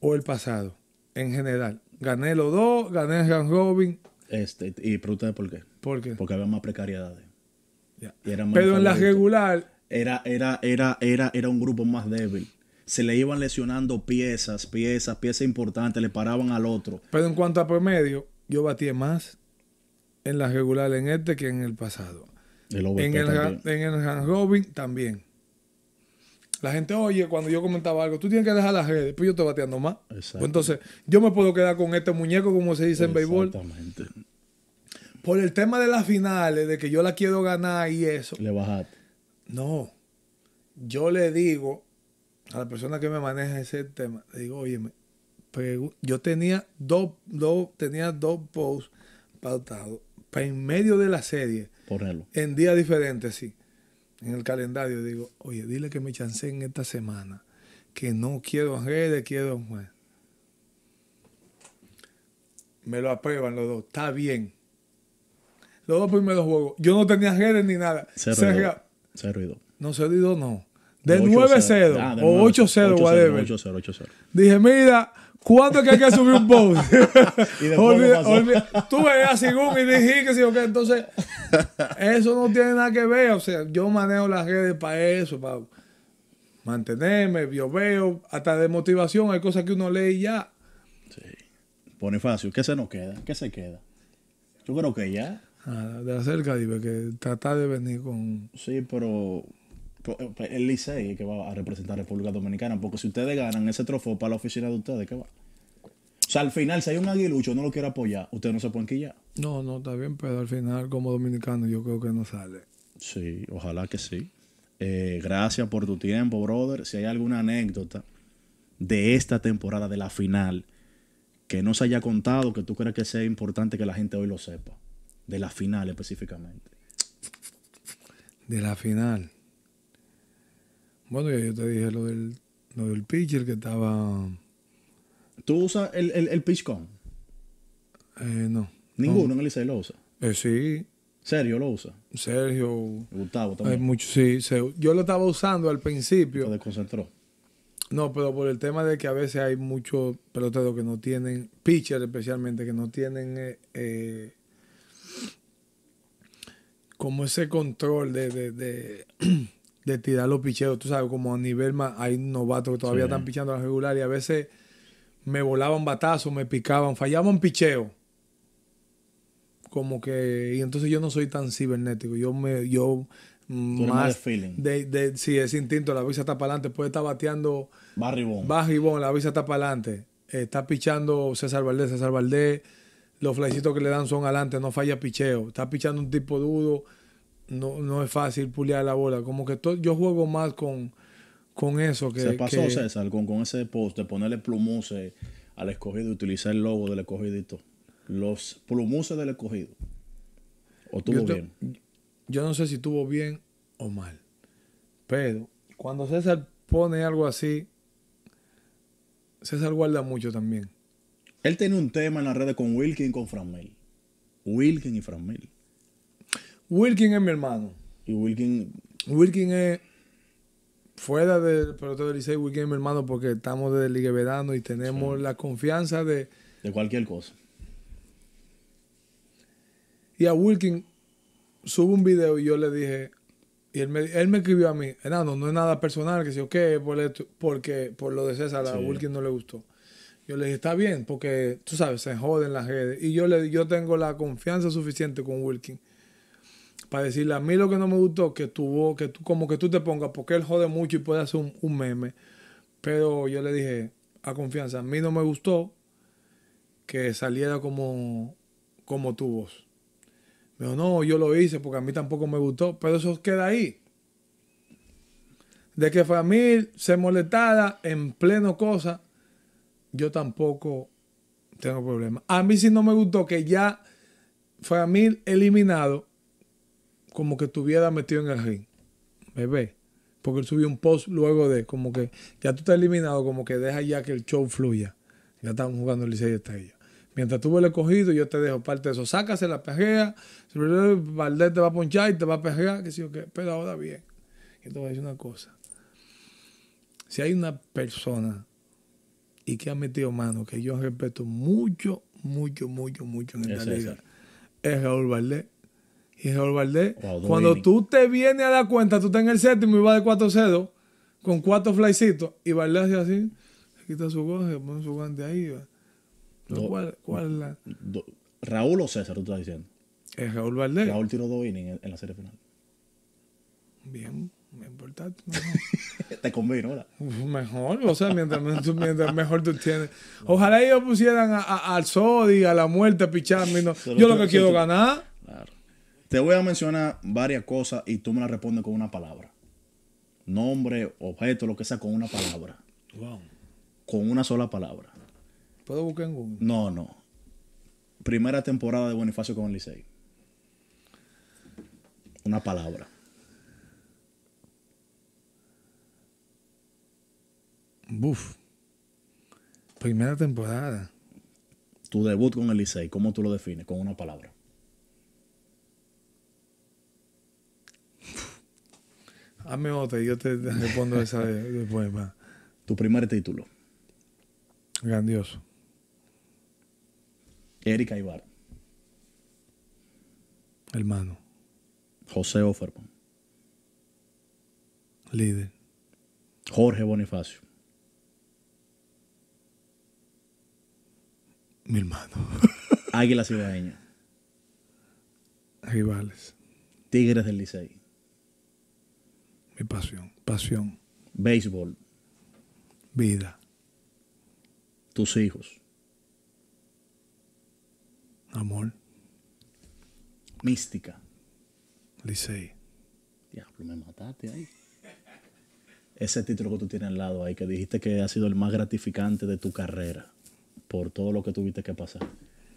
o el pasado? En general. Gané los dos, gané el Grand Robin. Este, y pregunta por qué. ¿Por qué? Porque había más precariedades. Pero en la regular era, era, era, era, era un grupo más débil. Se le iban lesionando piezas, piezas, piezas importantes, le paraban al otro. Pero en cuanto a promedio, yo batí más en la regular en este que en el pasado. en, el, en robin también. La gente oye cuando yo comentaba algo, tú tienes que dejar las redes, pues yo estoy bateando más. Pues entonces, yo me puedo quedar con este muñeco, como se dice en béisbol. Exactamente. Por el tema de las finales, de que yo la quiero ganar y eso. Le bajaste. No, yo le digo a la persona que me maneja ese tema, le digo, oye, yo tenía dos, tenía dos posts pautados para en medio de la serie. Ponerlo. En días diferentes, sí. En el calendario digo, oye, dile que me chancé en esta semana, que no quiero redes, quiero Me lo aprueban los dos, está bien. Los dos primeros juegos, yo no tenía redes ni nada. 0 y 2. No, 0 y 2 no. De 9-0 o 8-0, 8-0, Dije, mira, ¿cuándo es que hay que subir un post? y después Tú me a y dije que sí, que Entonces, eso no tiene nada que ver. O sea, yo manejo las redes para eso, para mantenerme, yo veo, hasta de motivación. Hay cosas que uno lee y ya. Sí. Pone fácil. ¿qué se nos queda? ¿Qué se queda? Yo creo que ya. Ah, de hacer el que trata de venir con. Sí, pero pues, pues, el Licey que va a representar a República Dominicana, porque si ustedes ganan ese trofeo para la oficina de ustedes, ¿qué va? O sea, al final, si hay un aguilucho no lo quiere apoyar, ustedes no se pueden quillar. No, no, está bien, pero al final, como dominicano, yo creo que no sale. Sí, ojalá que sí. Eh, gracias por tu tiempo, brother. Si hay alguna anécdota de esta temporada, de la final, que no se haya contado, que tú creas que sea importante que la gente hoy lo sepa. De la final específicamente. De la final. Bueno, yo te dije lo del, del pitcher que estaba. ¿Tú usas el, el, pitch con? Eh, no. ¿Ninguno en el lo usa? Eh, sí. ¿Sergio lo usa? Sergio. Gustavo también. mucho, sí, yo lo estaba usando al principio. Se desconcentró. No, pero por el tema de que a veces hay muchos peloteros que no tienen, pitcher, especialmente, que no tienen eh, eh como ese control de, tirar los picheos, tú sabes, como a nivel más, hay novatos que todavía están pichando a la regular y a veces me volaban batazos, me picaban, fallaban picheo. Como que, y entonces yo no soy tan cibernético, yo me, yo más de, de, sí, es instinto, la visa está para adelante, puede estar bateando Barribón, Barribón, la visa está para adelante, está pichando César Valdés, César Valdés los flycitos que le dan son adelante, no falla picheo. Está pichando un tipo duro, no, es fácil pulear la bola. Como que yo juego más con, con eso que. Se pasó César con, ese post de ponerle plumuse al escogido y utilizar el logo del escogidito. Los plumuses del escogido. ¿O tuvo bien? Yo no sé si tuvo bien o mal. Pero cuando César pone algo así, César guarda mucho también. Él tiene un tema en las redes con Wilkin y con Franmil. Wilkin y Franmil. Wilkin es mi hermano. Y Wilkin. Wilkin es. Fuera del pelotero del Licey, Wilkin es mi hermano porque estamos desde Liga Verano y tenemos la confianza de. De cualquier cosa. Y a Wilkin subo un video y yo le dije, y él me, escribió a mí, Enano, no es nada personal, que si, ok, por porque por lo de César, a Wilkin no le gustó. Yo le dije, está bien, porque tú sabes, se joden las redes. Y yo, le, yo tengo la confianza suficiente con Wilkin para decirle a mí lo que no me gustó, que tuvo, que tú, como que tú te pongas, porque él jode mucho y puede hacer un, meme. Pero yo le dije, a confianza, a mí no me gustó que saliera como, como tu voz. Me dijo, no, yo lo hice porque a mí tampoco me gustó, pero eso queda ahí. De que mí se molestara en pleno cosa yo tampoco tengo problema. A mí sí no me gustó que ya mí eliminado, como que estuviera metido en el ring. Bebé. Porque él subió un post luego de, como que ya tú estás eliminado, como que deja ya que el show fluya. Ya estamos jugando el Licey ella Mientras tú el cogido, yo te dejo parte de eso. Sácase la pejea. Valdés te va a ponchar y te va a pejear, que sí o qué. Pero ahora bien, yo te voy a decir una cosa. Si hay una persona y que ha metido mano, que yo respeto mucho, mucho, mucho, mucho en esta es liga, es Raúl Valdés. Y Raúl Valdés, cuando tú te vienes a dar cuenta, tú estás en el séptimo y vas de 4-0 con cuatro flycitos y Valdés hace así, se quita su goje, pone su guante ahí. ¿Cuál, es la? Raúl o César, tú estás diciendo. Es Raúl Valdés. Raúl tiró dos innings en, en la serie final. Bien me importa. Te convino, ¿verdad? Mejor, o sea, mientras, mientras, mejor tú tienes. Ojalá ellos pusieran al Sodi, a la muerte, a picharme. Yo lo que quiero ganar. Te voy a mencionar varias cosas y tú me las respondes con una palabra. Nombre, objeto, lo que sea, con una palabra. Con una sola palabra. ¿Puedo buscar en Google? No, no. Primera temporada de Bonifacio con el Una palabra. Buf. Primera temporada. Tu debut con el Licey, ¿cómo tú lo defines? Con una palabra. Hazme otra y yo te respondo esa después Tu primer título. Grandioso. Erika Ibar. Hermano. José Offerman. Líder. Jorge Bonifacio. Mi hermano. Águila Ciudadeña. Rivales. Tigres del Licey. Mi pasión. Pasión. Béisbol. Vida. Tus hijos. Amor. Mística. Licey. Diablo, me mataste ahí. Ese título que tú tienes al lado ahí, que dijiste que ha sido el más gratificante de tu carrera por todo lo que tuviste que pasar.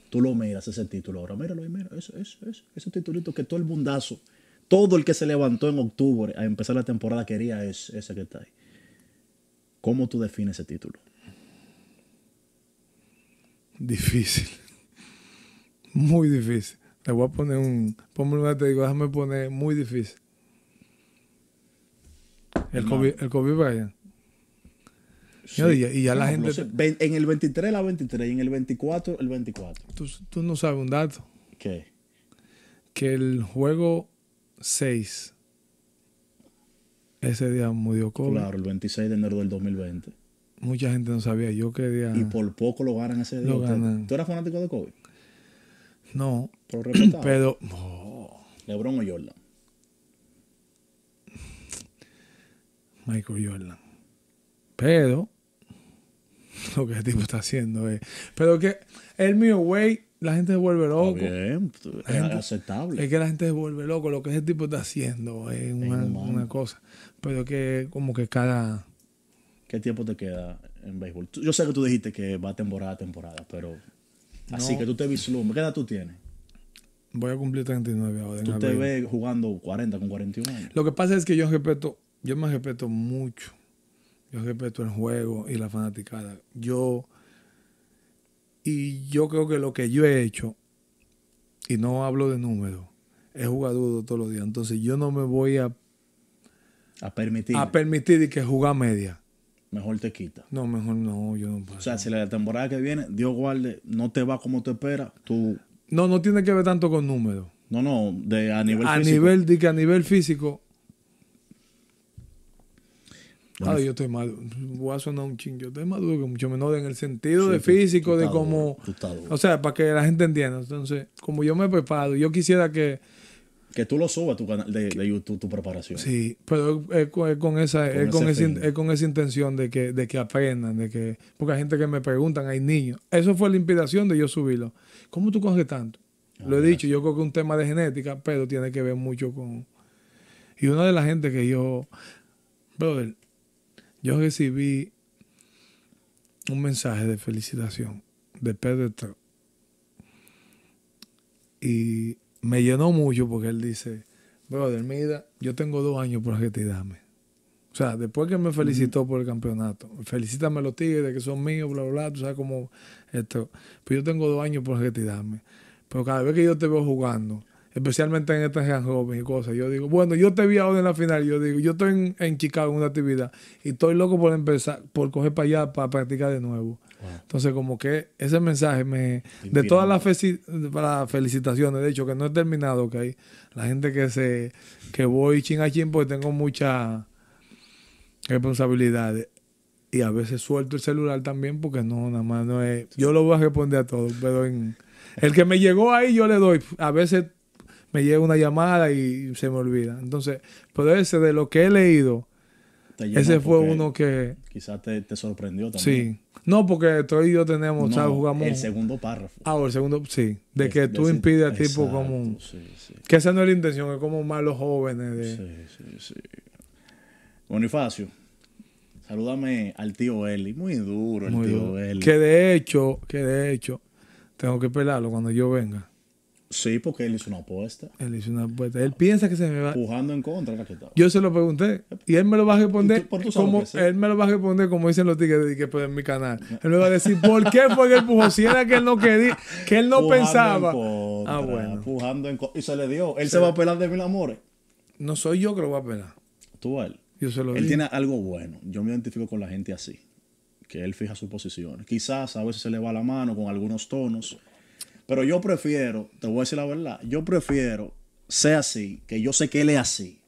Tú lo miras, ese título ahora, míralo y mira, eso, eso, eso, ese titulito que todo el mundazo, todo el que se levantó en octubre a empezar la temporada quería es, ese que está ahí. ¿Cómo tú defines ese título? Difícil. Muy difícil. Le voy a poner un. Ponme un te déjame poner muy difícil. El, COVID, y, ya, la gente... en el 23 la 23 y en el 24 el 24. Tú, no sabes un dato. ¿Qué? Que el juego 6, ese día murió COVID. Claro, el 26 de enero del 2020. Mucha gente no sabía, yo qué día... Y por poco lo ganan ese día. ¿Tú eras fanático de COVID? No. Pero Lebron o Jordan. Michael Jordan. Pero lo que el tipo está haciendo. Eh. Pero que el mío, güey, la gente se vuelve loco. es Es que la gente se vuelve loco. Lo que ese tipo está haciendo eh, es una, cosa. Pero que como que cada... ¿Qué tiempo te queda en béisbol? Yo sé que tú dijiste que va temporada a temporada, pero... Así que tú te vislumbras. ¿Qué edad tú tienes? Voy a cumplir 39 ahora. Tú te ves jugando 40 con 41 años. Lo que pasa es que yo respeto, yo me respeto mucho yo respeto el juego y la fanaticada. Yo. Y yo creo que lo que yo he hecho, y no hablo de números, he jugado todos los días. Entonces yo no me voy a. A permitir. A permitir que jugar media. Mejor te quita. No, mejor no, yo no O sea, si la temporada que viene, Dios guarde, no te va como te espera, tú. No, no tiene que ver tanto con números. No, no, de, a nivel a Nivel, de que a nivel físico, yo estoy maduro. Voy a sonar un chingo. Yo estoy maduro, mucho menos en el sentido de físico, de cómo. O sea, para que la gente entienda. Entonces, como yo me he preparado, yo quisiera que. Que tú lo subas tu canal de, YouTube, tu preparación. Sí, pero es, con esa, con es con, esa intención de que, de que aprendan, de que. Porque hay gente que me preguntan, hay niños. Eso fue la inspiración de yo subirlo. ¿Cómo tú coges tanto? Ah, lo he dicho, yo creo que es un tema de genética, pero tiene que ver mucho con. Y una de las gente que yo. Brother, yo recibí un mensaje de felicitación de Pedro Y me llenó mucho porque él dice, brother, mira, yo tengo dos años por retirarme. O sea, después que me felicitó por el campeonato, felicítame los tigres que son míos, bla, bla, bla, tú sabes cómo esto. Pues yo tengo dos años por retirarme. Pero cada vez que yo te veo jugando, especialmente en estas Jan y cosas. Yo digo, bueno, yo te vi ahora en la final, yo digo, yo estoy en, en Chicago en una actividad y estoy loco por empezar, por coger para allá para practicar de nuevo. Entonces, como que ese mensaje me... De todas las, felicitaciones, de hecho, que no he terminado, que hay la gente que se... que voy chin a chin porque tengo muchas responsabilidades y a veces suelto el celular también porque no, nada más no es... Yo lo voy a responder a todos, pero en... El que me llegó ahí yo le doy. A veces me llega una llamada y se me olvida. Entonces, pero pues ese de lo que he leído, ese fue uno que... Quizás te, sorprendió también. Sí. No, porque tú y yo tenemos, Jugamos... El segundo párrafo. Ah, el segundo, sí. De que tú impides a tipo como... Que esa no es la intención, es como más los jóvenes Sí, sí, sí. Bonifacio, salúdame al tío Eli. Muy duro el tío Eli. Que de hecho, que de hecho, tengo que pelarlo cuando yo venga. Sí, porque él hizo una apuesta. Él hizo una apuesta. Él piensa que se me va. Pujando en contra, Yo se lo pregunté. Y él me lo va a responder. como, él me lo va a responder como dicen los tigres que pues, en mi canal. Él me va a decir por qué fue que él Si era que él no quería, que él no pensaba. ah, bueno. Pujando en contra. Y se le dio. Él se va a pelar de mil amores. No soy yo que lo va a pelar. Tú a él. Yo se lo Él tiene algo bueno. Yo me identifico con la gente así. Que él fija su posiciones. Quizás a veces se le va la mano con algunos tonos pero yo prefiero, te voy a decir la verdad, yo prefiero ser así, que yo sé que él es así.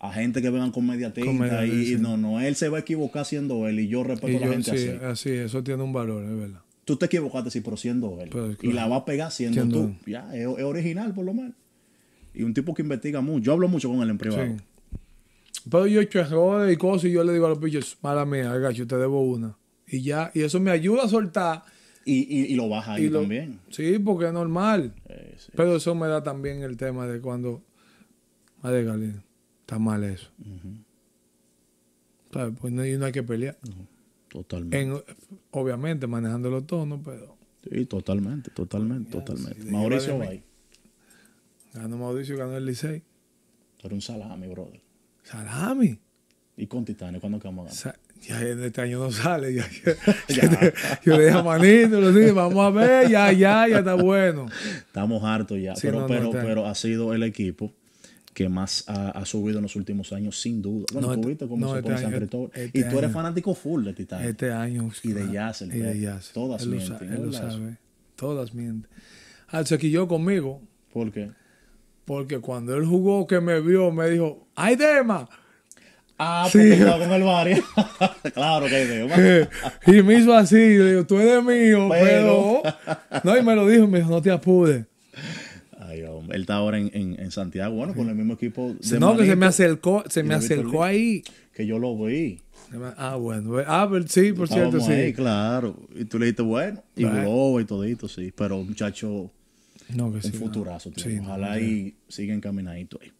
A gente que vengan con media tinta y, no, no, él se va a equivocar siendo él y yo respeto a la gente sí, así. Así, eso tiene un valor, es verdad. Tú te equivocaste, sí, pero siendo él. Y la va a pegar siendo, tú. Ya, es, original por lo menos. Y un tipo que investiga mucho. Yo hablo mucho con él en privado. Pero yo he hecho errores y cosas y yo le digo a los bichos, mala mía, gacho, te debo una. Y ya, y eso me ayuda a soltar y, y, lo baja ahí también. Sí, porque es normal. Pero eso me da también el tema de cuando. Madre Galina, está mal eso. ¿Sabes? Pues no, hay que pelear. Totalmente. obviamente, manejando los tonos, pero. Sí, totalmente, totalmente, totalmente. ¿Mauricio va ahí? Ganó Mauricio, ganó el Licey. Era un salami, brother. ¿Salami? ¿Y con Titanes cuándo acabamos ganar? ya en este año no sale, yo le dije a Manito, le vamos a ver, ya, ya, ya está bueno. Estamos hartos ya, pero, pero, ha sido el equipo que más ha, subido en los últimos años, sin duda. Bueno, este este este y tú eres fanático full de Titán Este año. Y de jazz. Todas mienten. Lo Todas mienten. Al que yo conmigo. ¿Por qué? Porque cuando él jugó, que me vio, me dijo, ¡ay, Dema! Ah, sí. con el barrio. claro que y me hizo así, le digo, tú eres mío, pero... no, y me lo dijo, me dijo, no te apude Ay, hombre. Él está ahora en, en, en Santiago, bueno, con el mismo equipo. De no, que se me acercó, se me acercó ahí. Que yo lo vi. Ah, bueno. Ah, pero sí, por cierto, sí. Ahí, claro. Y tú le dijiste, bueno, y luego, y todito, sí. Pero muchacho, no, que un futurazo. ojalá ahí y caminadito caminadito ahí.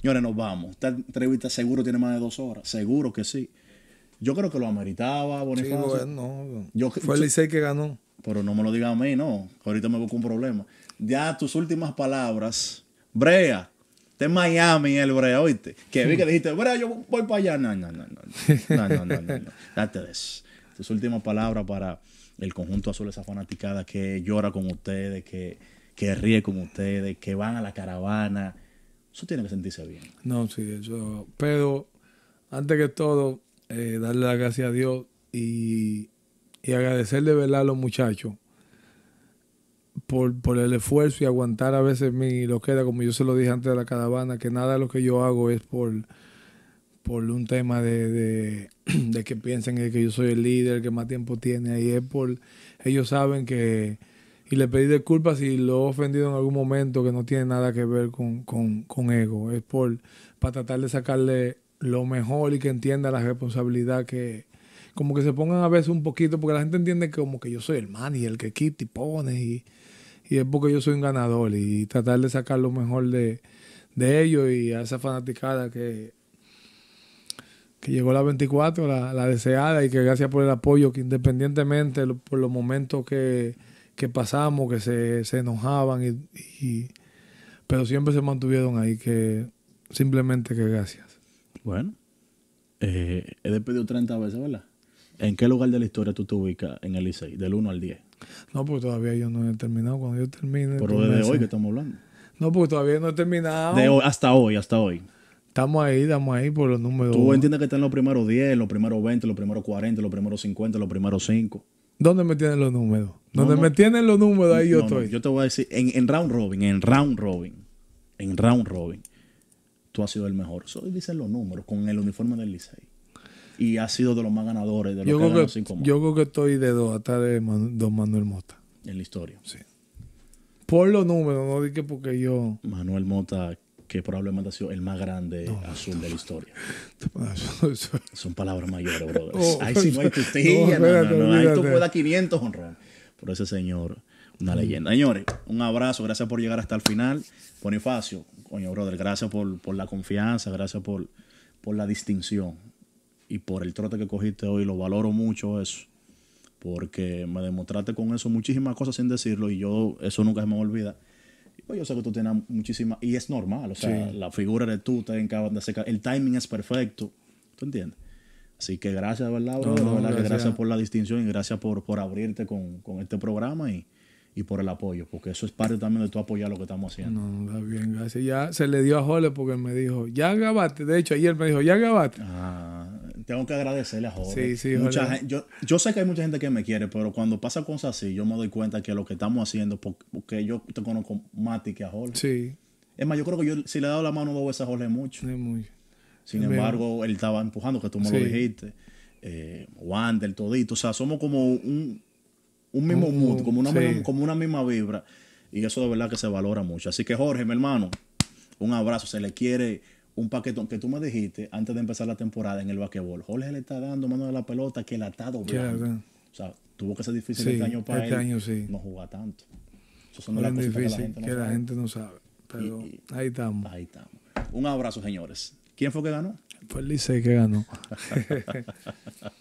Señores, nos vamos. Esta entrevista seguro tiene más de dos horas. Seguro que sí. Yo creo que lo ameritaba, Bonifacio. fue el que ganó. Pero no me lo diga a mí, no. Ahorita me busco un problema. Ya tus últimas palabras. Brea, Te en Miami el Brea, oíste. Que vi que dijiste, Brea, yo voy para allá. No, no, no, no. No, no, no, eso. Tus últimas palabras para el conjunto azul, esa fanaticada que llora con ustedes, que, que ríe con ustedes, que van a la caravana eso tiene que sentirse bien. No, sí, eso. Pero antes que todo, eh, darle las gracias a Dios y, agradecerle de verdad a los muchachos por, el esfuerzo y aguantar a veces mi loquera, como yo se lo dije antes de la caravana, que nada de lo que yo hago es por, por un tema de, de, que piensen que yo soy el líder, que más tiempo tiene, y es por, ellos saben que y le pedí disculpas si lo he ofendido en algún momento que no tiene nada que ver con, ego. Es por para tratar de sacarle lo mejor y que entienda la responsabilidad que como que se pongan a veces un poquito, porque la gente entiende que como que yo soy el man y el que quita y pone y, es porque yo soy un ganador y tratar de sacar lo mejor de, de ellos y a esa fanaticada que, que llegó la 24, la deseada y que gracias por el apoyo, que independientemente por los momentos que que pasamos, que se, enojaban, y, pero siempre se mantuvieron ahí, que simplemente que gracias. Bueno, eh, he despedido 30 veces, ¿verdad? ¿En qué lugar de la historia tú te ubicas en el ICI, del 1 al 10? No, pues todavía yo no he terminado. Cuando yo termine... Pero desde hoy que estamos hablando. No, pues todavía no he terminado. De hasta hoy, hasta hoy. Estamos ahí, estamos ahí por los números. Tú entiendes que están los primeros 10, los primeros 20, los primeros 40, los primeros 50, los primeros 5. ¿Dónde me tienen los números? ¿Dónde me tienen los números, ahí yo estoy. yo te voy a decir, en, en, round robin, en round robin, en round robin, tú has sido el mejor. Eso dicen los números con el uniforme del Licey. Y has sido de los más ganadores de los yo que, creo que Yo creo que estoy de dos, hasta de Don Manuel Mota. En la historia. Sí. Por los números, no dije porque yo. Manuel Mota que probablemente ha sido el más grande azul de la historia. Son palabras mayores, brother. Oh, Ahí sí no hay tu no, no, no. Ahí tú 500 honrón. Por ese señor, una leyenda. Señores, un abrazo. Gracias por llegar hasta el final. Bonifacio, coño, brother, gracias por, la confianza, gracias por, por la distinción y por el trote que cogiste hoy. Lo valoro mucho eso porque me demostraste con eso muchísimas cosas sin decirlo y yo eso nunca se me olvida pues yo sé que tú tienes muchísima... y es normal, o sea, la figura de tú en cada el timing es perfecto, ¿tú entiendes? Así que gracias, ¿verdad, Gracias. gracias. por la distinción y gracias por, por abrirte con, con este programa y, y por el apoyo, porque eso es parte también de tu apoyar lo que estamos haciendo. No, está bien, gracias. Ya se le dio a Jole porque me dijo, ya agabaste. De hecho, ayer me dijo, ya agabaste. Ah, tengo que agradecerle a Jole. Sí, sí, mucha gente, yo, yo sé que hay mucha gente que me quiere, pero cuando pasa cosas así, yo me doy cuenta que lo que estamos haciendo, porque yo te conozco más que a Jole. Sí. Es más, yo creo que yo si le he dado la mano dos veces a Jole mucho. Es muy. Sin embargo, él estaba empujando, que tú me lo dijiste. Eh, Wander, todito. O sea, somos como un un mismo uh, mood, como una, misma, como una misma vibra. Y eso de verdad que se valora mucho. Así que Jorge, mi hermano, un abrazo, se le quiere un paquetón que tú me dijiste antes de empezar la temporada en el basquetbol. Jorge le está dando mano de la pelota que la está doblando. o sea, tuvo que ser difícil este año para este año, sí. no jugar tanto. Eso son las difícil que la gente no sabe. gente Pero ahí estamos. Ahí estamos. Un abrazo, señores. ¿Quién fue que ganó? Fue el Licey que ganó.